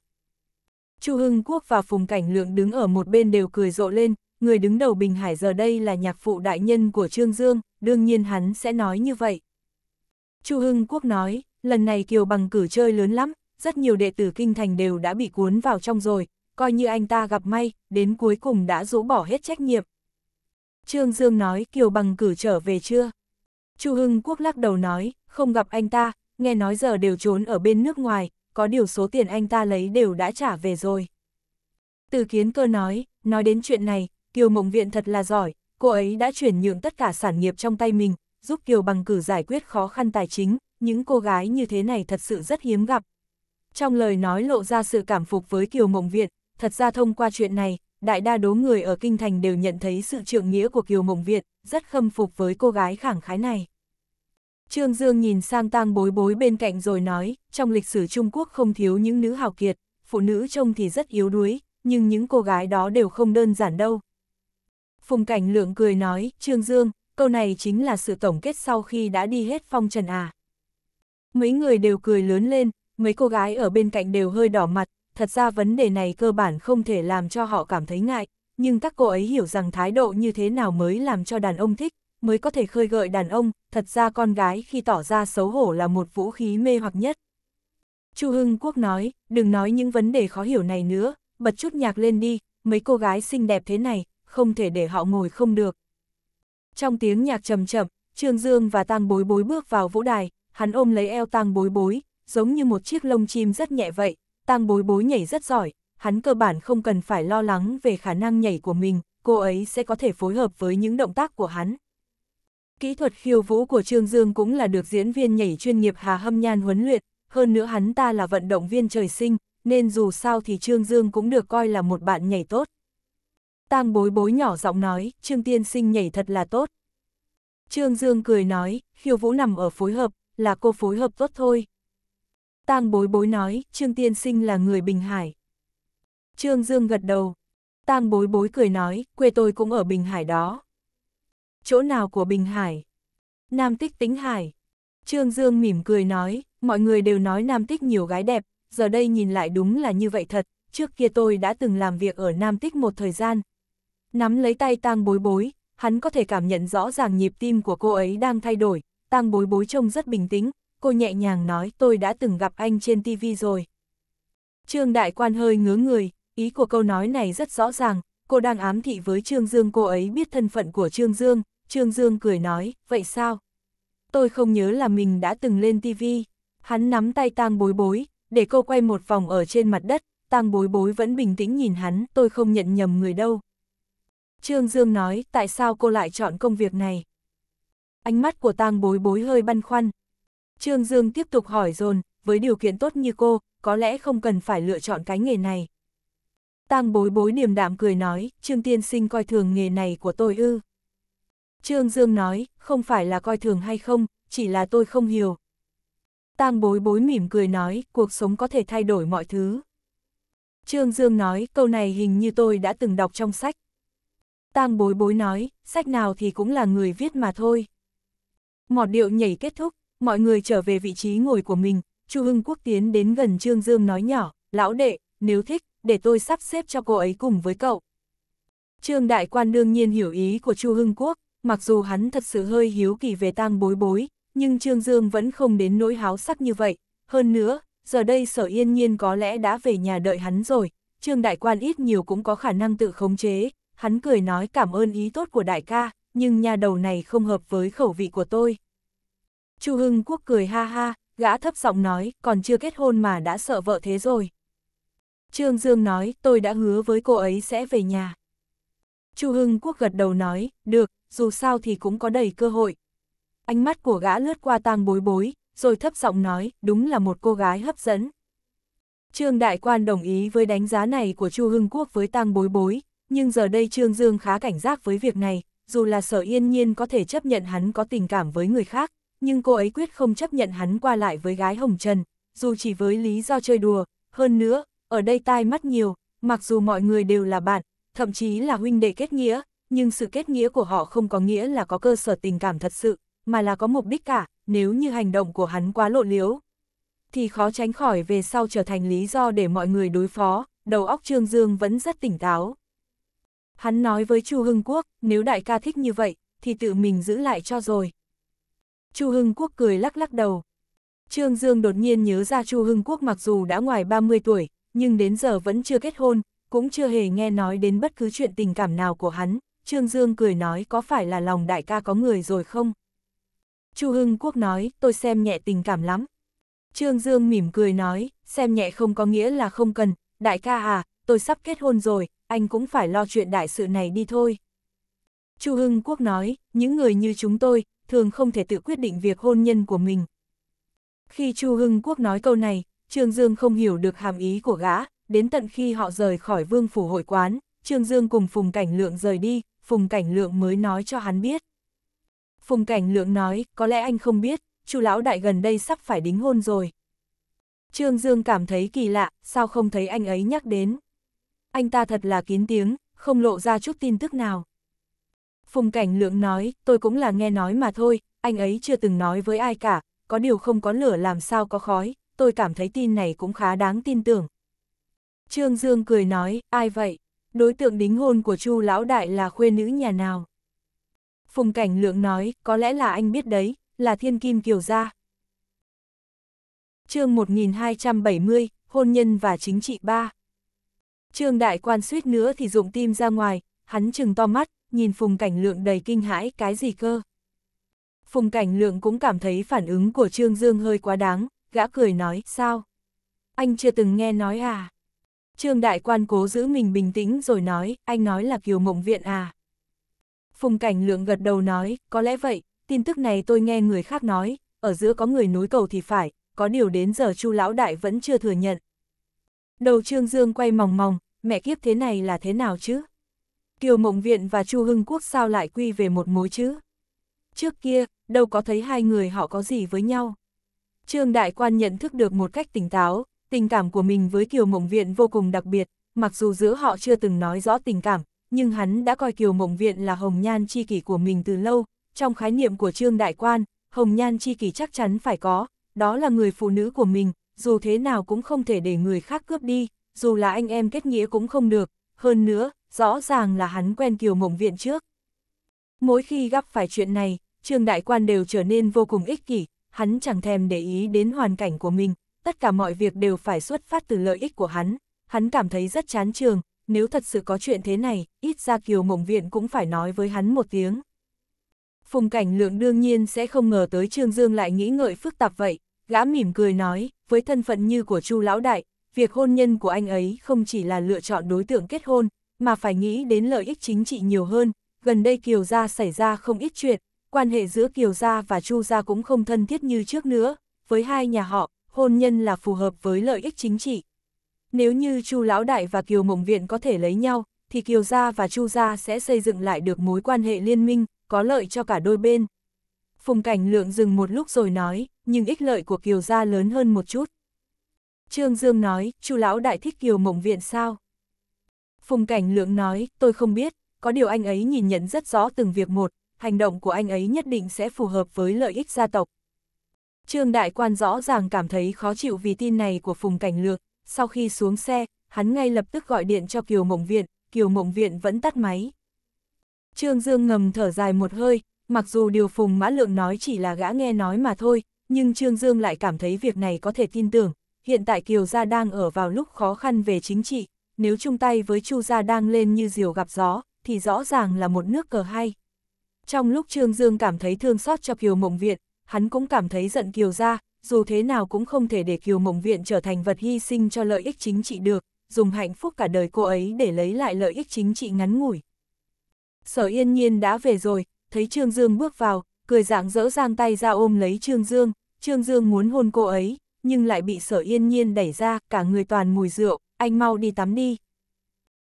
Chu Hưng Quốc và Phùng Cảnh Lượng đứng ở một bên đều cười rộ lên, người đứng đầu Bình Hải giờ đây là nhạc phụ đại nhân của Trương Dương, đương nhiên hắn sẽ nói như vậy. Chu Hưng Quốc nói, lần này Kiều Bằng cử chơi lớn lắm, rất nhiều đệ tử kinh thành đều đã bị cuốn vào trong rồi, coi như anh ta gặp may, đến cuối cùng đã rũ bỏ hết trách nhiệm, Trương Dương nói Kiều Bằng cử trở về chưa? Chu Hưng Quốc lắc đầu nói, không gặp anh ta, nghe nói giờ đều trốn ở bên nước ngoài, có điều số tiền anh ta lấy đều đã trả về rồi. Từ kiến cơ nói, nói đến chuyện này, Kiều Mộng Viện thật là giỏi, cô ấy đã chuyển nhượng tất cả sản nghiệp trong tay mình, giúp Kiều Bằng cử giải quyết khó khăn tài chính, những cô gái như thế này thật sự rất hiếm gặp. Trong lời nói lộ ra sự cảm phục với Kiều Mộng Viện, thật ra thông qua chuyện này, đại đa đố người ở Kinh Thành đều nhận thấy sự trượng nghĩa của Kiều Mộng Việt, rất khâm phục với cô gái khẳng khái này. Trương Dương nhìn sang tang bối bối bên cạnh rồi nói, trong lịch sử Trung Quốc không thiếu những nữ hào kiệt, phụ nữ trông thì rất yếu đuối, nhưng những cô gái đó đều không đơn giản đâu. Phùng Cảnh Lượng cười nói, Trương Dương, câu này chính là sự tổng kết sau khi đã đi hết phong trần à. Mấy người đều cười lớn lên, mấy cô gái ở bên cạnh đều hơi đỏ mặt, thật ra vấn đề này cơ bản không thể làm cho họ cảm thấy ngại, nhưng các cô ấy hiểu rằng thái độ như thế nào mới làm cho đàn ông thích, mới có thể khơi gợi đàn ông, thật ra con gái khi tỏ ra xấu hổ là một vũ khí mê hoặc nhất. Chu Hưng Quốc nói, đừng nói những vấn đề khó hiểu này nữa, bật chút nhạc lên đi, mấy cô gái xinh đẹp thế này, không thể để họ ngồi không được. Trong tiếng nhạc trầm chậm, Trương Dương và Tang Bối Bối bước vào vũ đài, hắn ôm lấy eo Tang Bối Bối, giống như một chiếc lông chim rất nhẹ vậy, tang bối bối nhảy rất giỏi, hắn cơ bản không cần phải lo lắng về khả năng nhảy của mình, cô ấy sẽ có thể phối hợp với những động tác của hắn. Kỹ thuật khiêu vũ của Trương Dương cũng là được diễn viên nhảy chuyên nghiệp Hà Hâm Nhan huấn luyện, hơn nữa hắn ta là vận động viên trời sinh, nên dù sao thì Trương Dương cũng được coi là một bạn nhảy tốt. Tang bối bối nhỏ giọng nói, Trương Tiên Sinh nhảy thật là tốt. Trương Dương cười nói, khiêu vũ nằm ở phối hợp, là cô phối hợp tốt thôi. Tang bối bối nói, Trương Tiên Sinh là người Bình Hải. Trương Dương gật đầu. Tang bối bối cười nói, quê tôi cũng ở Bình Hải đó. Chỗ nào của Bình Hải? Nam Tích Tính Hải. Trương Dương mỉm cười nói, mọi người đều nói Nam Tích nhiều gái đẹp, giờ đây nhìn lại đúng là như vậy thật, trước kia tôi đã từng làm việc ở Nam Tích một thời gian. Nắm lấy tay Tang bối bối, hắn có thể cảm nhận rõ ràng nhịp tim của cô ấy đang thay đổi, Tang bối bối trông rất bình tĩnh, cô nhẹ nhàng nói tôi đã từng gặp anh trên TV rồi. Trương Đại Quan hơi ngứa người, ý của câu nói này rất rõ ràng, cô đang ám thị với Trương Dương cô ấy biết thân phận của Trương Dương, Trương Dương cười nói, vậy sao? Tôi không nhớ là mình đã từng lên TV, hắn nắm tay tang bối bối, để cô quay một vòng ở trên mặt đất, tang bối bối vẫn bình tĩnh nhìn hắn, tôi không nhận nhầm người đâu. Trương Dương nói, tại sao cô lại chọn công việc này? Ánh mắt của tang bối bối hơi băn khoăn, Trương Dương tiếp tục hỏi dồn, với điều kiện tốt như cô, có lẽ không cần phải lựa chọn cái nghề này. Tang bối bối điềm đạm cười nói, Trương Tiên Sinh coi thường nghề này của tôi ư. Trương Dương nói, không phải là coi thường hay không, chỉ là tôi không hiểu. Tang bối bối mỉm cười nói, cuộc sống có thể thay đổi mọi thứ. Trương Dương nói, câu này hình như tôi đã từng đọc trong sách. Tang bối bối nói, sách nào thì cũng là người viết mà thôi. Mọt điệu nhảy kết thúc, mọi người trở về vị trí ngồi của mình, Chu Hưng Quốc tiến đến gần Trương Dương nói nhỏ, lão đệ, nếu thích, để tôi sắp xếp cho cô ấy cùng với cậu. Trương Đại Quan đương nhiên hiểu ý của Chu Hưng Quốc, mặc dù hắn thật sự hơi hiếu kỳ về tang bối bối, nhưng Trương Dương vẫn không đến nỗi háo sắc như vậy. Hơn nữa, giờ đây sở yên nhiên có lẽ đã về nhà đợi hắn rồi, Trương Đại Quan ít nhiều cũng có khả năng tự khống chế, hắn cười nói cảm ơn ý tốt của đại ca, nhưng nhà đầu này không hợp với khẩu vị của tôi. Chu Hưng Quốc cười ha ha, gã thấp giọng nói, còn chưa kết hôn mà đã sợ vợ thế rồi. Trương Dương nói, tôi đã hứa với cô ấy sẽ về nhà. Chu Hưng Quốc gật đầu nói, được, dù sao thì cũng có đầy cơ hội. Ánh mắt của gã lướt qua tang bối bối, rồi thấp giọng nói, đúng là một cô gái hấp dẫn. Trương Đại Quan đồng ý với đánh giá này của Chu Hưng Quốc với tang bối bối, nhưng giờ đây Trương Dương khá cảnh giác với việc này, dù là sở yên nhiên có thể chấp nhận hắn có tình cảm với người khác, nhưng cô ấy quyết không chấp nhận hắn qua lại với gái Hồng Trần, dù chỉ với lý do chơi đùa, hơn nữa, ở đây tai mắt nhiều, mặc dù mọi người đều là bạn, thậm chí là huynh đệ kết nghĩa, nhưng sự kết nghĩa của họ không có nghĩa là có cơ sở tình cảm thật sự, mà là có mục đích cả, nếu như hành động của hắn quá lộ liễu. Thì khó tránh khỏi về sau trở thành lý do để mọi người đối phó, đầu óc Trương Dương vẫn rất tỉnh táo. Hắn nói với Chu Hưng Quốc, nếu đại ca thích như vậy, thì tự mình giữ lại cho rồi. Chu Hưng Quốc cười lắc lắc đầu. Trương Dương đột nhiên nhớ ra Chu Hưng Quốc mặc dù đã ngoài 30 tuổi, nhưng đến giờ vẫn chưa kết hôn, cũng chưa hề nghe nói đến bất cứ chuyện tình cảm nào của hắn. Trương Dương cười nói có phải là lòng đại ca có người rồi không? Chu Hưng Quốc nói, tôi xem nhẹ tình cảm lắm. Trương Dương mỉm cười nói, xem nhẹ không có nghĩa là không cần, đại ca à, tôi sắp kết hôn rồi, anh cũng phải lo chuyện đại sự này đi thôi. Chu Hưng Quốc nói, những người như chúng tôi, thường không thể tự quyết định việc hôn nhân của mình. Khi Chu Hưng Quốc nói câu này, Trương Dương không hiểu được hàm ý của gã, đến tận khi họ rời khỏi vương phủ hội quán, Trương Dương cùng Phùng Cảnh Lượng rời đi, Phùng Cảnh Lượng mới nói cho hắn biết. Phùng Cảnh Lượng nói, có lẽ anh không biết, Chu lão đại gần đây sắp phải đính hôn rồi. Trương Dương cảm thấy kỳ lạ, sao không thấy anh ấy nhắc đến. Anh ta thật là kín tiếng, không lộ ra chút tin tức nào. Phùng Cảnh Lượng nói, tôi cũng là nghe nói mà thôi, anh ấy chưa từng nói với ai cả, có điều không có lửa làm sao có khói, tôi cảm thấy tin này cũng khá đáng tin tưởng. Trương Dương cười nói, ai vậy? Đối tượng đính hôn của Chu Lão Đại là khuê nữ nhà nào? Phùng Cảnh Lượng nói, có lẽ là anh biết đấy, là Thiên Kim Kiều Gia. chương 1270, Hôn nhân và Chính trị 3 Trương Đại Quan suýt nữa thì dụng tim ra ngoài, hắn chừng to mắt, nhìn Phùng Cảnh Lượng đầy kinh hãi cái gì cơ. Phùng Cảnh Lượng cũng cảm thấy phản ứng của Trương Dương hơi quá đáng, gã cười nói, sao? Anh chưa từng nghe nói à? Trương Đại Quan cố giữ mình bình tĩnh rồi nói, anh nói là Kiều Mộng Viện à? Phùng Cảnh Lượng gật đầu nói, có lẽ vậy, tin tức này tôi nghe người khác nói, ở giữa có người núi cầu thì phải, có điều đến giờ Chu Lão Đại vẫn chưa thừa nhận. Đầu Trương Dương quay mòng mòng, mẹ kiếp thế này là thế nào chứ? Kiều Mộng Viện và Chu Hưng Quốc sao lại quy về một mối chứ? Trước kia, đâu có thấy hai người họ có gì với nhau. Trương Đại Quan nhận thức được một cách tỉnh táo, tình cảm của mình với Kiều Mộng Viện vô cùng đặc biệt, mặc dù giữa họ chưa từng nói rõ tình cảm, nhưng hắn đã coi Kiều Mộng Viện là hồng nhan chi kỷ của mình từ lâu, trong khái niệm của Trương Đại Quan, hồng nhan chi kỷ chắc chắn phải có, đó là người phụ nữ của mình, dù thế nào cũng không thể để người khác cướp đi, dù là anh em kết nghĩa cũng không được, hơn nữa, rõ ràng là hắn quen Kiều Mộng Viện trước. Mỗi khi gặp phải chuyện này, Trương Đại Quan đều trở nên vô cùng ích kỷ, hắn chẳng thèm để ý đến hoàn cảnh của mình, tất cả mọi việc đều phải xuất phát từ lợi ích của hắn, hắn cảm thấy rất chán trường, nếu thật sự có chuyện thế này, ít ra Kiều Mộng Viện cũng phải nói với hắn một tiếng. Phùng cảnh lượng đương nhiên sẽ không ngờ tới Trương Dương lại nghĩ ngợi phức tạp vậy, gã mỉm cười nói, với thân phận như của Chu lão đại, việc hôn nhân của anh ấy không chỉ là lựa chọn đối tượng kết hôn, mà phải nghĩ đến lợi ích chính trị nhiều hơn. Gần đây Kiều Gia xảy ra không ít chuyện, quan hệ giữa Kiều Gia và Chu Gia cũng không thân thiết như trước nữa. Với hai nhà họ, hôn nhân là phù hợp với lợi ích chính trị. Nếu như Chu Lão Đại và Kiều Mộng Viện có thể lấy nhau, thì Kiều Gia và Chu Gia sẽ xây dựng lại được mối quan hệ liên minh, có lợi cho cả đôi bên. Phùng Cảnh Lượng dừng một lúc rồi nói, nhưng ích lợi của Kiều Gia lớn hơn một chút. Trương Dương nói, Chu Lão Đại thích Kiều Mộng Viện sao? Phùng Cảnh Lượng nói, tôi không biết, có điều anh ấy nhìn nhận rất rõ từng việc một, hành động của anh ấy nhất định sẽ phù hợp với lợi ích gia tộc. Trương Đại Quan rõ ràng cảm thấy khó chịu vì tin này của Phùng Cảnh Lượng. sau khi xuống xe, hắn ngay lập tức gọi điện cho Kiều Mộng Viện, Kiều Mộng Viện vẫn tắt máy. Trương Dương ngầm thở dài một hơi, mặc dù điều Phùng Mã Lượng nói chỉ là gã nghe nói mà thôi, nhưng Trương Dương lại cảm thấy việc này có thể tin tưởng, hiện tại Kiều Gia đang ở vào lúc khó khăn về chính trị, nếu chung tay với Chu gia đang lên như diều gặp gió, thì rõ ràng là một nước cờ hay. Trong lúc Trương Dương cảm thấy thương xót cho Kiều Mộng Viện, hắn cũng cảm thấy giận Kiều gia, dù thế nào cũng không thể để Kiều Mộng Viện trở thành vật hy sinh cho lợi ích chính trị được, dùng hạnh phúc cả đời cô ấy để lấy lại lợi ích chính trị ngắn ngủi. Sở Yên Nhiên đã về rồi, thấy Trương Dương bước vào, cười dạng dỡ giang tay ra ôm lấy Trương Dương, Trương Dương muốn hôn cô ấy, nhưng lại bị Sở Yên Nhiên đẩy ra, cả người toàn mùi rượu, anh mau đi tắm đi.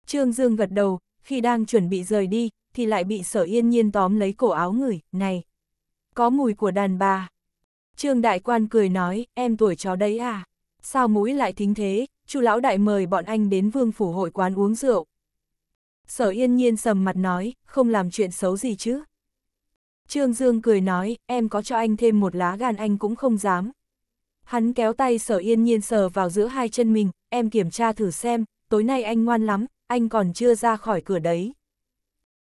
Trương Dương gật đầu, khi đang chuẩn bị rời đi, thì lại bị sở yên nhiên tóm lấy cổ áo ngửi, này. Có mùi của đàn bà. Trương Đại Quan cười nói, em tuổi chó đấy à? Sao mũi lại thính thế, chu lão đại mời bọn anh đến vương phủ hội quán uống rượu. Sở yên nhiên sầm mặt nói, không làm chuyện xấu gì chứ. Trương Dương cười nói, em có cho anh thêm một lá gan anh cũng không dám. Hắn kéo tay sở yên nhiên sờ vào giữa hai chân mình, em kiểm tra thử xem, tối nay anh ngoan lắm, anh còn chưa ra khỏi cửa đấy.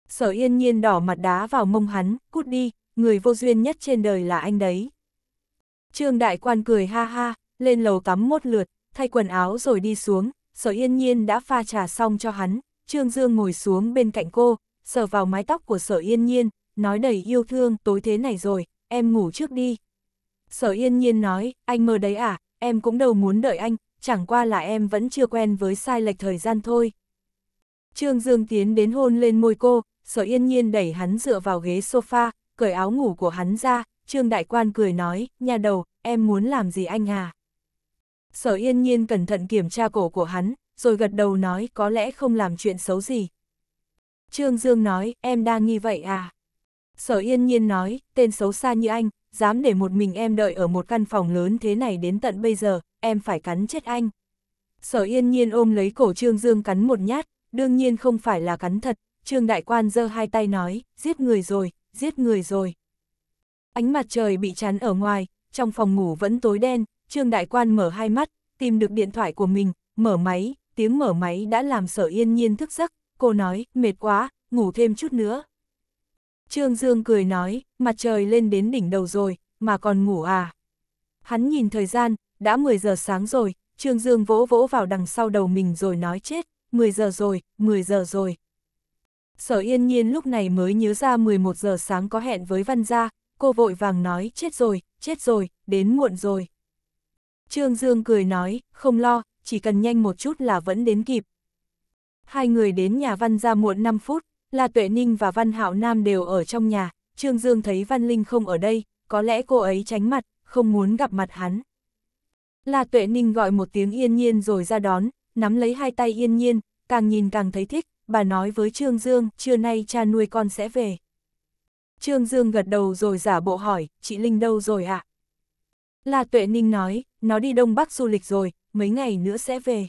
Sở yên nhiên đỏ mặt đá vào mông hắn, cút đi, người vô duyên nhất trên đời là anh đấy. Trương đại quan cười ha ha, lên lầu tắm mốt lượt, thay quần áo rồi đi xuống, sở yên nhiên đã pha trà xong cho hắn, Trương Dương ngồi xuống bên cạnh cô, sờ vào mái tóc của sở yên nhiên, nói đầy yêu thương tối thế này rồi, em ngủ trước đi. Sở yên nhiên nói, anh mơ đấy à, em cũng đâu muốn đợi anh, chẳng qua là em vẫn chưa quen với sai lệch thời gian thôi. Trương Dương tiến đến hôn lên môi cô, sở yên nhiên đẩy hắn dựa vào ghế sofa, cởi áo ngủ của hắn ra, Trương Đại Quan cười nói, nhà đầu, em muốn làm gì anh à? Sở yên nhiên cẩn thận kiểm tra cổ của hắn, rồi gật đầu nói có lẽ không làm chuyện xấu gì. Trương Dương nói, em đang nghi vậy à? Sở yên nhiên nói, tên xấu xa như anh, dám để một mình em đợi ở một căn phòng lớn thế này đến tận bây giờ, em phải cắn chết anh. Sở yên nhiên ôm lấy cổ Trương Dương cắn một nhát, đương nhiên không phải là cắn thật, Trương Đại Quan giơ hai tay nói, giết người rồi, giết người rồi. Ánh mặt trời bị chắn ở ngoài, trong phòng ngủ vẫn tối đen, Trương Đại Quan mở hai mắt, tìm được điện thoại của mình, mở máy, tiếng mở máy đã làm sở yên nhiên thức giấc, cô nói, mệt quá, ngủ thêm chút nữa. Trương Dương cười nói, mặt trời lên đến đỉnh đầu rồi, mà còn ngủ à. Hắn nhìn thời gian, đã 10 giờ sáng rồi, Trương Dương vỗ vỗ vào đằng sau đầu mình rồi nói chết, 10 giờ rồi, 10 giờ rồi. Sở yên nhiên lúc này mới nhớ ra 11 giờ sáng có hẹn với văn gia, cô vội vàng nói chết rồi, chết rồi, đến muộn rồi. Trương Dương cười nói, không lo, chỉ cần nhanh một chút là vẫn đến kịp. Hai người đến nhà văn gia muộn 5 phút, là Tuệ Ninh và Văn Hạo Nam đều ở trong nhà, Trương Dương thấy Văn Linh không ở đây, có lẽ cô ấy tránh mặt, không muốn gặp mặt hắn. La Tuệ Ninh gọi một tiếng yên nhiên rồi ra đón, nắm lấy hai tay yên nhiên, càng nhìn càng thấy thích, bà nói với Trương Dương, trưa nay cha nuôi con sẽ về. Trương Dương gật đầu rồi giả bộ hỏi, chị Linh đâu rồi ạ? À? La Tuệ Ninh nói, nó đi Đông Bắc du lịch rồi, mấy ngày nữa sẽ về.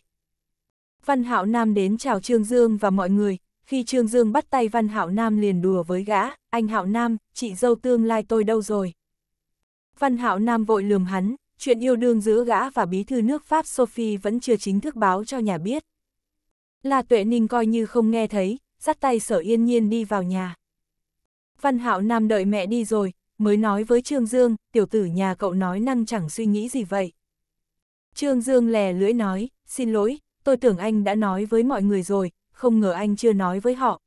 Văn Hạo Nam đến chào Trương Dương và mọi người, khi Trương Dương bắt tay Văn Hạo Nam liền đùa với gã, anh Hạo Nam, chị dâu tương lai tôi đâu rồi? Văn Hạo Nam vội lườm hắn, chuyện yêu đương giữa gã và bí thư nước Pháp Sophie vẫn chưa chính thức báo cho nhà biết. La Tuệ Ninh coi như không nghe thấy, dắt tay sở yên nhiên đi vào nhà. Văn Hạo Nam đợi mẹ đi rồi, mới nói với Trương Dương, tiểu tử nhà cậu nói năng chẳng suy nghĩ gì vậy. Trương Dương lè lưỡi nói, xin lỗi, tôi tưởng anh đã nói với mọi người rồi, không ngờ anh chưa nói với họ.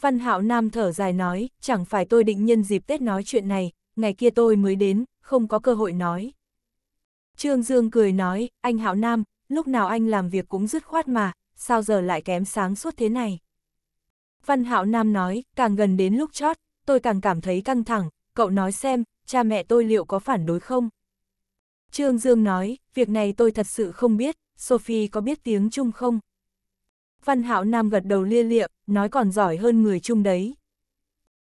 Văn Hạo Nam thở dài nói, chẳng phải tôi định nhân dịp Tết nói chuyện này, ngày kia tôi mới đến, không có cơ hội nói. Trương Dương cười nói, anh Hạo Nam, lúc nào anh làm việc cũng dứt khoát mà, sao giờ lại kém sáng suốt thế này? Văn Hạo Nam nói, càng gần đến lúc chót, tôi càng cảm thấy căng thẳng, cậu nói xem, cha mẹ tôi liệu có phản đối không? Trương Dương nói, việc này tôi thật sự không biết, Sophie có biết tiếng Trung không? Văn Hạo Nam gật đầu lia lịa, nói còn giỏi hơn người Trung đấy.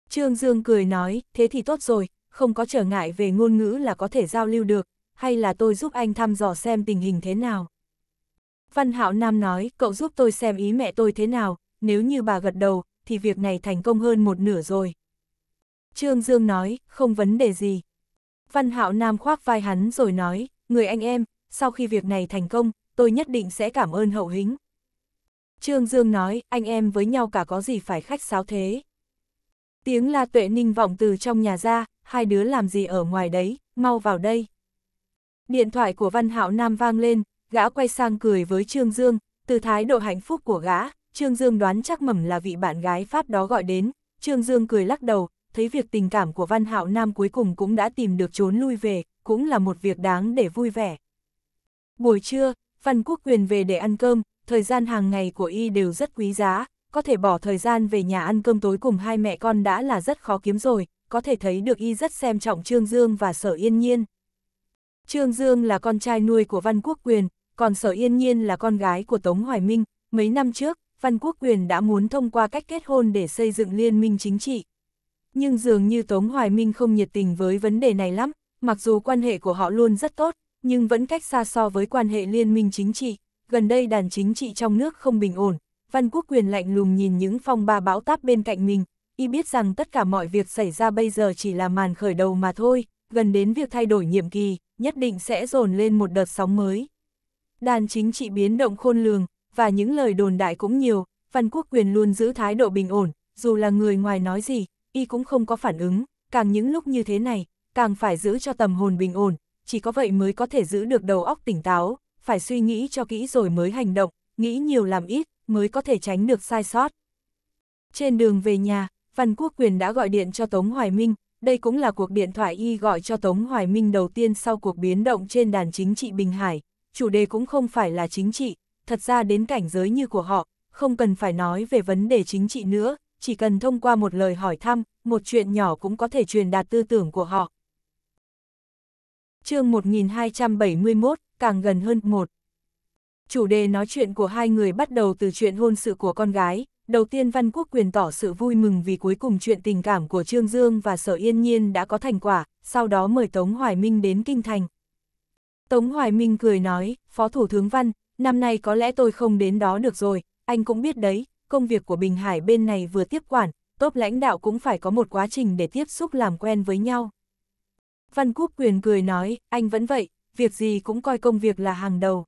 Trương Dương cười nói, thế thì tốt rồi, không có trở ngại về ngôn ngữ là có thể giao lưu được, hay là tôi giúp anh thăm dò xem tình hình thế nào? Văn Hạo Nam nói, cậu giúp tôi xem ý mẹ tôi thế nào, nếu như bà gật đầu, thì việc này thành công hơn một nửa rồi. Trương Dương nói, không vấn đề gì. Văn Hạo Nam khoác vai hắn rồi nói, người anh em, sau khi việc này thành công, tôi nhất định sẽ cảm ơn hậu hính. Trương Dương nói, anh em với nhau cả có gì phải khách sáo thế. Tiếng La Tuệ Ninh vọng từ trong nhà ra, hai đứa làm gì ở ngoài đấy, mau vào đây. Điện thoại của Văn Hạo Nam vang lên, gã quay sang cười với Trương Dương, từ thái độ hạnh phúc của gã, Trương Dương đoán chắc mẩm là vị bạn gái Pháp đó gọi đến, Trương Dương cười lắc đầu, thấy việc tình cảm của Văn Hạo Nam cuối cùng cũng đã tìm được trốn lui về, cũng là một việc đáng để vui vẻ. Buổi trưa, Văn Quốc Quyền về để ăn cơm, thời gian hàng ngày của y đều rất quý giá, có thể bỏ thời gian về nhà ăn cơm tối cùng hai mẹ con đã là rất khó kiếm rồi, có thể thấy được y rất xem trọng Trương Dương và Sở Yên Nhiên, Trương Dương là con trai nuôi của Văn Quốc Quyền, còn Sở Yên Nhiên là con gái của Tống Hoài Minh. Mấy năm trước, Văn Quốc Quyền đã muốn thông qua cách kết hôn để xây dựng liên minh chính trị. Nhưng dường như Tống Hoài Minh không nhiệt tình với vấn đề này lắm, mặc dù quan hệ của họ luôn rất tốt, nhưng vẫn cách xa so với quan hệ liên minh chính trị. Gần đây đàn chính trị trong nước không bình ổn, Văn Quốc Quyền lạnh lùng nhìn những phong ba bão táp bên cạnh mình, y biết rằng tất cả mọi việc xảy ra bây giờ chỉ là màn khởi đầu mà thôi gần đến việc thay đổi nhiệm kỳ, nhất định sẽ dồn lên một đợt sóng mới. Đàn chính trị biến động khôn lường, và những lời đồn đại cũng nhiều, Văn Quốc Quyền luôn giữ thái độ bình ổn, dù là người ngoài nói gì, y cũng không có phản ứng, càng những lúc như thế này, càng phải giữ cho tầm hồn bình ổn, chỉ có vậy mới có thể giữ được đầu óc tỉnh táo, phải suy nghĩ cho kỹ rồi mới hành động, nghĩ nhiều làm ít, mới có thể tránh được sai sót. Trên đường về nhà, Văn Quốc Quyền đã gọi điện cho Tống Hoài Minh, đây cũng là cuộc điện thoại y gọi cho Tống Hoài Minh đầu tiên sau cuộc biến động trên đàn chính trị Bình Hải, chủ đề cũng không phải là chính trị, thật ra đến cảnh giới như của họ, không cần phải nói về vấn đề chính trị nữa, chỉ cần thông qua một lời hỏi thăm, một chuyện nhỏ cũng có thể truyền đạt tư tưởng của họ. chương 1271, càng gần hơn một Chủ đề nói chuyện của hai người bắt đầu từ chuyện hôn sự của con gái, đầu tiên Văn Quốc Quyền tỏ sự vui mừng vì cuối cùng chuyện tình cảm của Trương Dương và Sở Yên Nhiên đã có thành quả, sau đó mời Tống Hoài Minh đến Kinh Thành. Tống Hoài Minh cười nói, Phó Thủ tướng Văn, năm nay có lẽ tôi không đến đó được rồi, anh cũng biết đấy, công việc của Bình Hải bên này vừa tiếp quản, tốt lãnh đạo cũng phải có một quá trình để tiếp xúc làm quen với nhau. Văn Quốc Quyền cười nói, anh vẫn vậy, việc gì cũng coi công việc là hàng đầu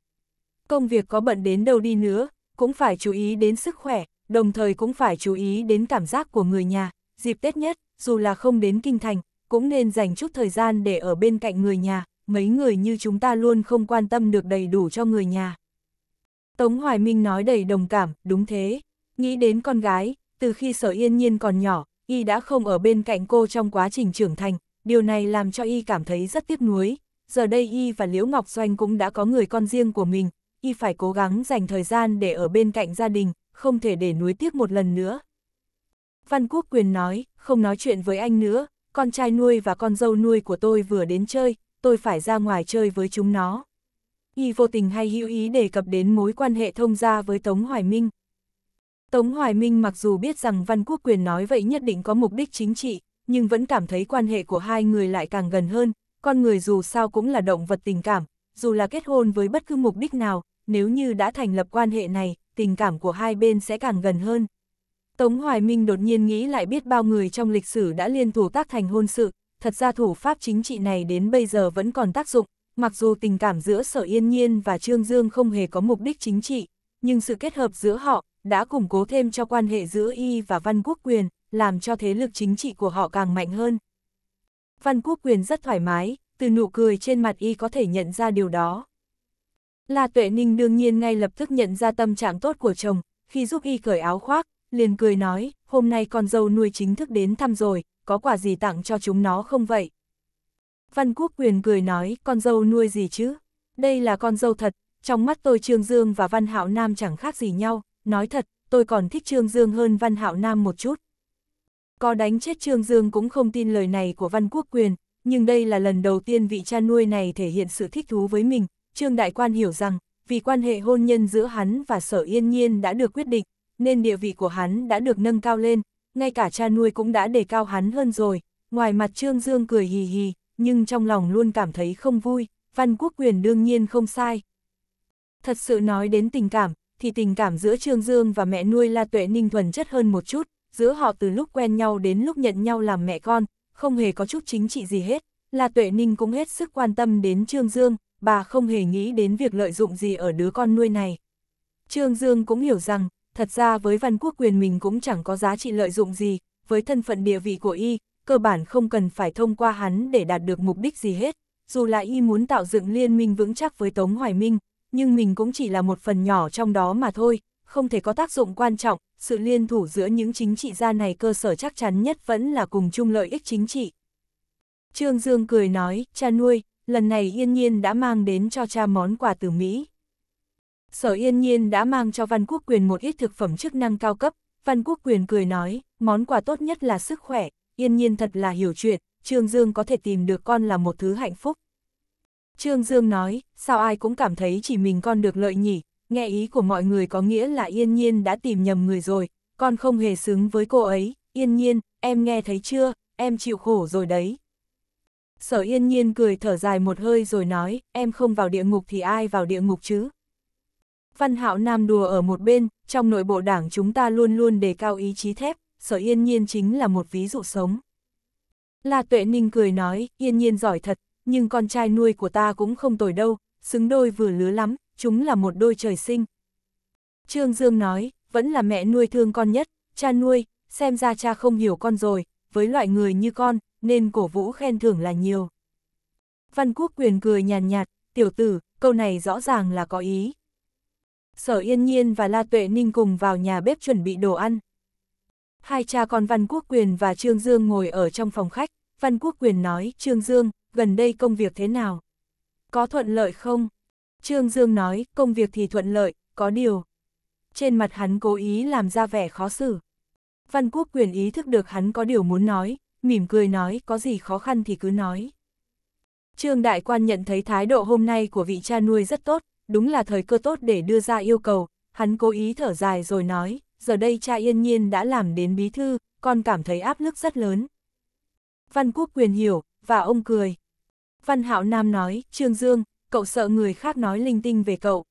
công việc có bận đến đâu đi nữa, cũng phải chú ý đến sức khỏe, đồng thời cũng phải chú ý đến cảm giác của người nhà, dịp Tết nhất, dù là không đến kinh thành, cũng nên dành chút thời gian để ở bên cạnh người nhà, mấy người như chúng ta luôn không quan tâm được đầy đủ cho người nhà. Tống Hoài Minh nói đầy đồng cảm, đúng thế, nghĩ đến con gái, từ khi sở yên nhiên còn nhỏ, y đã không ở bên cạnh cô trong quá trình trưởng thành, điều này làm cho y cảm thấy rất tiếc nuối. Giờ đây y và Liễu Ngọc Doanh cũng đã có người con riêng của mình, y phải cố gắng dành thời gian để ở bên cạnh gia đình, không thể để nuối tiếc một lần nữa. Văn Quốc Quyền nói, không nói chuyện với anh nữa, con trai nuôi và con dâu nuôi của tôi vừa đến chơi, tôi phải ra ngoài chơi với chúng nó. Y vô tình hay hữu ý đề cập đến mối quan hệ thông gia với Tống Hoài Minh. Tống Hoài Minh mặc dù biết rằng Văn Quốc Quyền nói vậy nhất định có mục đích chính trị, nhưng vẫn cảm thấy quan hệ của hai người lại càng gần hơn, con người dù sao cũng là động vật tình cảm, dù là kết hôn với bất cứ mục đích nào, nếu như đã thành lập quan hệ này, tình cảm của hai bên sẽ càng gần hơn. Tống Hoài Minh đột nhiên nghĩ lại biết bao người trong lịch sử đã liên thủ tác thành hôn sự, thật ra thủ pháp chính trị này đến bây giờ vẫn còn tác dụng, mặc dù tình cảm giữa Sở Yên Nhiên và Trương Dương không hề có mục đích chính trị, nhưng sự kết hợp giữa họ đã củng cố thêm cho quan hệ giữa Y và Văn Quốc Quyền, làm cho thế lực chính trị của họ càng mạnh hơn. Văn Quốc Quyền rất thoải mái, từ nụ cười trên mặt y có thể nhận ra điều đó. La Tuệ Ninh đương nhiên ngay lập tức nhận ra tâm trạng tốt của chồng, khi giúp y cởi áo khoác, liền cười nói, hôm nay con dâu nuôi chính thức đến thăm rồi, có quà gì tặng cho chúng nó không vậy? Văn Quốc Quyền cười nói, con dâu nuôi gì chứ? Đây là con dâu thật, trong mắt tôi Trương Dương và Văn Hạo Nam chẳng khác gì nhau, nói thật, tôi còn thích Trương Dương hơn Văn Hạo Nam một chút. Có đánh chết Trương Dương cũng không tin lời này của Văn Quốc Quyền, nhưng đây là lần đầu tiên vị cha nuôi này thể hiện sự thích thú với mình, Trương Đại Quan hiểu rằng, vì quan hệ hôn nhân giữa hắn và sở yên nhiên đã được quyết định, nên địa vị của hắn đã được nâng cao lên, ngay cả cha nuôi cũng đã đề cao hắn hơn rồi, ngoài mặt Trương Dương cười hì hì, nhưng trong lòng luôn cảm thấy không vui, Văn Quốc Quyền đương nhiên không sai. Thật sự nói đến tình cảm, thì tình cảm giữa Trương Dương và mẹ nuôi La Tuệ Ninh thuần chất hơn một chút, giữa họ từ lúc quen nhau đến lúc nhận nhau làm mẹ con, không hề có chút chính trị gì hết, là Tuệ Ninh cũng hết sức quan tâm đến Trương Dương, bà không hề nghĩ đến việc lợi dụng gì ở đứa con nuôi này. Trương Dương cũng hiểu rằng, thật ra với văn quốc quyền mình cũng chẳng có giá trị lợi dụng gì, với thân phận địa vị của y, cơ bản không cần phải thông qua hắn để đạt được mục đích gì hết, dù là y muốn tạo dựng liên minh vững chắc với Tống Hoài Minh, nhưng mình cũng chỉ là một phần nhỏ trong đó mà thôi, không thể có tác dụng quan trọng, sự liên thủ giữa những chính trị gia này cơ sở chắc chắn nhất vẫn là cùng chung lợi ích chính trị. Trương Dương cười nói, cha nuôi, lần này Yên Nhiên đã mang đến cho cha món quà từ Mỹ. Sở Yên Nhiên đã mang cho Văn Quốc Quyền một ít thực phẩm chức năng cao cấp, Văn Quốc Quyền cười nói, món quà tốt nhất là sức khỏe, Yên Nhiên thật là hiểu chuyện, Trương Dương có thể tìm được con là một thứ hạnh phúc. Trương Dương nói, sao ai cũng cảm thấy chỉ mình con được lợi nhỉ, nghe ý của mọi người có nghĩa là yên nhiên đã tìm nhầm người rồi, con không hề xứng với cô ấy, yên nhiên, em nghe thấy chưa, em chịu khổ rồi đấy. Sở yên nhiên cười thở dài một hơi rồi nói, em không vào địa ngục thì ai vào địa ngục chứ. Văn hạo nam đùa ở một bên, trong nội bộ đảng chúng ta luôn luôn đề cao ý chí thép, sở yên nhiên chính là một ví dụ sống. La tuệ ninh cười nói, yên nhiên giỏi thật, nhưng con trai nuôi của ta cũng không tồi đâu, xứng đôi vừa lứa lắm, chúng là một đôi trời sinh. Trương Dương nói, vẫn là mẹ nuôi thương con nhất, cha nuôi, xem ra cha không hiểu con rồi, với loại người như con, nên cổ vũ khen thưởng là nhiều. Văn Quốc Quyền cười nhàn nhạt, tiểu tử, câu này rõ ràng là có ý. Sở Yên Nhiên và La Tuệ Ninh cùng vào nhà bếp chuẩn bị đồ ăn. Hai cha con Văn Quốc Quyền và Trương Dương ngồi ở trong phòng khách, Văn Quốc Quyền nói, Trương Dương, gần đây công việc thế nào? Có thuận lợi không? Trương Dương nói, công việc thì thuận lợi, có điều. Trên mặt hắn cố ý làm ra vẻ khó xử. Văn Quốc quyền ý thức được hắn có điều muốn nói, mỉm cười nói có gì khó khăn thì cứ nói. Trương Đại Quan nhận thấy thái độ hôm nay của vị cha nuôi rất tốt, đúng là thời cơ tốt để đưa ra yêu cầu, hắn cố ý thở dài rồi nói, giờ đây cha yên nhiên đã làm đến bí thư, con cảm thấy áp lực rất lớn. Văn Quốc quyền hiểu, và ông cười. Văn Hạo Nam nói, Trương Dương, cậu sợ người khác nói linh tinh về cậu.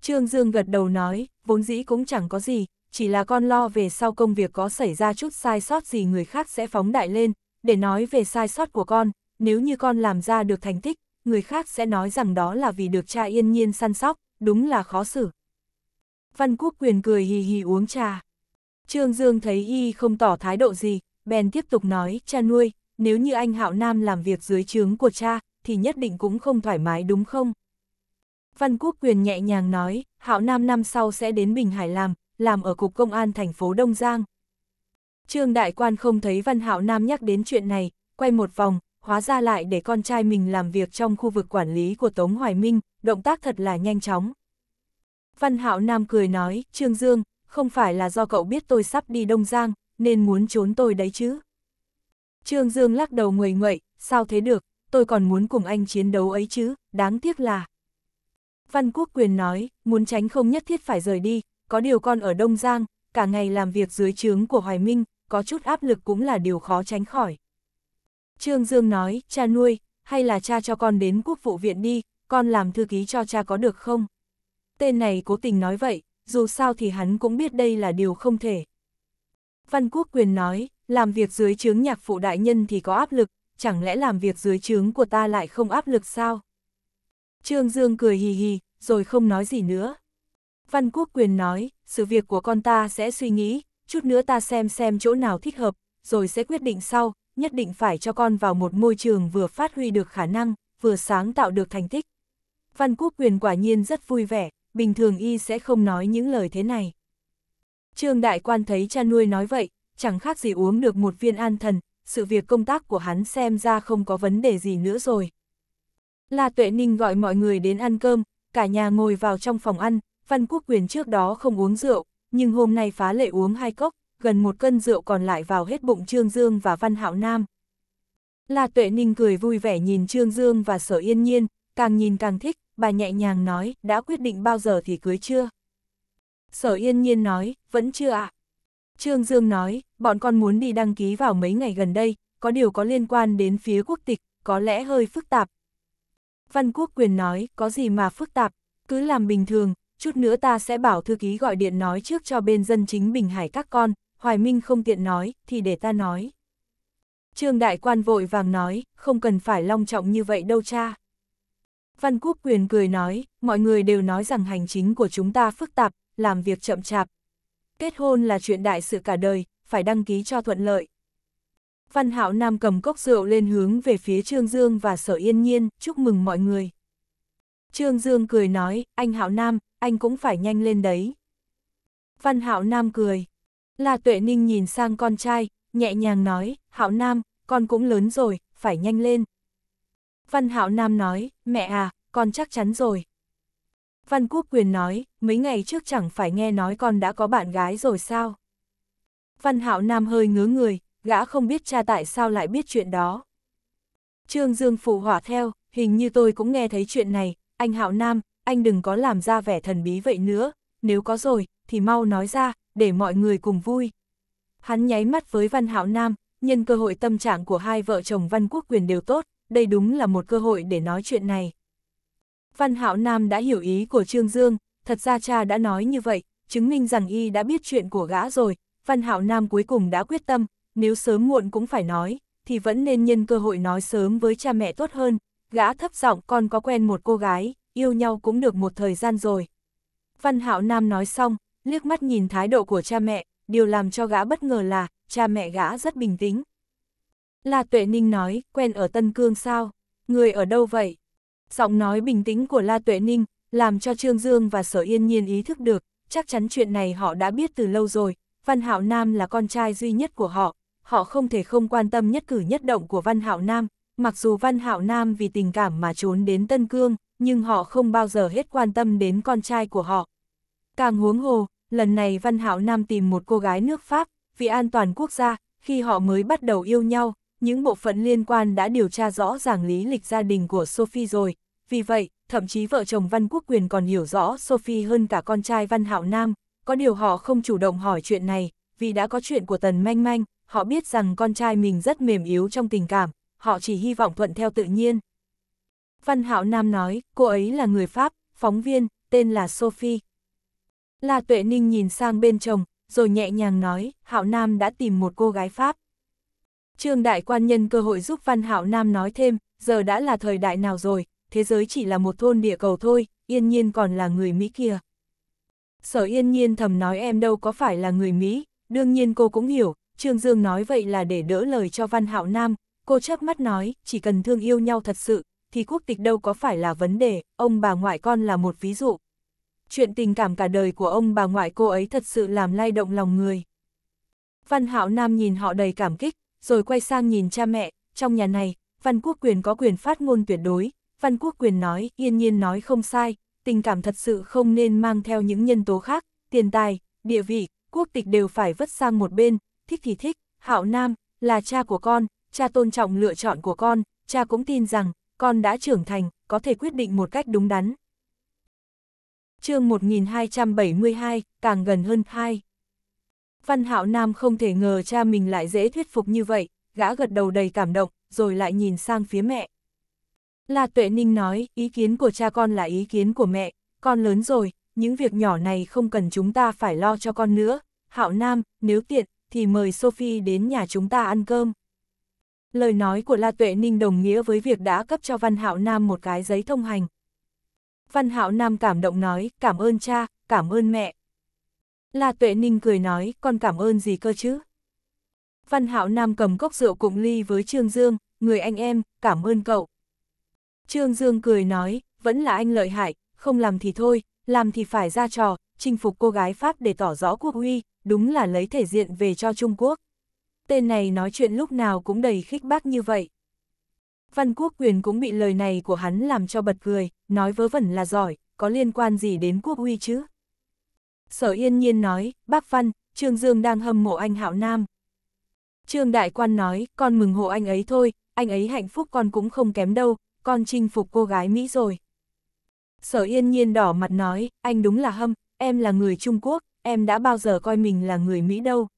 Trương Dương gật đầu nói, vốn dĩ cũng chẳng có gì, chỉ là con lo về sau công việc có xảy ra chút sai sót gì người khác sẽ phóng đại lên, để nói về sai sót của con, nếu như con làm ra được thành tích, người khác sẽ nói rằng đó là vì được cha yên nhiên săn sóc, đúng là khó xử. Văn Quốc Quyền cười hì hì uống trà. Trương Dương thấy y không tỏ thái độ gì, bèn tiếp tục nói, cha nuôi, nếu như anh Hạo Nam làm việc dưới trướng của cha, thì nhất định cũng không thoải mái đúng không? Văn Quốc Quyền nhẹ nhàng nói, Hạo Nam năm sau sẽ đến Bình Hải làm, làm ở Cục Công an thành phố Đông Giang. Trương Đại Quan không thấy Văn Hạo Nam nhắc đến chuyện này, quay một vòng, hóa ra lại để con trai mình làm việc trong khu vực quản lý của Tống Hoài Minh, động tác thật là nhanh chóng. Văn Hạo Nam cười nói, Trương Dương, không phải là do cậu biết tôi sắp đi Đông Giang, nên muốn trốn tôi đấy chứ. Trương Dương lắc đầu nguầy nguậy, sao thế được, tôi còn muốn cùng anh chiến đấu ấy chứ, đáng tiếc là... Văn Quốc Quyền nói, muốn tránh không nhất thiết phải rời đi, có điều con ở Đông Giang, cả ngày làm việc dưới trướng của Hoài Minh, có chút áp lực cũng là điều khó tránh khỏi. Trương Dương nói, cha nuôi, hay là cha cho con đến quốc vụ viện đi, con làm thư ký cho cha có được không? Tên này cố tình nói vậy, dù sao thì hắn cũng biết đây là điều không thể. Văn Quốc Quyền nói, làm việc dưới trướng nhạc phụ đại nhân thì có áp lực, chẳng lẽ làm việc dưới trướng của ta lại không áp lực sao? Trương Dương cười hì hì, rồi không nói gì nữa. Văn Quốc Quyền nói, sự việc của con ta sẽ suy nghĩ, chút nữa ta xem xem chỗ nào thích hợp, rồi sẽ quyết định sau, nhất định phải cho con vào một môi trường vừa phát huy được khả năng, vừa sáng tạo được thành tích. Văn Quốc Quyền quả nhiên rất vui vẻ, bình thường y sẽ không nói những lời thế này. Trương Đại Quan thấy cha nuôi nói vậy, chẳng khác gì uống được một viên an thần, sự việc công tác của hắn xem ra không có vấn đề gì nữa rồi. La Tuệ Ninh gọi mọi người đến ăn cơm, cả nhà ngồi vào trong phòng ăn, Văn Quốc Quyền trước đó không uống rượu, nhưng hôm nay phá lệ uống hai cốc, gần một cân rượu còn lại vào hết bụng Trương Dương và Văn Hạo Nam. La Tuệ Ninh cười vui vẻ nhìn Trương Dương và Sở Yên Nhiên, càng nhìn càng thích, bà nhẹ nhàng nói, đã quyết định bao giờ thì cưới chưa? Sở Yên Nhiên nói, vẫn chưa ạ. À? Trương Dương nói, bọn con muốn đi đăng ký vào mấy ngày gần đây, có điều có liên quan đến phía quốc tịch, có lẽ hơi phức tạp. Văn Quốc Quyền nói, có gì mà phức tạp, cứ làm bình thường, chút nữa ta sẽ bảo thư ký gọi điện nói trước cho bên dân chính Bình Hải các con, Hoài Minh không tiện nói, thì để ta nói. Trương Đại Quan vội vàng nói, không cần phải long trọng như vậy đâu cha. Văn Quốc Quyền cười nói, mọi người đều nói rằng hành chính của chúng ta phức tạp, làm việc chậm chạp, Kết hôn là chuyện đại sự cả đời, phải đăng ký cho thuận lợi. Văn Hạo Nam cầm cốc rượu lên hướng về phía Trương Dương và Sở Yên Nhiên, chúc mừng mọi người. Trương Dương cười nói, anh Hạo Nam, anh cũng phải nhanh lên đấy. Văn Hạo Nam cười. La Tuệ Ninh nhìn sang con trai, nhẹ nhàng nói, Hạo Nam, con cũng lớn rồi, phải nhanh lên. Văn Hạo Nam nói, mẹ à, con chắc chắn rồi. Văn Quốc Quyền nói, mấy ngày trước chẳng phải nghe nói con đã có bạn gái rồi sao? Văn Hạo Nam hơi ngứa người, gã không biết cha tại sao lại biết chuyện đó. Trương Dương phụ hỏa theo, hình như tôi cũng nghe thấy chuyện này, anh Hạo Nam, anh đừng có làm ra vẻ thần bí vậy nữa, nếu có rồi, thì mau nói ra, để mọi người cùng vui. Hắn nháy mắt với Văn Hạo Nam, nhân cơ hội tâm trạng của hai vợ chồng Văn Quốc Quyền đều tốt, đây đúng là một cơ hội để nói chuyện này. Văn Hạo Nam đã hiểu ý của Trương Dương, thật ra cha đã nói như vậy, chứng minh rằng y đã biết chuyện của gã rồi, Văn Hạo Nam cuối cùng đã quyết tâm, nếu sớm muộn cũng phải nói, thì vẫn nên nhân cơ hội nói sớm với cha mẹ tốt hơn, gã thấp giọng con có quen một cô gái, yêu nhau cũng được một thời gian rồi. Văn Hạo Nam nói xong, liếc mắt nhìn thái độ của cha mẹ, điều làm cho gã bất ngờ là, cha mẹ gã rất bình tĩnh. La Tuệ Ninh nói, quen ở Tân Cương sao? Người ở đâu vậy? Giọng nói bình tĩnh của La Tuệ Ninh, làm cho Trương Dương và Sở Yên Nhiên ý thức được, chắc chắn chuyện này họ đã biết từ lâu rồi, Văn Hạo Nam là con trai duy nhất của họ, họ không thể không quan tâm nhất cử nhất động của Văn Hạo Nam, mặc dù Văn Hạo Nam vì tình cảm mà trốn đến Tân Cương, nhưng họ không bao giờ hết quan tâm đến con trai của họ. Càng huống hồ, lần này Văn Hạo Nam tìm một cô gái nước Pháp, vì an toàn quốc gia, khi họ mới bắt đầu yêu nhau, những bộ phận liên quan đã điều tra rõ ràng lý lịch gia đình của Sophie rồi, vì vậy, thậm chí vợ chồng Văn Quốc Quyền còn hiểu rõ Sophie hơn cả con trai Văn Hạo Nam, có điều họ không chủ động hỏi chuyện này, vì đã có chuyện của Tần Manh Manh, họ biết rằng con trai mình rất mềm yếu trong tình cảm, họ chỉ hy vọng thuận theo tự nhiên. Văn Hạo Nam nói, cô ấy là người Pháp, phóng viên, tên là Sophie. La Tuệ Ninh nhìn sang bên chồng, rồi nhẹ nhàng nói, Hạo Nam đã tìm một cô gái Pháp. Trương Đại Quan nhân cơ hội giúp Văn Hạo Nam nói thêm, giờ đã là thời đại nào rồi, thế giới chỉ là một thôn địa cầu thôi, yên nhiên còn là người Mỹ kia. Sở yên nhiên thầm nói em đâu có phải là người Mỹ, đương nhiên cô cũng hiểu, Trương Dương nói vậy là để đỡ lời cho Văn Hạo Nam, cô chớp mắt nói, chỉ cần thương yêu nhau thật sự, thì quốc tịch đâu có phải là vấn đề, ông bà ngoại con là một ví dụ. Chuyện tình cảm cả đời của ông bà ngoại cô ấy thật sự làm lay động lòng người. Văn Hạo Nam nhìn họ đầy cảm kích, rồi quay sang nhìn cha mẹ, trong nhà này, Văn Quốc Quyền có quyền phát ngôn tuyệt đối, Văn Quốc Quyền nói, yên nhiên nói không sai, tình cảm thật sự không nên mang theo những nhân tố khác, tiền tài, địa vị, quốc tịch đều phải vứt sang một bên, thích thì thích, Hạo Nam, là cha của con, cha tôn trọng lựa chọn của con, cha cũng tin rằng, con đã trưởng thành, có thể quyết định một cách đúng đắn. chương 1272, càng gần hơn 2. Văn Hạo Nam không thể ngờ cha mình lại dễ thuyết phục như vậy, gã gật đầu đầy cảm động, rồi lại nhìn sang phía mẹ. La Tuệ Ninh nói, ý kiến của cha con là ý kiến của mẹ, con lớn rồi, những việc nhỏ này không cần chúng ta phải lo cho con nữa. Hạo Nam, nếu tiện, thì mời Sophie đến nhà chúng ta ăn cơm. Lời nói của La Tuệ Ninh đồng nghĩa với việc đã cấp cho Văn Hạo Nam một cái giấy thông hành. Văn Hạo Nam cảm động nói, cảm ơn cha, cảm ơn mẹ. La Tuệ Ninh cười nói, con cảm ơn gì cơ chứ? Văn Hạo Nam cầm cốc rượu cùng ly với Trương Dương, người anh em, cảm ơn cậu. Trương Dương cười nói, vẫn là anh lợi hại, không làm thì thôi, làm thì phải ra trò, chinh phục cô gái Pháp để tỏ rõ quốc huy, đúng là lấy thể diện về cho Trung Quốc. Tên này nói chuyện lúc nào cũng đầy khích bác như vậy. Văn Quốc Quyền cũng bị lời này của hắn làm cho bật cười, nói vớ vẩn là giỏi, có liên quan gì đến quốc huy chứ? Sở Yên Nhiên nói, bác Văn, Trương Dương đang hâm mộ anh Hạo Nam. Trương Đại Quan nói, con mừng hộ anh ấy thôi, anh ấy hạnh phúc con cũng không kém đâu, con chinh phục cô gái Mỹ rồi. Sở yên nhiên đỏ mặt nói, anh đúng là hâm, em là người Trung Quốc, em đã bao giờ coi mình là người Mỹ đâu.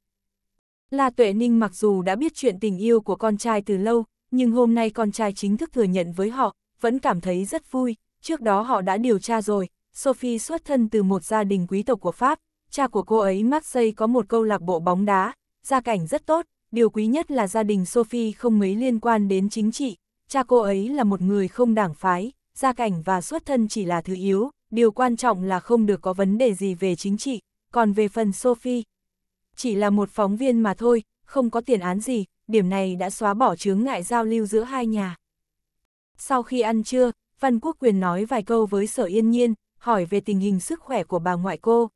La Tuệ Ninh mặc dù đã biết chuyện tình yêu của con trai từ lâu, nhưng hôm nay con trai chính thức thừa nhận với họ, vẫn cảm thấy rất vui, trước đó họ đã điều tra rồi, Sophie xuất thân từ một gia đình quý tộc của Pháp, cha của cô ấy Marseille có một câu lạc bộ bóng đá, gia cảnh rất tốt, điều quý nhất là gia đình Sophie không mấy liên quan đến chính trị, cha cô ấy là một người không đảng phái, gia cảnh và xuất thân chỉ là thứ yếu, điều quan trọng là không được có vấn đề gì về chính trị, còn về phần Sophie, chỉ là một phóng viên mà thôi, không có tiền án gì, điểm này đã xóa bỏ chướng ngại giao lưu giữa hai nhà. Sau khi ăn trưa, Văn Quốc Quyền nói vài câu với Sở Yên Nhiên, hỏi về tình hình sức khỏe của bà ngoại cô.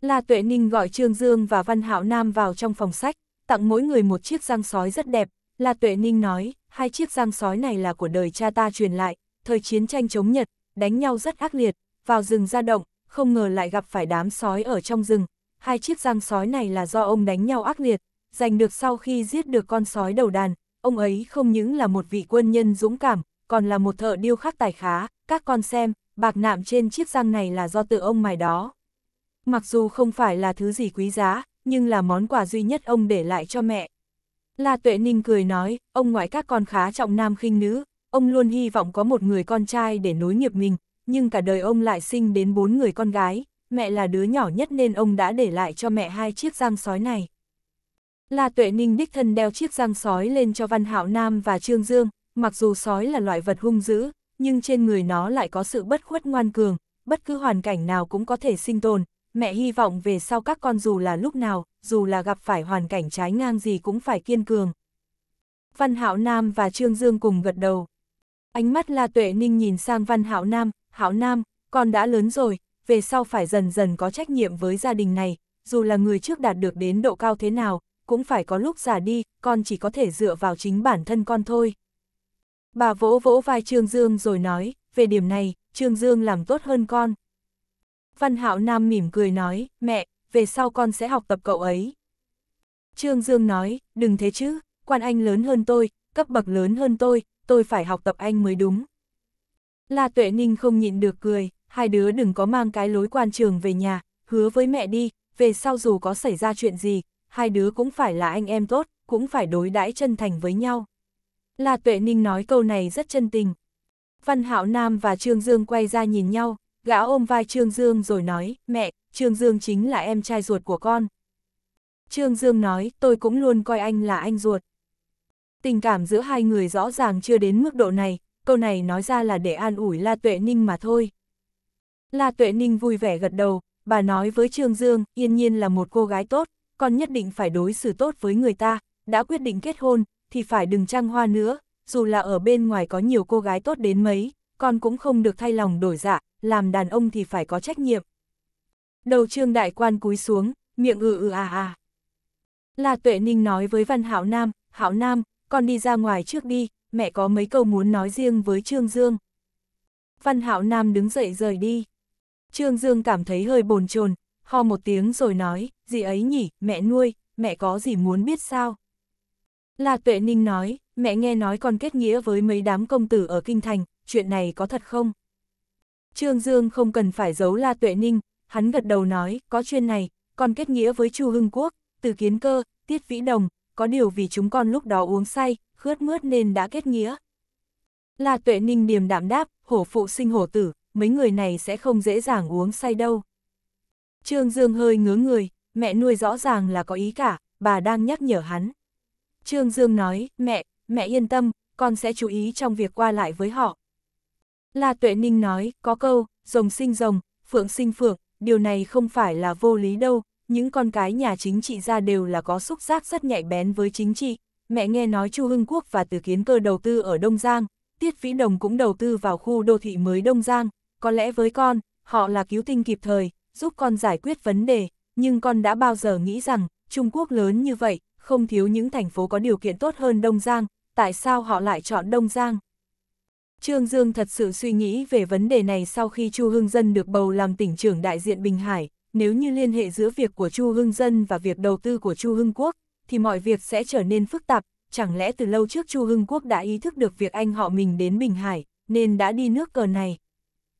La Tuệ Ninh gọi Trương Dương và Văn Hạo Nam vào trong phòng sách, tặng mỗi người một chiếc răng sói rất đẹp, La Tuệ Ninh nói, hai chiếc giang sói này là của đời cha ta truyền lại, thời chiến tranh chống Nhật, đánh nhau rất ác liệt, vào rừng ra động, không ngờ lại gặp phải đám sói ở trong rừng. Hai chiếc giang sói này là do ông đánh nhau ác liệt, giành được sau khi giết được con sói đầu đàn. Ông ấy không những là một vị quân nhân dũng cảm, còn là một thợ điêu khắc tài khá. Các con xem, bạc nạm trên chiếc giang này là do tự ông mài đó. Mặc dù không phải là thứ gì quý giá, nhưng là món quà duy nhất ông để lại cho mẹ, La Tuệ Ninh cười nói, ông ngoại các con khá trọng nam khinh nữ, ông luôn hy vọng có một người con trai để nối nghiệp mình, nhưng cả đời ông lại sinh đến bốn người con gái, mẹ là đứa nhỏ nhất nên ông đã để lại cho mẹ hai chiếc giang sói này. La Tuệ Ninh đích thân đeo chiếc giang sói lên cho Văn Hạo Nam và Trương Dương, mặc dù sói là loại vật hung dữ, nhưng trên người nó lại có sự bất khuất ngoan cường, bất cứ hoàn cảnh nào cũng có thể sinh tồn, mẹ hy vọng về sau các con dù là lúc nào, dù là gặp phải hoàn cảnh trái ngang gì cũng phải kiên cường. Văn Hạo Nam và Trương Dương cùng gật đầu. Ánh mắt La Tuệ Ninh nhìn sang Văn Hạo Nam, Hạo Nam, con đã lớn rồi, về sau phải dần dần có trách nhiệm với gia đình này, dù là người trước đạt được đến độ cao thế nào, cũng phải có lúc già đi, con chỉ có thể dựa vào chính bản thân con thôi. Bà vỗ vỗ vai Trương Dương rồi nói, về điểm này, Trương Dương làm tốt hơn con. Văn Hạo Nam mỉm cười nói, mẹ, về sau con sẽ học tập cậu ấy. Trương Dương nói, đừng thế chứ, quan anh lớn hơn tôi, cấp bậc lớn hơn tôi, tôi phải học tập anh mới đúng. La Tuệ Ninh không nhịn được cười, hai đứa đừng có mang cái lối quan trường về nhà, hứa với mẹ đi, về sau dù có xảy ra chuyện gì, hai đứa cũng phải là anh em tốt, cũng phải đối đãi chân thành với nhau. La Tuệ Ninh nói câu này rất chân tình. Văn Hạo Nam và Trương Dương quay ra nhìn nhau, Gã ôm vai Trương Dương rồi nói, mẹ, Trương Dương chính là em trai ruột của con. Trương Dương nói, tôi cũng luôn coi anh là anh ruột. Tình cảm giữa hai người rõ ràng chưa đến mức độ này, câu này nói ra là để an ủi La Tuệ Ninh mà thôi. La Tuệ Ninh vui vẻ gật đầu, bà nói với Trương Dương, yên nhiên là một cô gái tốt, con nhất định phải đối xử tốt với người ta, đã quyết định kết hôn, thì phải đừng trăng hoa nữa, dù là ở bên ngoài có nhiều cô gái tốt đến mấy, con cũng không được thay lòng đổi dạ, làm đàn ông thì phải có trách nhiệm. Đầu trương đại quan cúi xuống, miệng ừ ừ à à. La Tuệ Ninh nói với Văn Hạo Nam, Hạo Nam, con đi ra ngoài trước đi, mẹ có mấy câu muốn nói riêng với Trương Dương. Văn Hạo Nam đứng dậy rời đi. Trương Dương cảm thấy hơi bồn chồn, ho một tiếng rồi nói, gì ấy nhỉ, mẹ nuôi, mẹ có gì muốn biết sao? La Tuệ Ninh nói, mẹ nghe nói con kết nghĩa với mấy đám công tử ở Kinh Thành, chuyện này có thật không? Trương Dương không cần phải giấu La Tuệ Ninh, hắn gật đầu nói, có chuyện này, còn kết nghĩa với Chu Hưng Quốc, từ kiến cơ, tiết vĩ đồng, có điều vì chúng con lúc đó uống say, khướt mướt nên đã kết nghĩa. La Tuệ Ninh điềm đạm đáp, hổ phụ sinh hổ tử, mấy người này sẽ không dễ dàng uống say đâu. Trương Dương hơi ngớ người, mẹ nuôi rõ ràng là có ý cả, bà đang nhắc nhở hắn. Trương Dương nói, mẹ, mẹ yên tâm, con sẽ chú ý trong việc qua lại với họ. La Tuệ Ninh nói, có câu, rồng sinh rồng, phượng sinh phượng, điều này không phải là vô lý đâu, những con cái nhà chính trị ra đều là có xúc giác rất nhạy bén với chính trị. Mẹ nghe nói Chu Hưng Quốc và Từ Kiến Cơ đầu tư ở Đông Giang, Tiết Vĩ Đồng cũng đầu tư vào khu đô thị mới Đông Giang, có lẽ với con, họ là cứu tinh kịp thời, giúp con giải quyết vấn đề, nhưng con đã bao giờ nghĩ rằng, Trung Quốc lớn như vậy, không thiếu những thành phố có điều kiện tốt hơn Đông Giang, tại sao họ lại chọn Đông Giang? Trương Dương thật sự suy nghĩ về vấn đề này sau khi Chu Hưng Dân được bầu làm tỉnh trưởng đại diện Bình Hải, nếu như liên hệ giữa việc của Chu Hưng Dân và việc đầu tư của Chu Hưng Quốc, thì mọi việc sẽ trở nên phức tạp, chẳng lẽ từ lâu trước Chu Hưng Quốc đã ý thức được việc anh họ mình đến Bình Hải, nên đã đi nước cờ này.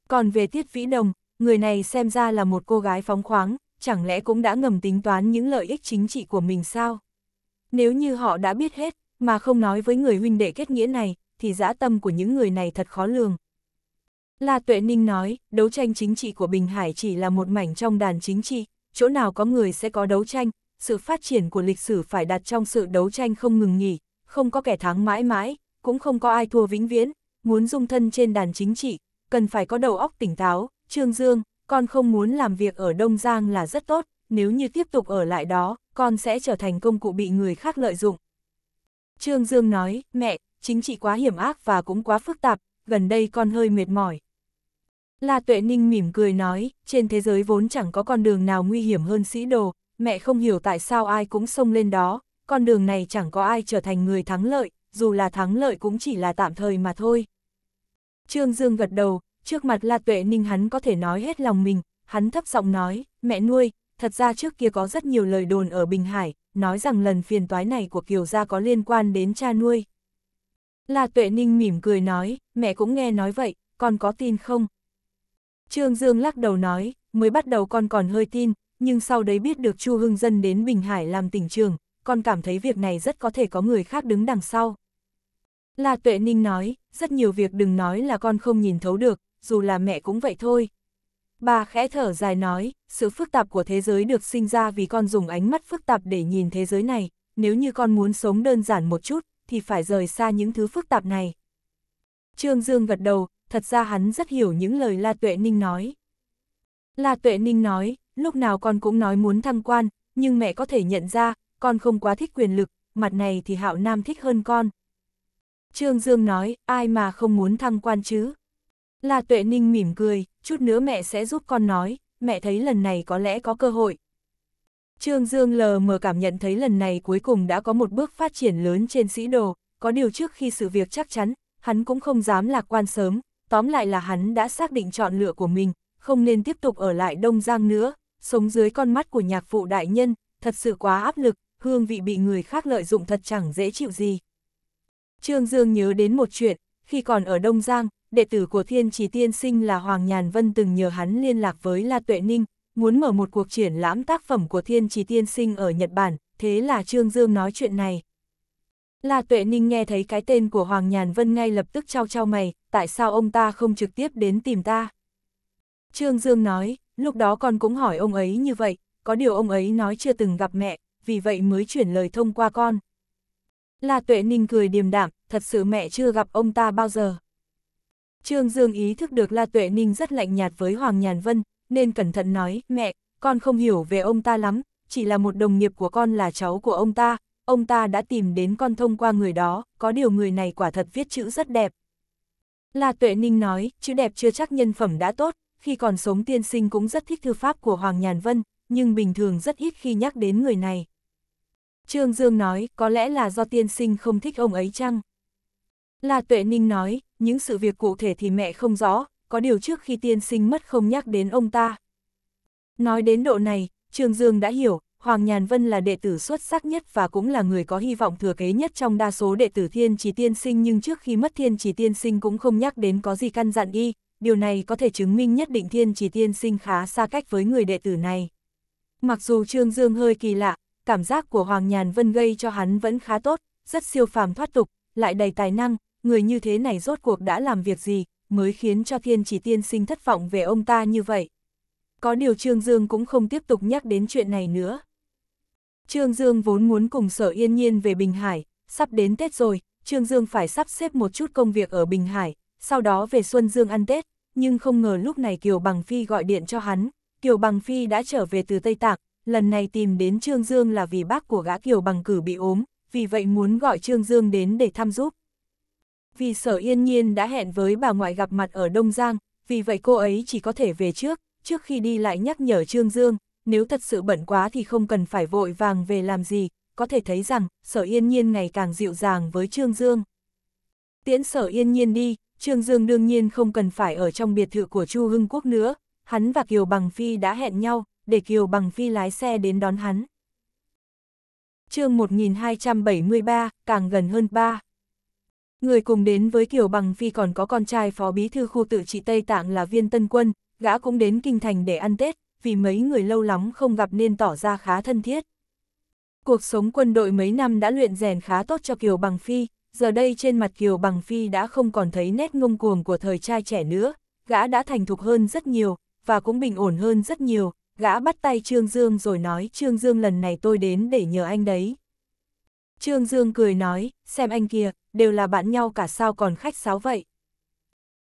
Còn về Tiết Vĩ Đồng, người này xem ra là một cô gái phóng khoáng, chẳng lẽ cũng đã ngầm tính toán những lợi ích chính trị của mình sao? Nếu như họ đã biết hết, mà không nói với người huynh đệ kết nghĩa này, thì dã tâm của những người này thật khó lường. La Tuệ Ninh nói, đấu tranh chính trị của Bình Hải chỉ là một mảnh trong đàn chính trị, chỗ nào có người sẽ có đấu tranh, sự phát triển của lịch sử phải đặt trong sự đấu tranh không ngừng nghỉ, không có kẻ thắng mãi mãi, cũng không có ai thua vĩnh viễn, muốn dung thân trên đàn chính trị, cần phải có đầu óc tỉnh táo, Trương Dương, con không muốn làm việc ở Đông Giang là rất tốt, nếu như tiếp tục ở lại đó, con sẽ trở thành công cụ bị người khác lợi dụng. Trương Dương nói, mẹ, chính trị quá hiểm ác và cũng quá phức tạp, gần đây con hơi mệt mỏi. La Tuệ Ninh mỉm cười nói, trên thế giới vốn chẳng có con đường nào nguy hiểm hơn sĩ đồ, mẹ không hiểu tại sao ai cũng xông lên đó, con đường này chẳng có ai trở thành người thắng lợi, dù là thắng lợi cũng chỉ là tạm thời mà thôi. Trương Dương gật đầu, trước mặt La Tuệ Ninh hắn có thể nói hết lòng mình, hắn thấp giọng nói, mẹ nuôi, thật ra trước kia có rất nhiều lời đồn ở Bình Hải, nói rằng lần phiền toái này của Kiều Gia có liên quan đến cha nuôi, La Tuệ Ninh mỉm cười nói, mẹ cũng nghe nói vậy, con có tin không? Trương Dương lắc đầu nói, mới bắt đầu con còn hơi tin, nhưng sau đấy biết được Chu Hưng Dân đến Bình Hải làm tỉnh trường, con cảm thấy việc này rất có thể có người khác đứng đằng sau. La Tuệ Ninh nói, rất nhiều việc đừng nói là con không nhìn thấu được, dù là mẹ cũng vậy thôi. Bà khẽ thở dài nói, sự phức tạp của thế giới được sinh ra vì con dùng ánh mắt phức tạp để nhìn thế giới này, nếu như con muốn sống đơn giản một chút, thì phải rời xa những thứ phức tạp này. Trương Dương gật đầu, thật ra hắn rất hiểu những lời La Tuệ Ninh nói. La Tuệ Ninh nói, lúc nào con cũng nói muốn thăng quan, nhưng mẹ có thể nhận ra, con không quá thích quyền lực, mặt này thì Hạo Nam thích hơn con. Trương Dương nói, ai mà không muốn thăng quan chứ? La Tuệ Ninh mỉm cười, chút nữa mẹ sẽ giúp con nói, mẹ thấy lần này có lẽ có cơ hội, Trương Dương lờ mờ cảm nhận thấy lần này cuối cùng đã có một bước phát triển lớn trên sĩ đồ, có điều trước khi sự việc chắc chắn, hắn cũng không dám lạc quan sớm, tóm lại là hắn đã xác định chọn lựa của mình, không nên tiếp tục ở lại Đông Giang nữa, sống dưới con mắt của nhạc phụ đại nhân, thật sự quá áp lực, hương vị bị người khác lợi dụng thật chẳng dễ chịu gì. Trương Dương nhớ đến một chuyện, khi còn ở Đông Giang, đệ tử của Thiên Trì Tiên Sinh là Hoàng Nhàn Vân từng nhờ hắn liên lạc với La Tuệ Ninh, muốn mở một cuộc triển lãm tác phẩm của thiên trì tiên sinh ở Nhật Bản, thế là Trương Dương nói chuyện này. La Tuệ Ninh nghe thấy cái tên của Hoàng Nhàn Vân ngay lập tức trao trao mày, tại sao ông ta không trực tiếp đến tìm ta? Trương Dương nói, lúc đó con cũng hỏi ông ấy như vậy, có điều ông ấy nói chưa từng gặp mẹ, vì vậy mới chuyển lời thông qua con. La Tuệ Ninh cười điềm đạm, thật sự mẹ chưa gặp ông ta bao giờ. Trương Dương ý thức được La Tuệ Ninh rất lạnh nhạt với Hoàng Nhàn Vân, nên cẩn thận nói, mẹ, con không hiểu về ông ta lắm, chỉ là một đồng nghiệp của con là cháu của ông ta, ông ta đã tìm đến con thông qua người đó, có điều người này quả thật viết chữ rất đẹp. Là tuệ ninh nói, chữ đẹp chưa chắc nhân phẩm đã tốt, khi còn sống tiên sinh cũng rất thích thư pháp của Hoàng Nhàn Vân, nhưng bình thường rất ít khi nhắc đến người này. Trương Dương nói, có lẽ là do tiên sinh không thích ông ấy chăng? Là tuệ ninh nói, những sự việc cụ thể thì mẹ không rõ, có điều trước khi tiên sinh mất không nhắc đến ông ta. Nói đến độ này, Trương Dương đã hiểu, Hoàng Nhàn Vân là đệ tử xuất sắc nhất và cũng là người có hy vọng thừa kế nhất trong đa số đệ tử thiên trì tiên sinh nhưng trước khi mất thiên trì tiên sinh cũng không nhắc đến có gì căn dặn đi điều này có thể chứng minh nhất định thiên trì tiên sinh khá xa cách với người đệ tử này. Mặc dù Trương Dương hơi kỳ lạ, cảm giác của Hoàng Nhàn Vân gây cho hắn vẫn khá tốt, rất siêu phàm thoát tục, lại đầy tài năng, người như thế này rốt cuộc đã làm việc gì, mới khiến cho thiên chỉ tiên sinh thất vọng về ông ta như vậy. Có điều Trương Dương cũng không tiếp tục nhắc đến chuyện này nữa. Trương Dương vốn muốn cùng sở yên nhiên về Bình Hải, sắp đến Tết rồi, Trương Dương phải sắp xếp một chút công việc ở Bình Hải, sau đó về Xuân Dương ăn Tết, nhưng không ngờ lúc này Kiều Bằng Phi gọi điện cho hắn, Kiều Bằng Phi đã trở về từ Tây Tạng, lần này tìm đến Trương Dương là vì bác của gã Kiều Bằng Cử bị ốm, vì vậy muốn gọi Trương Dương đến để thăm giúp. Vì sở yên nhiên đã hẹn với bà ngoại gặp mặt ở Đông Giang, vì vậy cô ấy chỉ có thể về trước, trước khi đi lại nhắc nhở Trương Dương, nếu thật sự bận quá thì không cần phải vội vàng về làm gì, có thể thấy rằng sở yên nhiên ngày càng dịu dàng với Trương Dương. Tiễn sở yên nhiên đi, Trương Dương đương nhiên không cần phải ở trong biệt thự của Chu Hưng Quốc nữa, hắn và Kiều Bằng Phi đã hẹn nhau, để Kiều Bằng Phi lái xe đến đón hắn. chương 1273, càng gần hơn 3 Người cùng đến với Kiều Bằng Phi còn có con trai phó bí thư khu tự trị Tây Tạng là Viên Tân Quân, gã cũng đến kinh thành để ăn Tết, vì mấy người lâu lắm không gặp nên tỏ ra khá thân thiết. Cuộc sống quân đội mấy năm đã luyện rèn khá tốt cho Kiều Bằng Phi, giờ đây trên mặt Kiều Bằng Phi đã không còn thấy nét ngông cuồng của thời trai trẻ nữa, gã đã thành thục hơn rất nhiều, và cũng bình ổn hơn rất nhiều, gã bắt tay Trương Dương rồi nói Trương Dương lần này tôi đến để nhờ anh đấy. Trương Dương cười nói, xem anh kia, đều là bạn nhau cả sao còn khách sáo vậy.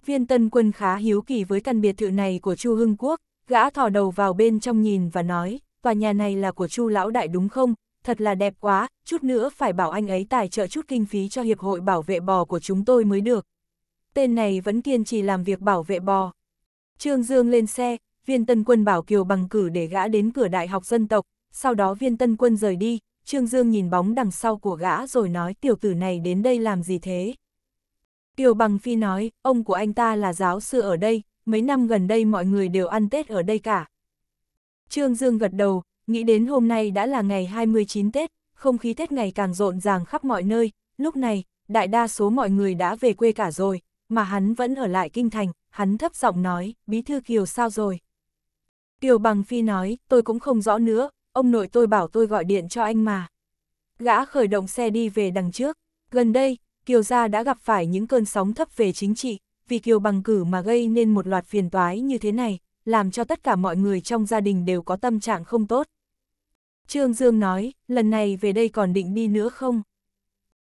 Viên tân quân khá hiếu kỳ với căn biệt thự này của Chu Hưng Quốc, gã thò đầu vào bên trong nhìn và nói, tòa nhà này là của Chu lão đại đúng không? Thật là đẹp quá, chút nữa phải bảo anh ấy tài trợ chút kinh phí cho hiệp hội bảo vệ bò của chúng tôi mới được. Tên này vẫn kiên trì làm việc bảo vệ bò. Trương Dương lên xe, viên tân quân bảo Kiều bằng cử để gã đến cửa đại học dân tộc, sau đó viên tân quân rời đi, Trương Dương nhìn bóng đằng sau của gã rồi nói tiểu tử này đến đây làm gì thế? Kiều Bằng Phi nói, ông của anh ta là giáo sư ở đây, mấy năm gần đây mọi người đều ăn Tết ở đây cả. Trương Dương gật đầu, nghĩ đến hôm nay đã là ngày 29 Tết, không khí Tết ngày càng rộn ràng khắp mọi nơi, lúc này, đại đa số mọi người đã về quê cả rồi, mà hắn vẫn ở lại kinh thành, hắn thấp giọng nói, bí thư Kiều sao rồi? Kiều Bằng Phi nói, tôi cũng không rõ nữa, ông nội tôi bảo tôi gọi điện cho anh mà. Gã khởi động xe đi về đằng trước, gần đây, Kiều Gia đã gặp phải những cơn sóng thấp về chính trị, vì Kiều bằng cử mà gây nên một loạt phiền toái như thế này, làm cho tất cả mọi người trong gia đình đều có tâm trạng không tốt. Trương Dương nói, lần này về đây còn định đi nữa không?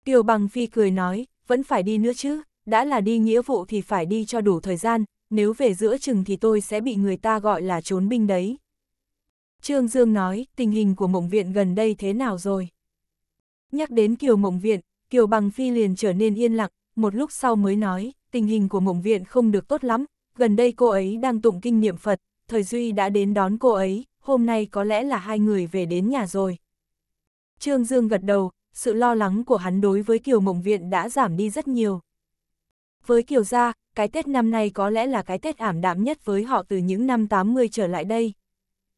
Kiều Bằng Phi cười nói, vẫn phải đi nữa chứ, đã là đi nghĩa vụ thì phải đi cho đủ thời gian, nếu về giữa chừng thì tôi sẽ bị người ta gọi là trốn binh đấy. Trương Dương nói, tình hình của mộng viện gần đây thế nào rồi? Nhắc đến Kiều mộng viện, Kiều bằng phi liền trở nên yên lặng, một lúc sau mới nói, tình hình của mộng viện không được tốt lắm, gần đây cô ấy đang tụng kinh niệm Phật, thời Duy đã đến đón cô ấy, hôm nay có lẽ là hai người về đến nhà rồi. Trương Dương gật đầu, sự lo lắng của hắn đối với Kiều Mộng Viện đã giảm đi rất nhiều. Với Kiều Gia, cái Tết năm nay có lẽ là cái Tết ảm đạm nhất với họ từ những năm 80 trở lại đây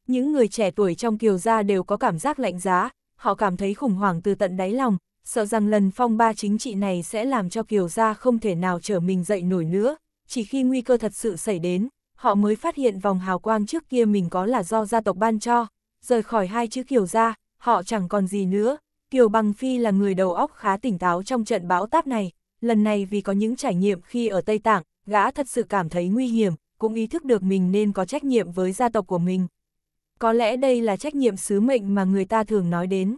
những người trẻ tuổi trong kiều gia đều có cảm giác lạnh giá, họ cảm thấy khủng hoảng từ tận đáy lòng, sợ rằng lần phong ba chính trị này sẽ làm cho kiều gia không thể nào trở mình dậy nổi nữa, chỉ khi nguy cơ thật sự xảy đến, họ mới phát hiện vòng hào quang trước kia mình có là do gia tộc ban cho, rời khỏi hai chữ kiều gia, họ chẳng còn gì nữa. Kiều Bằng Phi là người đầu óc khá tỉnh táo trong trận bão táp này, lần này vì có những trải nghiệm khi ở Tây Tạng, gã thật sự cảm thấy nguy hiểm, cũng ý thức được mình nên có trách nhiệm với gia tộc của mình có lẽ đây là trách nhiệm sứ mệnh mà người ta thường nói đến.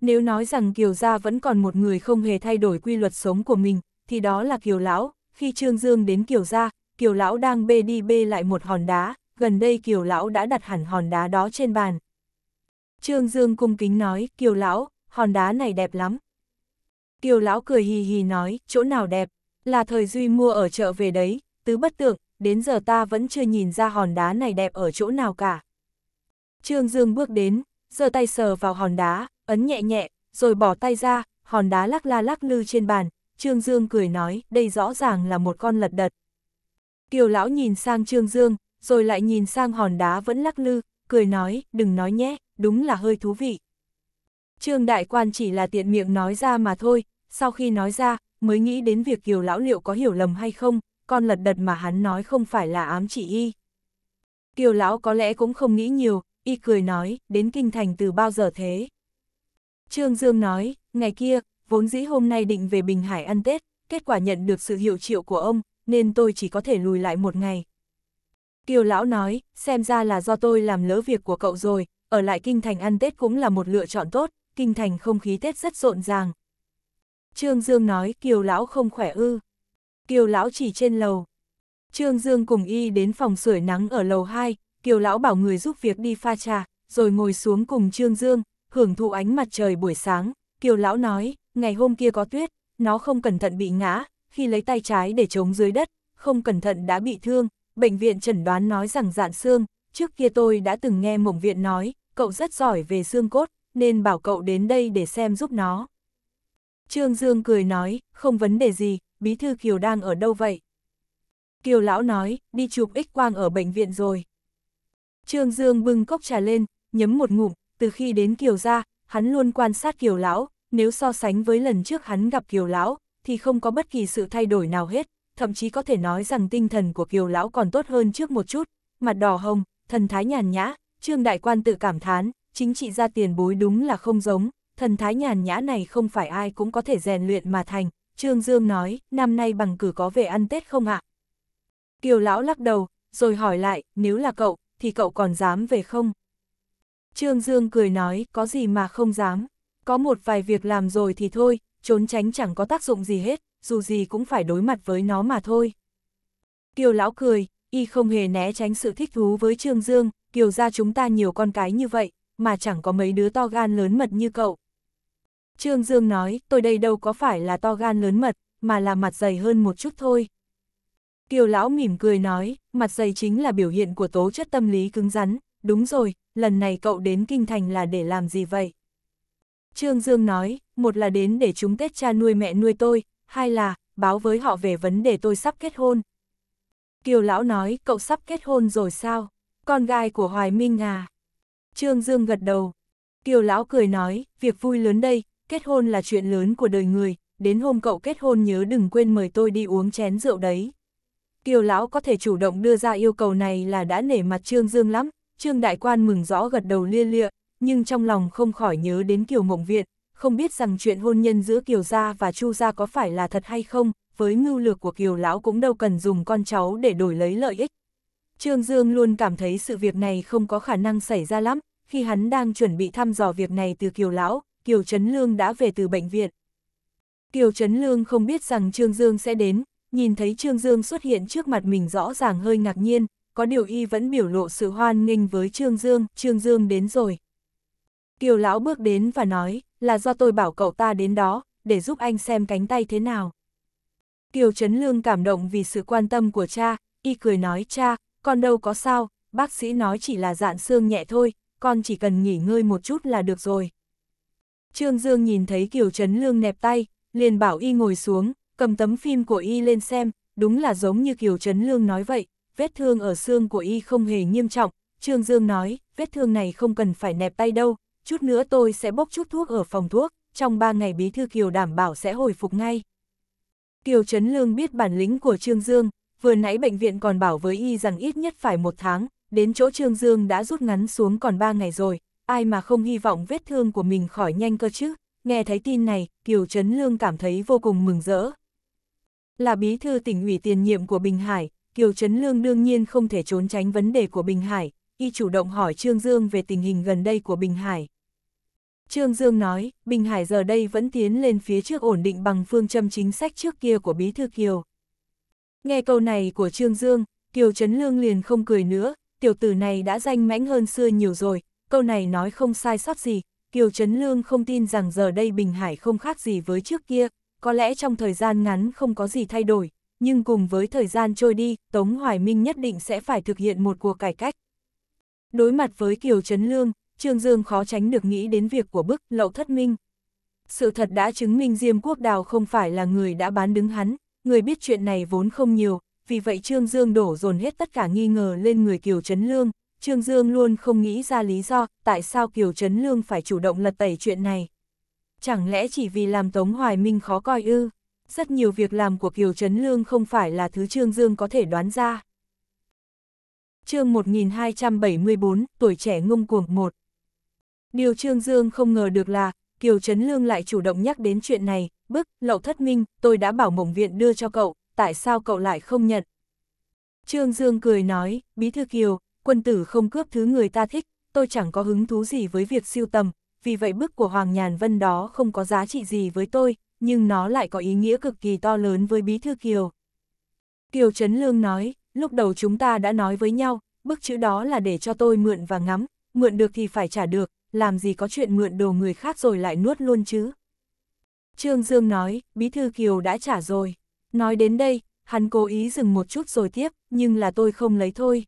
Nếu nói rằng Kiều Gia vẫn còn một người không hề thay đổi quy luật sống của mình, thì đó là Kiều Lão, khi Trương Dương đến Kiều Gia, Kiều Lão đang bê đi bê lại một hòn đá, gần đây Kiều Lão đã đặt hẳn hòn đá đó trên bàn. Trương Dương cung kính nói, Kiều Lão, hòn đá này đẹp lắm. Kiều Lão cười hì hì nói, chỗ nào đẹp, là thời Duy mua ở chợ về đấy, tứ bất tượng, đến giờ ta vẫn chưa nhìn ra hòn đá này đẹp ở chỗ nào cả. Trương Dương bước đến, giơ tay sờ vào hòn đá, ấn nhẹ nhẹ, rồi bỏ tay ra, hòn đá lắc la lắc lư trên bàn, Trương Dương cười nói, đây rõ ràng là một con lật đật. Kiều lão nhìn sang Trương Dương, rồi lại nhìn sang hòn đá vẫn lắc lư, cười nói, đừng nói nhé, đúng là hơi thú vị. Trương đại quan chỉ là tiện miệng nói ra mà thôi, sau khi nói ra, mới nghĩ đến việc Kiều lão liệu có hiểu lầm hay không, con lật đật mà hắn nói không phải là ám chỉ y. Kiều lão có lẽ cũng không nghĩ nhiều, y cười nói, đến kinh thành từ bao giờ thế? Trương Dương nói, ngày kia, vốn dĩ hôm nay định về Bình Hải ăn Tết, kết quả nhận được sự hiệu triệu của ông, nên tôi chỉ có thể lùi lại một ngày. Kiều Lão nói, xem ra là do tôi làm lỡ việc của cậu rồi, ở lại Kinh Thành ăn Tết cũng là một lựa chọn tốt, Kinh Thành không khí Tết rất rộn ràng. Trương Dương nói, Kiều Lão không khỏe ư. Kiều Lão chỉ trên lầu. Trương Dương cùng y đến phòng sưởi nắng ở lầu 2, Kiều Lão bảo người giúp việc đi pha trà, rồi ngồi xuống cùng Trương Dương, hưởng thụ ánh mặt trời buổi sáng. Kiều Lão nói, ngày hôm kia có tuyết, nó không cẩn thận bị ngã, khi lấy tay trái để chống dưới đất, không cẩn thận đã bị thương. Bệnh viện chẩn đoán nói rằng dạn xương, trước kia tôi đã từng nghe mộng viện nói, cậu rất giỏi về xương cốt, nên bảo cậu đến đây để xem giúp nó. Trương Dương cười nói, không vấn đề gì, bí thư Kiều đang ở đâu vậy? Kiều Lão nói, đi chụp x-quang ở bệnh viện rồi. Trương Dương bưng cốc trà lên, nhấm một ngụm, từ khi đến Kiều ra, hắn luôn quan sát Kiều Lão, nếu so sánh với lần trước hắn gặp Kiều Lão, thì không có bất kỳ sự thay đổi nào hết, thậm chí có thể nói rằng tinh thần của Kiều Lão còn tốt hơn trước một chút, mặt đỏ hồng, thần thái nhàn nhã, Trương Đại Quan tự cảm thán, chính trị gia tiền bối đúng là không giống, thần thái nhàn nhã này không phải ai cũng có thể rèn luyện mà thành, Trương Dương nói, năm nay bằng cử có về ăn Tết không ạ? Kiều Lão lắc đầu, rồi hỏi lại, nếu là cậu, thì cậu còn dám về không? Trương Dương cười nói, có gì mà không dám, có một vài việc làm rồi thì thôi, trốn tránh chẳng có tác dụng gì hết, dù gì cũng phải đối mặt với nó mà thôi. Kiều lão cười, y không hề né tránh sự thích thú với Trương Dương, kiều ra chúng ta nhiều con cái như vậy, mà chẳng có mấy đứa to gan lớn mật như cậu. Trương Dương nói, tôi đây đâu có phải là to gan lớn mật, mà là mặt dày hơn một chút thôi. Kiều lão mỉm cười nói, mặt dày chính là biểu hiện của tố chất tâm lý cứng rắn, đúng rồi, lần này cậu đến kinh thành là để làm gì vậy? Trương Dương nói, một là đến để chúng Tết cha nuôi mẹ nuôi tôi, hai là, báo với họ về vấn đề tôi sắp kết hôn. Kiều lão nói, cậu sắp kết hôn rồi sao? Con gai của Hoài Minh à? Trương Dương gật đầu. Kiều lão cười nói, việc vui lớn đây, kết hôn là chuyện lớn của đời người, đến hôm cậu kết hôn nhớ đừng quên mời tôi đi uống chén rượu đấy. Kiều Lão có thể chủ động đưa ra yêu cầu này là đã nể mặt Trương Dương lắm, Trương Đại Quan mừng rõ gật đầu lia lịa, nhưng trong lòng không khỏi nhớ đến Kiều Mộng Viện, không biết rằng chuyện hôn nhân giữa Kiều Gia và Chu Gia có phải là thật hay không, với ngưu lược của Kiều Lão cũng đâu cần dùng con cháu để đổi lấy lợi ích. Trương Dương luôn cảm thấy sự việc này không có khả năng xảy ra lắm, khi hắn đang chuẩn bị thăm dò việc này từ Kiều Lão, Kiều Trấn Lương đã về từ bệnh viện. Kiều Trấn Lương không biết rằng Trương Dương sẽ đến, nhìn thấy Trương Dương xuất hiện trước mặt mình rõ ràng hơi ngạc nhiên, có điều y vẫn biểu lộ sự hoan nghênh với Trương Dương, Trương Dương đến rồi. Kiều lão bước đến và nói, là do tôi bảo cậu ta đến đó, để giúp anh xem cánh tay thế nào. Kiều Trấn Lương cảm động vì sự quan tâm của cha, y cười nói cha, con đâu có sao, bác sĩ nói chỉ là dạn xương nhẹ thôi, con chỉ cần nghỉ ngơi một chút là được rồi. Trương Dương nhìn thấy Kiều Trấn Lương nẹp tay, liền bảo y ngồi xuống, cầm tấm phim của y lên xem, đúng là giống như Kiều Trấn Lương nói vậy, vết thương ở xương của y không hề nghiêm trọng, Trương Dương nói, vết thương này không cần phải nẹp tay đâu, chút nữa tôi sẽ bốc chút thuốc ở phòng thuốc, trong 3 ngày bí thư Kiều đảm bảo sẽ hồi phục ngay. Kiều Trấn Lương biết bản lĩnh của Trương Dương, vừa nãy bệnh viện còn bảo với y rằng ít nhất phải một tháng, đến chỗ Trương Dương đã rút ngắn xuống còn 3 ngày rồi, ai mà không hy vọng vết thương của mình khỏi nhanh cơ chứ, nghe thấy tin này, Kiều Trấn Lương cảm thấy vô cùng mừng rỡ, là bí thư tỉnh ủy tiền nhiệm của Bình Hải, Kiều Trấn Lương đương nhiên không thể trốn tránh vấn đề của Bình Hải, y chủ động hỏi Trương Dương về tình hình gần đây của Bình Hải. Trương Dương nói, Bình Hải giờ đây vẫn tiến lên phía trước ổn định bằng phương châm chính sách trước kia của Bí Thư Kiều. Nghe câu này của Trương Dương, Kiều Trấn Lương liền không cười nữa, tiểu tử này đã danh mãnh hơn xưa nhiều rồi, câu này nói không sai sót gì, Kiều Trấn Lương không tin rằng giờ đây Bình Hải không khác gì với trước kia, có lẽ trong thời gian ngắn không có gì thay đổi, nhưng cùng với thời gian trôi đi, Tống Hoài Minh nhất định sẽ phải thực hiện một cuộc cải cách. Đối mặt với Kiều Trấn Lương, Trương Dương khó tránh được nghĩ đến việc của bức lậu thất minh. Sự thật đã chứng minh Diêm Quốc Đào không phải là người đã bán đứng hắn, người biết chuyện này vốn không nhiều, vì vậy Trương Dương đổ dồn hết tất cả nghi ngờ lên người Kiều Trấn Lương. Trương Dương luôn không nghĩ ra lý do tại sao Kiều Trấn Lương phải chủ động lật tẩy chuyện này. Chẳng lẽ chỉ vì làm Tống Hoài Minh khó coi ư? Rất nhiều việc làm của Kiều Trấn Lương không phải là thứ Trương Dương có thể đoán ra. chương 1274, tuổi trẻ ngông cuồng 1 Điều Trương Dương không ngờ được là, Kiều Trấn Lương lại chủ động nhắc đến chuyện này, bức, lậu thất minh, tôi đã bảo mộng viện đưa cho cậu, tại sao cậu lại không nhận? Trương Dương cười nói, bí thư Kiều, quân tử không cướp thứ người ta thích, tôi chẳng có hứng thú gì với việc siêu tầm, vì vậy bức của Hoàng Nhàn Vân đó không có giá trị gì với tôi, nhưng nó lại có ý nghĩa cực kỳ to lớn với Bí Thư Kiều. Kiều Trấn Lương nói, lúc đầu chúng ta đã nói với nhau, bức chữ đó là để cho tôi mượn và ngắm, mượn được thì phải trả được, làm gì có chuyện mượn đồ người khác rồi lại nuốt luôn chứ. Trương Dương nói, Bí Thư Kiều đã trả rồi. Nói đến đây, hắn cố ý dừng một chút rồi tiếp, nhưng là tôi không lấy thôi.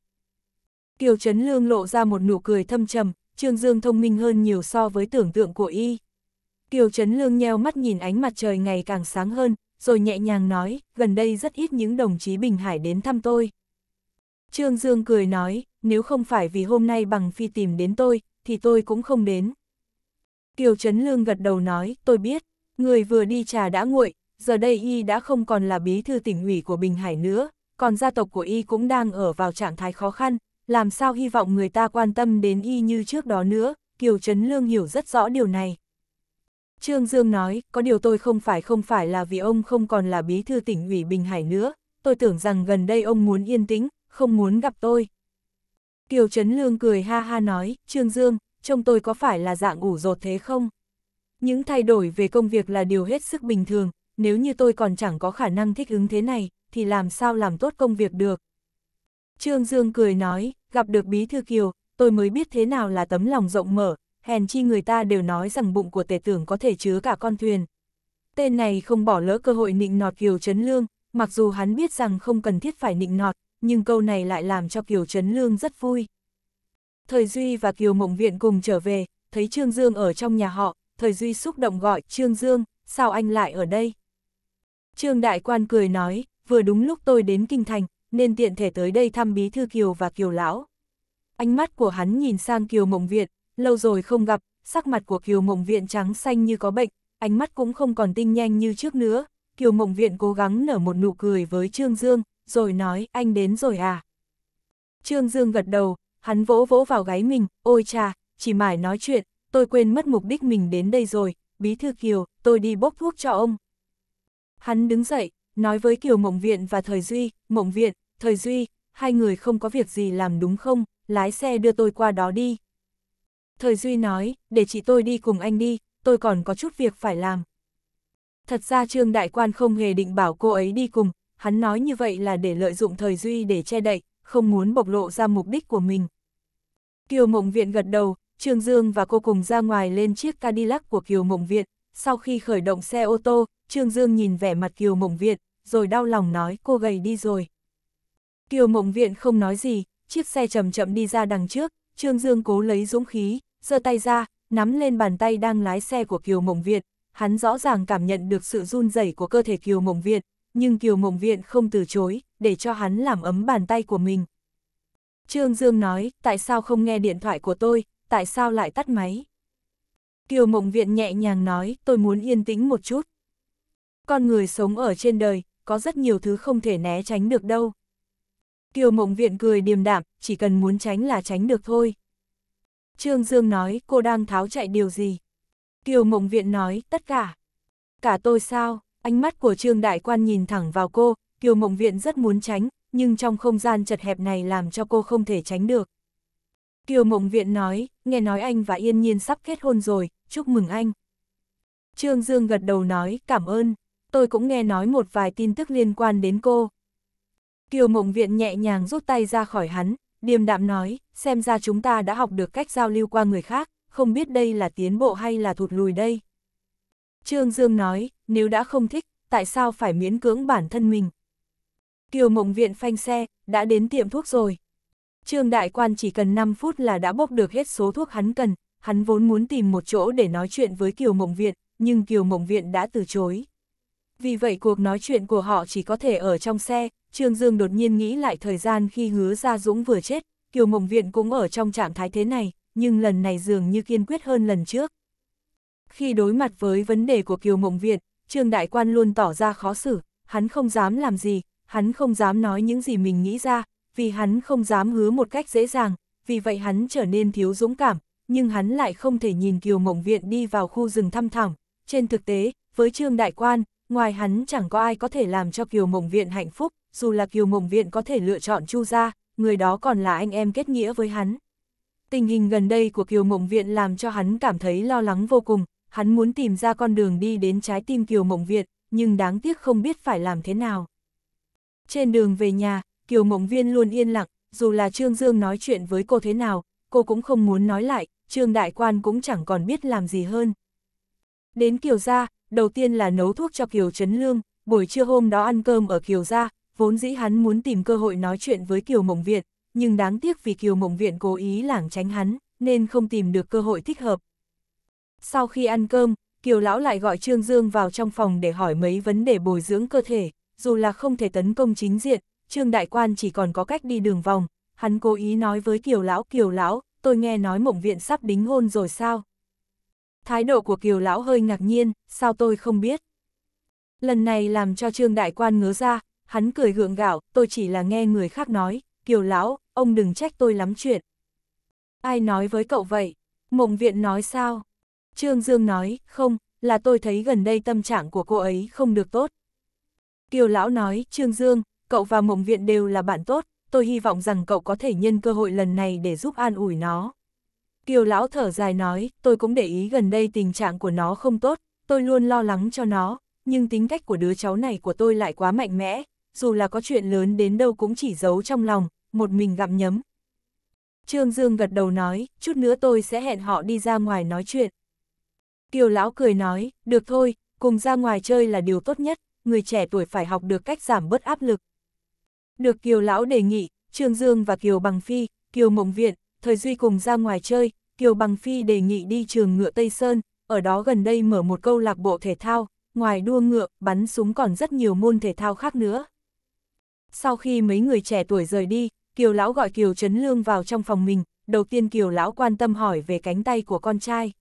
Kiều Trấn Lương lộ ra một nụ cười thâm trầm, Trương Dương thông minh hơn nhiều so với tưởng tượng của y. Kiều Trấn Lương nheo mắt nhìn ánh mặt trời ngày càng sáng hơn, rồi nhẹ nhàng nói, gần đây rất ít những đồng chí Bình Hải đến thăm tôi. Trương Dương cười nói, nếu không phải vì hôm nay bằng phi tìm đến tôi, thì tôi cũng không đến. Kiều Trấn Lương gật đầu nói, tôi biết, người vừa đi trà đã nguội, giờ đây y đã không còn là bí thư tỉnh ủy của Bình Hải nữa, còn gia tộc của y cũng đang ở vào trạng thái khó khăn, làm sao hy vọng người ta quan tâm đến y như trước đó nữa, Kiều Trấn Lương hiểu rất rõ điều này. Trương Dương nói, có điều tôi không phải không phải là vì ông không còn là bí thư tỉnh ủy Bình Hải nữa, tôi tưởng rằng gần đây ông muốn yên tĩnh, không muốn gặp tôi. Kiều Trấn Lương cười ha ha nói, Trương Dương, trông tôi có phải là dạng ủ rột thế không? Những thay đổi về công việc là điều hết sức bình thường, nếu như tôi còn chẳng có khả năng thích ứng thế này, thì làm sao làm tốt công việc được? Trương Dương cười nói, gặp được Bí Thư Kiều, tôi mới biết thế nào là tấm lòng rộng mở, hèn chi người ta đều nói rằng bụng của tể tưởng có thể chứa cả con thuyền. Tên này không bỏ lỡ cơ hội nịnh nọt Kiều Trấn Lương, mặc dù hắn biết rằng không cần thiết phải nịnh nọt, nhưng câu này lại làm cho Kiều Trấn Lương rất vui. Thời Duy và Kiều Mộng Viện cùng trở về, thấy Trương Dương ở trong nhà họ, Thời Duy xúc động gọi, Trương Dương, sao anh lại ở đây? Trương Đại Quan cười nói, vừa đúng lúc tôi đến Kinh Thành, nên tiện thể tới đây thăm Bí Thư Kiều và Kiều Lão. Ánh mắt của hắn nhìn sang Kiều Mộng Viện, lâu rồi không gặp, sắc mặt của Kiều Mộng Viện trắng xanh như có bệnh, ánh mắt cũng không còn tinh nhanh như trước nữa. Kiều Mộng Viện cố gắng nở một nụ cười với Trương Dương, rồi nói anh đến rồi à. Trương Dương gật đầu, hắn vỗ vỗ vào gáy mình, ôi cha, chỉ mải nói chuyện, tôi quên mất mục đích mình đến đây rồi, Bí Thư Kiều, tôi đi bốc thuốc cho ông. Hắn đứng dậy, Nói với Kiều Mộng Viện và Thời Duy, Mộng Viện, Thời Duy, hai người không có việc gì làm đúng không, lái xe đưa tôi qua đó đi. Thời Duy nói, để chị tôi đi cùng anh đi, tôi còn có chút việc phải làm. Thật ra Trương Đại Quan không hề định bảo cô ấy đi cùng, hắn nói như vậy là để lợi dụng Thời Duy để che đậy, không muốn bộc lộ ra mục đích của mình. Kiều Mộng Viện gật đầu, Trương Dương và cô cùng ra ngoài lên chiếc Cadillac của Kiều Mộng Viện, sau khi khởi động xe ô tô, Trương Dương nhìn vẻ mặt Kiều Mộng Viện, rồi đau lòng nói cô gầy đi rồi. Kiều Mộng Viện không nói gì, chiếc xe chậm chậm đi ra đằng trước, Trương Dương cố lấy dũng khí, giơ tay ra, nắm lên bàn tay đang lái xe của Kiều Mộng Viện, hắn rõ ràng cảm nhận được sự run rẩy của cơ thể Kiều Mộng Viện, nhưng Kiều Mộng Viện không từ chối, để cho hắn làm ấm bàn tay của mình. Trương Dương nói, tại sao không nghe điện thoại của tôi, tại sao lại tắt máy? Kiều Mộng Viện nhẹ nhàng nói, tôi muốn yên tĩnh một chút. Con người sống ở trên đời, có rất nhiều thứ không thể né tránh được đâu. Kiều Mộng Viện cười điềm đạm, chỉ cần muốn tránh là tránh được thôi. Trương Dương nói, cô đang tháo chạy điều gì? Kiều Mộng Viện nói, tất cả. Cả tôi sao? Ánh mắt của Trương Đại Quan nhìn thẳng vào cô, Kiều Mộng Viện rất muốn tránh, nhưng trong không gian chật hẹp này làm cho cô không thể tránh được. Kiều Mộng Viện nói, nghe nói anh và Yên Nhiên sắp kết hôn rồi, chúc mừng anh. Trương Dương gật đầu nói, cảm ơn tôi cũng nghe nói một vài tin tức liên quan đến cô. Kiều Mộng Viện nhẹ nhàng rút tay ra khỏi hắn, điềm đạm nói, xem ra chúng ta đã học được cách giao lưu qua người khác, không biết đây là tiến bộ hay là thụt lùi đây. Trương Dương nói, nếu đã không thích, tại sao phải miễn cưỡng bản thân mình? Kiều Mộng Viện phanh xe, đã đến tiệm thuốc rồi. Trương Đại Quan chỉ cần 5 phút là đã bốc được hết số thuốc hắn cần, hắn vốn muốn tìm một chỗ để nói chuyện với Kiều Mộng Viện, nhưng Kiều Mộng Viện đã từ chối. Vì vậy cuộc nói chuyện của họ chỉ có thể ở trong xe, Trương Dương đột nhiên nghĩ lại thời gian khi hứa Gia Dũng vừa chết, Kiều Mộng Viện cũng ở trong trạng thái thế này, nhưng lần này dường như kiên quyết hơn lần trước. Khi đối mặt với vấn đề của Kiều Mộng Viện, Trương Đại Quan luôn tỏ ra khó xử, hắn không dám làm gì, hắn không dám nói những gì mình nghĩ ra, vì hắn không dám hứa một cách dễ dàng, vì vậy hắn trở nên thiếu dũng cảm, nhưng hắn lại không thể nhìn Kiều Mộng Viện đi vào khu rừng thăm thẳm. Trên thực tế, với Trương Đại Quan, ngoài hắn chẳng có ai có thể làm cho Kiều Mộng Viện hạnh phúc, dù là Kiều Mộng Viện có thể lựa chọn Chu gia, người đó còn là anh em kết nghĩa với hắn. Tình hình gần đây của Kiều Mộng Viện làm cho hắn cảm thấy lo lắng vô cùng, hắn muốn tìm ra con đường đi đến trái tim Kiều Mộng Viện, nhưng đáng tiếc không biết phải làm thế nào. Trên đường về nhà, Kiều Mộng Viên luôn yên lặng, dù là Trương Dương nói chuyện với cô thế nào, cô cũng không muốn nói lại, Trương Đại Quan cũng chẳng còn biết làm gì hơn. Đến Kiều Gia, đầu tiên là nấu thuốc cho Kiều Trấn Lương, buổi trưa hôm đó ăn cơm ở Kiều gia, vốn dĩ hắn muốn tìm cơ hội nói chuyện với Kiều Mộng Viện, nhưng đáng tiếc vì Kiều Mộng Viện cố ý lảng tránh hắn, nên không tìm được cơ hội thích hợp. Sau khi ăn cơm, Kiều Lão lại gọi Trương Dương vào trong phòng để hỏi mấy vấn đề bồi dưỡng cơ thể, dù là không thể tấn công chính diện, Trương Đại Quan chỉ còn có cách đi đường vòng, hắn cố ý nói với Kiều Lão, Kiều Lão, tôi nghe nói Mộng Viện sắp đính hôn rồi sao? Thái độ của Kiều Lão hơi ngạc nhiên, sao tôi không biết. Lần này làm cho Trương Đại Quan ngớ ra, hắn cười gượng gạo, tôi chỉ là nghe người khác nói, Kiều Lão, ông đừng trách tôi lắm chuyện. Ai nói với cậu vậy? Mộng viện nói sao? Trương Dương nói, không, là tôi thấy gần đây tâm trạng của cô ấy không được tốt. Kiều Lão nói, Trương Dương, cậu và mộng viện đều là bạn tốt, tôi hy vọng rằng cậu có thể nhân cơ hội lần này để giúp an ủi nó. Kiều lão thở dài nói, tôi cũng để ý gần đây tình trạng của nó không tốt, tôi luôn lo lắng cho nó, nhưng tính cách của đứa cháu này của tôi lại quá mạnh mẽ, dù là có chuyện lớn đến đâu cũng chỉ giấu trong lòng, một mình gặm nhấm. Trương Dương gật đầu nói, chút nữa tôi sẽ hẹn họ đi ra ngoài nói chuyện. Kiều lão cười nói, được thôi, cùng ra ngoài chơi là điều tốt nhất, người trẻ tuổi phải học được cách giảm bớt áp lực. Được Kiều lão đề nghị, Trương Dương và Kiều Bằng Phi, Kiều Mộng Viện, Thời Duy cùng ra ngoài chơi, Kiều Bằng Phi đề nghị đi trường ngựa Tây Sơn, ở đó gần đây mở một câu lạc bộ thể thao, ngoài đua ngựa, bắn súng còn rất nhiều môn thể thao khác nữa. Sau khi mấy người trẻ tuổi rời đi, Kiều Lão gọi Kiều Trấn Lương vào trong phòng mình, đầu tiên Kiều Lão quan tâm hỏi về cánh tay của con trai.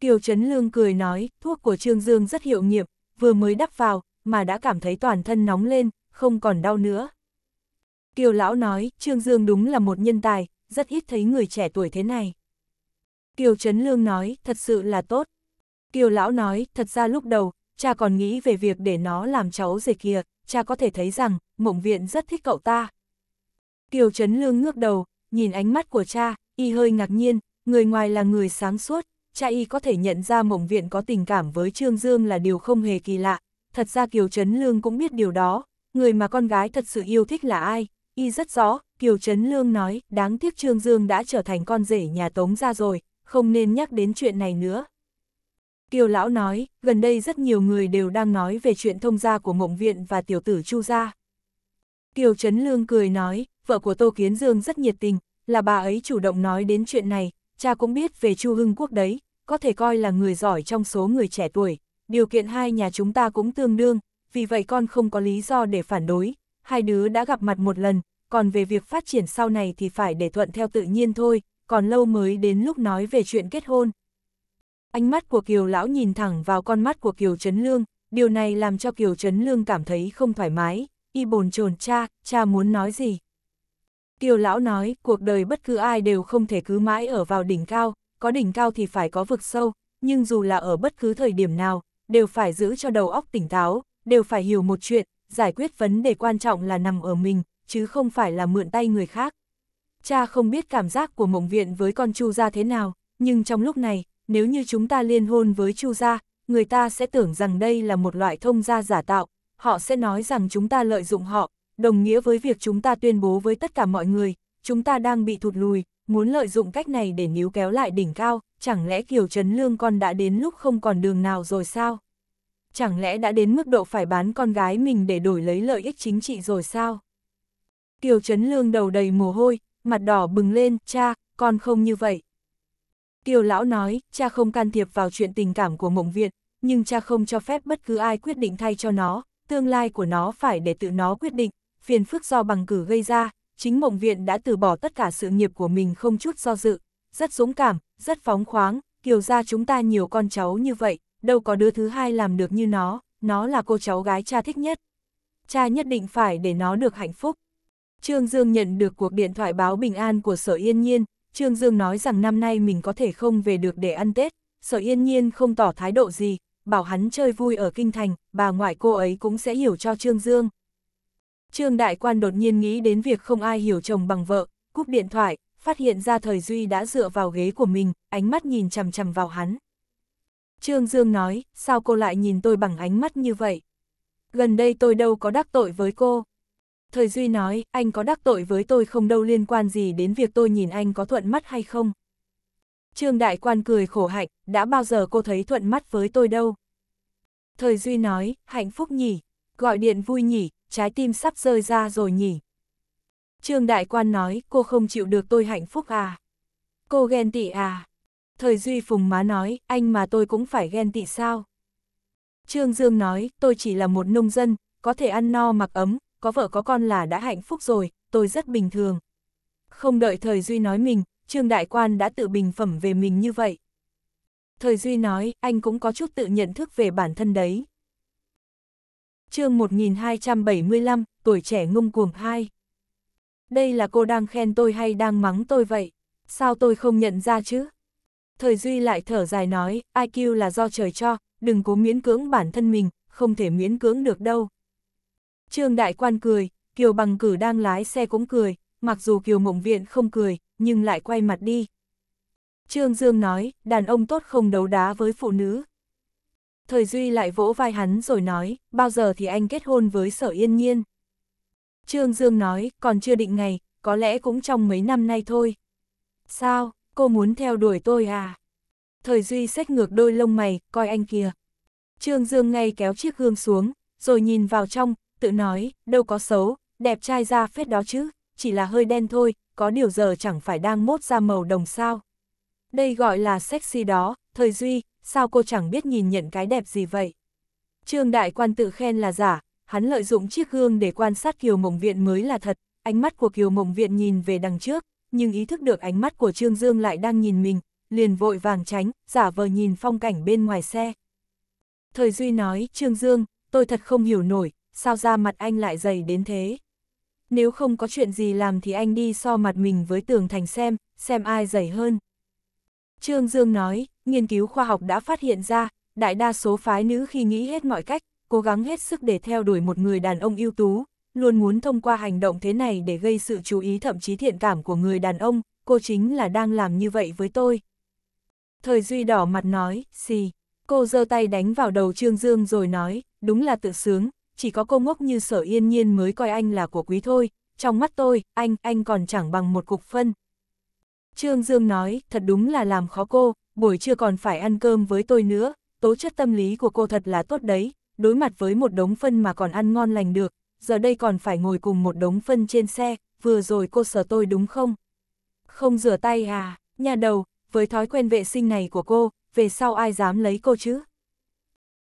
Kiều Trấn Lương cười nói, thuốc của Trương Dương rất hiệu nghiệm, vừa mới đắp vào, mà đã cảm thấy toàn thân nóng lên, không còn đau nữa. Kiều Lão nói, Trương Dương đúng là một nhân tài, rất ít thấy người trẻ tuổi thế này. Kiều Trấn Lương nói, thật sự là tốt. Kiều Lão nói, thật ra lúc đầu, cha còn nghĩ về việc để nó làm cháu rể kia, cha có thể thấy rằng, mộng viện rất thích cậu ta. Kiều Trấn Lương ngước đầu, nhìn ánh mắt của cha, y hơi ngạc nhiên, người ngoài là người sáng suốt, cha y có thể nhận ra mộng viện có tình cảm với Trương Dương là điều không hề kỳ lạ. Thật ra Kiều Trấn Lương cũng biết điều đó, người mà con gái thật sự yêu thích là ai, y rất rõ, Kiều Trấn Lương nói, đáng tiếc Trương Dương đã trở thành con rể nhà Tống ra rồi, không nên nhắc đến chuyện này nữa. Kiều Lão nói, gần đây rất nhiều người đều đang nói về chuyện thông gia của Mộng Viện và tiểu tử Chu Gia. Kiều Trấn Lương cười nói, vợ của Tô Kiến Dương rất nhiệt tình, là bà ấy chủ động nói đến chuyện này, cha cũng biết về Chu Hưng Quốc đấy, có thể coi là người giỏi trong số người trẻ tuổi, điều kiện hai nhà chúng ta cũng tương đương, vì vậy con không có lý do để phản đối, hai đứa đã gặp mặt một lần, còn về việc phát triển sau này thì phải để thuận theo tự nhiên thôi, còn lâu mới đến lúc nói về chuyện kết hôn. Ánh mắt của Kiều Lão nhìn thẳng vào con mắt của Kiều Trấn Lương, điều này làm cho Kiều Trấn Lương cảm thấy không thoải mái, y bồn chồn cha, cha muốn nói gì. Kiều Lão nói, cuộc đời bất cứ ai đều không thể cứ mãi ở vào đỉnh cao, có đỉnh cao thì phải có vực sâu, nhưng dù là ở bất cứ thời điểm nào, đều phải giữ cho đầu óc tỉnh táo, đều phải hiểu một chuyện, giải quyết vấn đề quan trọng là nằm ở mình, chứ không phải là mượn tay người khác cha không biết cảm giác của mộng viện với con Chu gia thế nào, nhưng trong lúc này, nếu như chúng ta liên hôn với Chu gia, người ta sẽ tưởng rằng đây là một loại thông gia giả tạo, họ sẽ nói rằng chúng ta lợi dụng họ, đồng nghĩa với việc chúng ta tuyên bố với tất cả mọi người, chúng ta đang bị thụt lùi, muốn lợi dụng cách này để níu kéo lại đỉnh cao, chẳng lẽ Kiều Trấn Lương con đã đến lúc không còn đường nào rồi sao? Chẳng lẽ đã đến mức độ phải bán con gái mình để đổi lấy lợi ích chính trị rồi sao? Kiều Trấn Lương đầu đầy mồ hôi, mặt đỏ bừng lên, cha, con không như vậy. Kiều lão nói, cha không can thiệp vào chuyện tình cảm của mộng viện, nhưng cha không cho phép bất cứ ai quyết định thay cho nó, tương lai của nó phải để tự nó quyết định, phiền phức do bằng cử gây ra, chính mộng viện đã từ bỏ tất cả sự nghiệp của mình không chút do dự, rất dũng cảm, rất phóng khoáng, kiều ra chúng ta nhiều con cháu như vậy, đâu có đứa thứ hai làm được như nó, nó là cô cháu gái cha thích nhất. Cha nhất định phải để nó được hạnh phúc. Trương Dương nhận được cuộc điện thoại báo bình an của Sở Yên Nhiên, Trương Dương nói rằng năm nay mình có thể không về được để ăn Tết, Sở Yên Nhiên không tỏ thái độ gì, bảo hắn chơi vui ở Kinh Thành, bà ngoại cô ấy cũng sẽ hiểu cho Trương Dương. Trương Đại Quan đột nhiên nghĩ đến việc không ai hiểu chồng bằng vợ, cúp điện thoại, phát hiện ra thời Duy đã dựa vào ghế của mình, ánh mắt nhìn chằm chằm vào hắn. Trương Dương nói, sao cô lại nhìn tôi bằng ánh mắt như vậy? Gần đây tôi đâu có đắc tội với cô. Thời Duy nói, anh có đắc tội với tôi không đâu liên quan gì đến việc tôi nhìn anh có thuận mắt hay không. Trương Đại Quan cười khổ hạnh, đã bao giờ cô thấy thuận mắt với tôi đâu. Thời Duy nói, hạnh phúc nhỉ, gọi điện vui nhỉ, trái tim sắp rơi ra rồi nhỉ. Trương Đại Quan nói, cô không chịu được tôi hạnh phúc à. Cô ghen tị à. Thời Duy Phùng Má nói, anh mà tôi cũng phải ghen tị sao. Trương Dương nói, tôi chỉ là một nông dân, có thể ăn no mặc ấm, có vợ có con là đã hạnh phúc rồi, tôi rất bình thường. Không đợi thời Duy nói mình, Trương Đại Quan đã tự bình phẩm về mình như vậy. Thời Duy nói, anh cũng có chút tự nhận thức về bản thân đấy. chương 1275, tuổi trẻ ngông cuồng 2. Đây là cô đang khen tôi hay đang mắng tôi vậy? Sao tôi không nhận ra chứ? Thời Duy lại thở dài nói, IQ là do trời cho, đừng cố miễn cưỡng bản thân mình, không thể miễn cưỡng được đâu. Trương Đại Quan cười, Kiều Bằng Cử đang lái xe cũng cười, mặc dù Kiều Mộng Viện không cười, nhưng lại quay mặt đi. Trương Dương nói, đàn ông tốt không đấu đá với phụ nữ. Thời Duy lại vỗ vai hắn rồi nói, bao giờ thì anh kết hôn với sở yên nhiên. Trương Dương nói, còn chưa định ngày, có lẽ cũng trong mấy năm nay thôi. Sao, cô muốn theo đuổi tôi à? Thời Duy xách ngược đôi lông mày, coi anh kìa. Trương Dương ngay kéo chiếc gương xuống, rồi nhìn vào trong, tự nói, đâu có xấu, đẹp trai ra phết đó chứ, chỉ là hơi đen thôi, có điều giờ chẳng phải đang mốt ra màu đồng sao. Đây gọi là sexy đó, thời duy, sao cô chẳng biết nhìn nhận cái đẹp gì vậy. Trương Đại Quan tự khen là giả, hắn lợi dụng chiếc gương để quan sát Kiều Mộng Viện mới là thật, ánh mắt của Kiều Mộng Viện nhìn về đằng trước, nhưng ý thức được ánh mắt của Trương Dương lại đang nhìn mình, liền vội vàng tránh, giả vờ nhìn phong cảnh bên ngoài xe. Thời Duy nói, Trương Dương, tôi thật không hiểu nổi, sao ra mặt anh lại dày đến thế? Nếu không có chuyện gì làm thì anh đi so mặt mình với tường thành xem, xem ai dày hơn. Trương Dương nói, nghiên cứu khoa học đã phát hiện ra, đại đa số phái nữ khi nghĩ hết mọi cách, cố gắng hết sức để theo đuổi một người đàn ông ưu tú, luôn muốn thông qua hành động thế này để gây sự chú ý thậm chí thiện cảm của người đàn ông, cô chính là đang làm như vậy với tôi. Thời Duy đỏ mặt nói, xì, cô giơ tay đánh vào đầu Trương Dương rồi nói, đúng là tự sướng, chỉ có cô ngốc như sở yên nhiên mới coi anh là của quý thôi, trong mắt tôi, anh, anh còn chẳng bằng một cục phân. Trương Dương nói, thật đúng là làm khó cô, buổi trưa còn phải ăn cơm với tôi nữa, tố chất tâm lý của cô thật là tốt đấy, đối mặt với một đống phân mà còn ăn ngon lành được, giờ đây còn phải ngồi cùng một đống phân trên xe, vừa rồi cô sờ tôi đúng không? Không rửa tay à, nhà đầu, với thói quen vệ sinh này của cô, về sau ai dám lấy cô chứ?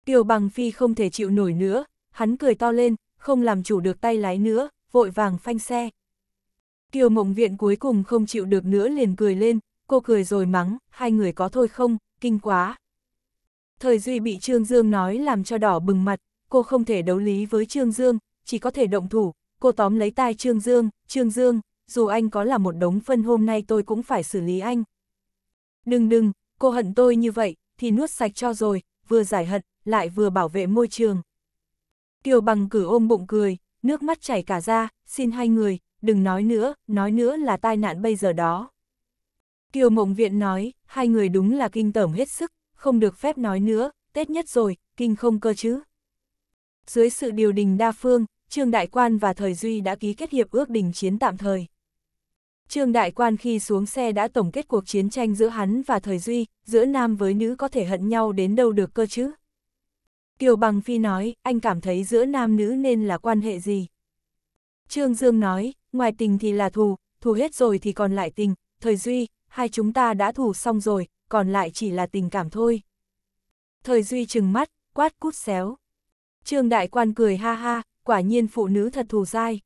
Kiều Bằng Phi không thể chịu nổi nữa, hắn cười to lên, không làm chủ được tay lái nữa, vội vàng phanh xe. Kiều mộng viện cuối cùng không chịu được nữa liền cười lên, cô cười rồi mắng, hai người có thôi không, kinh quá. Thời Duy bị Trương Dương nói làm cho đỏ bừng mặt, cô không thể đấu lý với Trương Dương, chỉ có thể động thủ, cô tóm lấy tai Trương Dương, Trương Dương, dù anh có là một đống phân hôm nay tôi cũng phải xử lý anh. Đừng đừng, cô hận tôi như vậy, thì nuốt sạch cho rồi, vừa giải hận, lại vừa bảo vệ môi trường. Kiều bằng cử ôm bụng cười, nước mắt chảy cả ra, xin hai người, đừng nói nữa, nói nữa là tai nạn bây giờ đó. Kiều mộng viện nói, hai người đúng là kinh tởm hết sức, không được phép nói nữa, Tết nhất rồi, kinh không cơ chứ. Dưới sự điều đình đa phương, Trương Đại Quan và Thời Duy đã ký kết hiệp ước đình chiến tạm thời. Trương Đại Quan khi xuống xe đã tổng kết cuộc chiến tranh giữa hắn và Thời Duy, giữa nam với nữ có thể hận nhau đến đâu được cơ chứ. Kiều Bằng Phi nói, anh cảm thấy giữa nam nữ nên là quan hệ gì? Trương Dương nói, ngoài tình thì là thù, thù hết rồi thì còn lại tình, thời duy, hai chúng ta đã thù xong rồi, còn lại chỉ là tình cảm thôi. Thời duy trừng mắt, quát cút xéo. Trương Đại Quan cười ha ha, quả nhiên phụ nữ thật thù dai.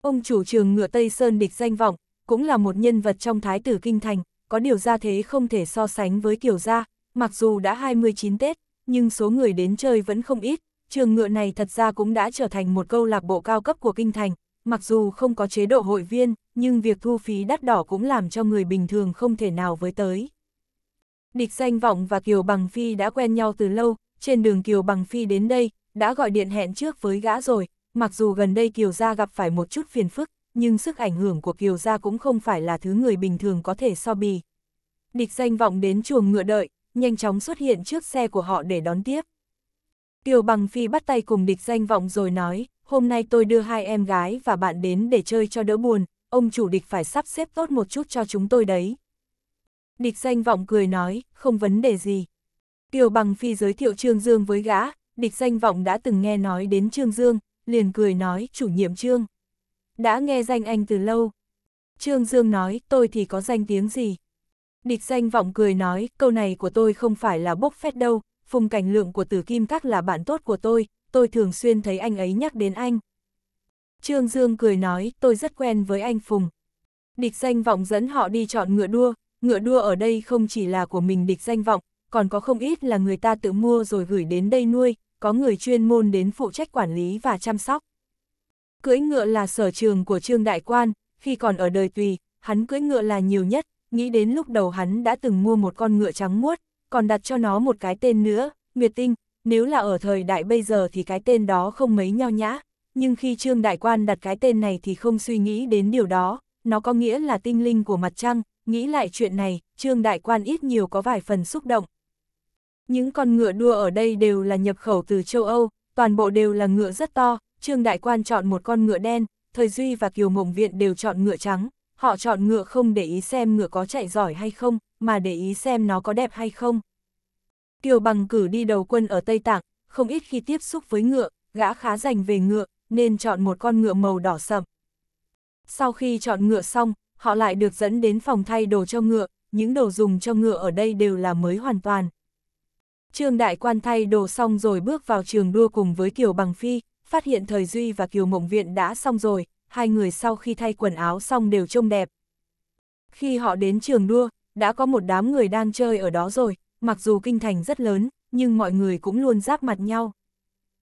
Ông chủ trường ngựa Tây Sơn địch danh vọng, cũng là một nhân vật trong thái tử kinh thành, có điều ra thế không thể so sánh với kiểu gia, mặc dù đã 29 Tết, nhưng số người đến chơi vẫn không ít, trường ngựa này thật ra cũng đã trở thành một câu lạc bộ cao cấp của kinh thành, mặc dù không có chế độ hội viên, nhưng việc thu phí đắt đỏ cũng làm cho người bình thường không thể nào với tới. Địch danh vọng và Kiều Bằng Phi đã quen nhau từ lâu, trên đường Kiều Bằng Phi đến đây, đã gọi điện hẹn trước với gã rồi, mặc dù gần đây Kiều Gia gặp phải một chút phiền phức, nhưng sức ảnh hưởng của Kiều Gia cũng không phải là thứ người bình thường có thể so bì. Địch danh vọng đến chuồng ngựa đợi, nhanh chóng xuất hiện trước xe của họ để đón tiếp. Kiều Bằng Phi bắt tay cùng địch danh vọng rồi nói, hôm nay tôi đưa hai em gái và bạn đến để chơi cho đỡ buồn, ông chủ địch phải sắp xếp tốt một chút cho chúng tôi đấy. Địch danh vọng cười nói, không vấn đề gì. Kiều Bằng Phi giới thiệu Trương Dương với gã, địch danh vọng đã từng nghe nói đến Trương Dương, liền cười nói, chủ nhiệm Trương. Đã nghe danh anh từ lâu. Trương Dương nói, tôi thì có danh tiếng gì. Địch danh vọng cười nói, câu này của tôi không phải là bốc phét đâu, phùng cảnh lượng của tử kim các là bạn tốt của tôi, tôi thường xuyên thấy anh ấy nhắc đến anh. Trương Dương cười nói, tôi rất quen với anh Phùng. Địch danh vọng dẫn họ đi chọn ngựa đua, ngựa đua ở đây không chỉ là của mình địch danh vọng, còn có không ít là người ta tự mua rồi gửi đến đây nuôi, có người chuyên môn đến phụ trách quản lý và chăm sóc. Cưỡi ngựa là sở trường của Trương Đại Quan, khi còn ở đời tùy, hắn cưỡi ngựa là nhiều nhất, nghĩ đến lúc đầu hắn đã từng mua một con ngựa trắng muốt, còn đặt cho nó một cái tên nữa, Nguyệt Tinh, nếu là ở thời đại bây giờ thì cái tên đó không mấy nho nhã, nhưng khi Trương Đại Quan đặt cái tên này thì không suy nghĩ đến điều đó, nó có nghĩa là tinh linh của mặt trăng, nghĩ lại chuyện này, Trương Đại Quan ít nhiều có vài phần xúc động. Những con ngựa đua ở đây đều là nhập khẩu từ châu Âu, toàn bộ đều là ngựa rất to, Trương Đại Quan chọn một con ngựa đen, Thời Duy và Kiều Mộng Viện đều chọn ngựa trắng, Họ chọn ngựa không để ý xem ngựa có chạy giỏi hay không, mà để ý xem nó có đẹp hay không. Kiều Bằng cử đi đầu quân ở Tây Tạng, không ít khi tiếp xúc với ngựa, gã khá rành về ngựa, nên chọn một con ngựa màu đỏ sậm. Sau khi chọn ngựa xong, họ lại được dẫn đến phòng thay đồ cho ngựa, những đồ dùng cho ngựa ở đây đều là mới hoàn toàn. Trương Đại Quan thay đồ xong rồi bước vào trường đua cùng với Kiều Bằng Phi, phát hiện Thời Duy và Kiều Mộng Viện đã xong rồi, hai người sau khi thay quần áo xong đều trông đẹp. Khi họ đến trường đua, đã có một đám người đang chơi ở đó rồi, mặc dù kinh thành rất lớn, nhưng mọi người cũng luôn giáp mặt nhau.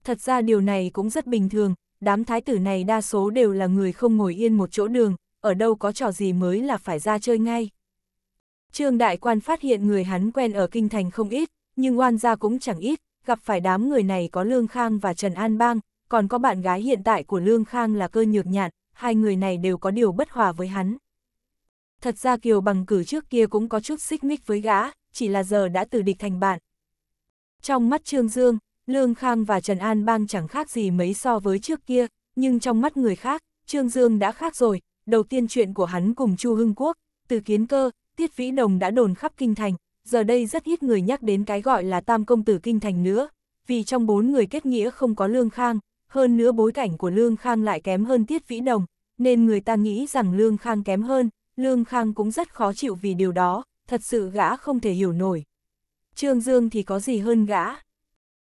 Thật ra điều này cũng rất bình thường, đám thái tử này đa số đều là người không ngồi yên một chỗ đường, ở đâu có trò gì mới là phải ra chơi ngay. Trương Đại Quan phát hiện người hắn quen ở kinh thành không ít, nhưng oan gia cũng chẳng ít, gặp phải đám người này có Lương Khang và Trần An Bang, còn có bạn gái hiện tại của Lương Khang là cơ nhược nhạn, hai người này đều có điều bất hòa với hắn. Thật ra Kiều bằng cử trước kia cũng có chút xích mích với gã, chỉ là giờ đã từ địch thành bạn. Trong mắt Trương Dương, Lương Khang và Trần An Bang chẳng khác gì mấy so với trước kia, nhưng trong mắt người khác, Trương Dương đã khác rồi. Đầu tiên chuyện của hắn cùng Chu Hưng Quốc, từ kiến cơ, Tiết Vĩ Đồng đã đồn khắp Kinh Thành, giờ đây rất ít người nhắc đến cái gọi là Tam Công Tử Kinh Thành nữa, vì trong bốn người kết nghĩa không có Lương Khang, hơn nữa bối cảnh của Lương Khang lại kém hơn Tiết Vĩ Đồng, nên người ta nghĩ rằng Lương Khang kém hơn, Lương Khang cũng rất khó chịu vì điều đó, thật sự gã không thể hiểu nổi. Trương Dương thì có gì hơn gã?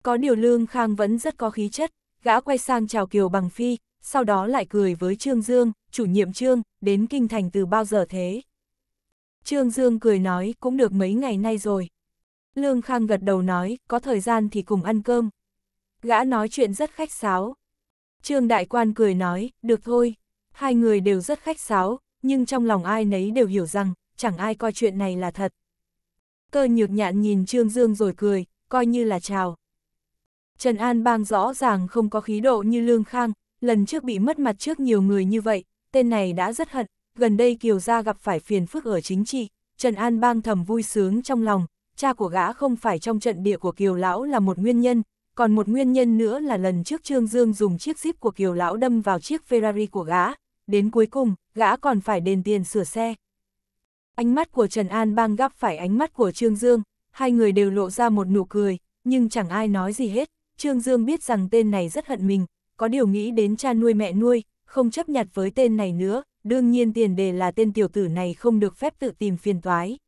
Có điều Lương Khang vẫn rất có khí chất, gã quay sang chào Kiều Bằng Phi, sau đó lại cười với Trương Dương, chủ nhiệm Trương, đến Kinh Thành từ bao giờ thế? Trương Dương cười nói cũng được mấy ngày nay rồi. Lương Khang gật đầu nói, có thời gian thì cùng ăn cơm. Gã nói chuyện rất khách sáo, Trương Đại Quan cười nói, được thôi, hai người đều rất khách sáo, nhưng trong lòng ai nấy đều hiểu rằng, chẳng ai coi chuyện này là thật. Cơ nhược nhạn nhìn Trương Dương rồi cười, coi như là chào. Trần An Bang rõ ràng không có khí độ như Lương Khang, lần trước bị mất mặt trước nhiều người như vậy, tên này đã rất hận, gần đây Kiều Gia gặp phải phiền phức ở chính trị, Trần An Bang thầm vui sướng trong lòng, cha của gã không phải trong trận địa của Kiều Lão là một nguyên nhân, còn một nguyên nhân nữa là lần trước Trương Dương dùng chiếc zip của Kiều Lão đâm vào chiếc Ferrari của gã, đến cuối cùng, gã còn phải đền tiền sửa xe. Ánh mắt của Trần An Bang gấp phải ánh mắt của Trương Dương, hai người đều lộ ra một nụ cười, nhưng chẳng ai nói gì hết. Trương Dương biết rằng tên này rất hận mình, có điều nghĩ đến cha nuôi mẹ nuôi, không chấp nhặt với tên này nữa, đương nhiên tiền đề là tên tiểu tử này không được phép tự tìm phiền toái.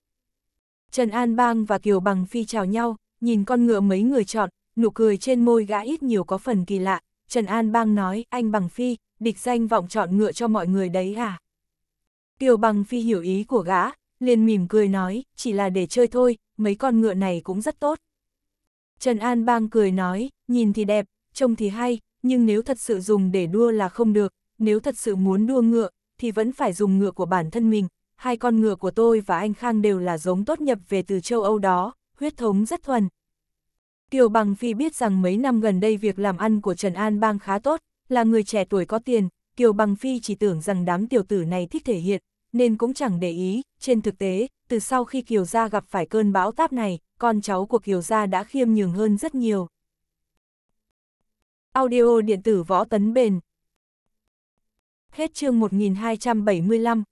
Trần An Bang và Kiều Bằng Phi chào nhau, nhìn con ngựa mấy người chọn, nụ cười trên môi gã ít nhiều có phần kỳ lạ, Trần An Bang nói, anh Bằng Phi, địch danh vọng chọn ngựa cho mọi người đấy à? Kiều Bằng Phi hiểu ý của gã, liền mỉm cười nói, chỉ là để chơi thôi, mấy con ngựa này cũng rất tốt. Trần An Bang cười nói, nhìn thì đẹp, trông thì hay, nhưng nếu thật sự dùng để đua là không được, nếu thật sự muốn đua ngựa, thì vẫn phải dùng ngựa của bản thân mình. Hai con ngựa của tôi và anh Khang đều là giống tốt nhập về từ châu Âu đó, huyết thống rất thuần, Kiều Bằng Phi biết rằng mấy năm gần đây việc làm ăn của Trần An Bang khá tốt, là người trẻ tuổi có tiền, Kiều Bằng Phi chỉ tưởng rằng đám tiểu tử này thích thể hiện, nên cũng chẳng để ý, trên thực tế, từ sau khi Kiều Gia gặp phải cơn bão táp này, con cháu của Kiều Gia đã khiêm nhường hơn rất nhiều. Audio điện tử võ tấn bền Hết chương 1275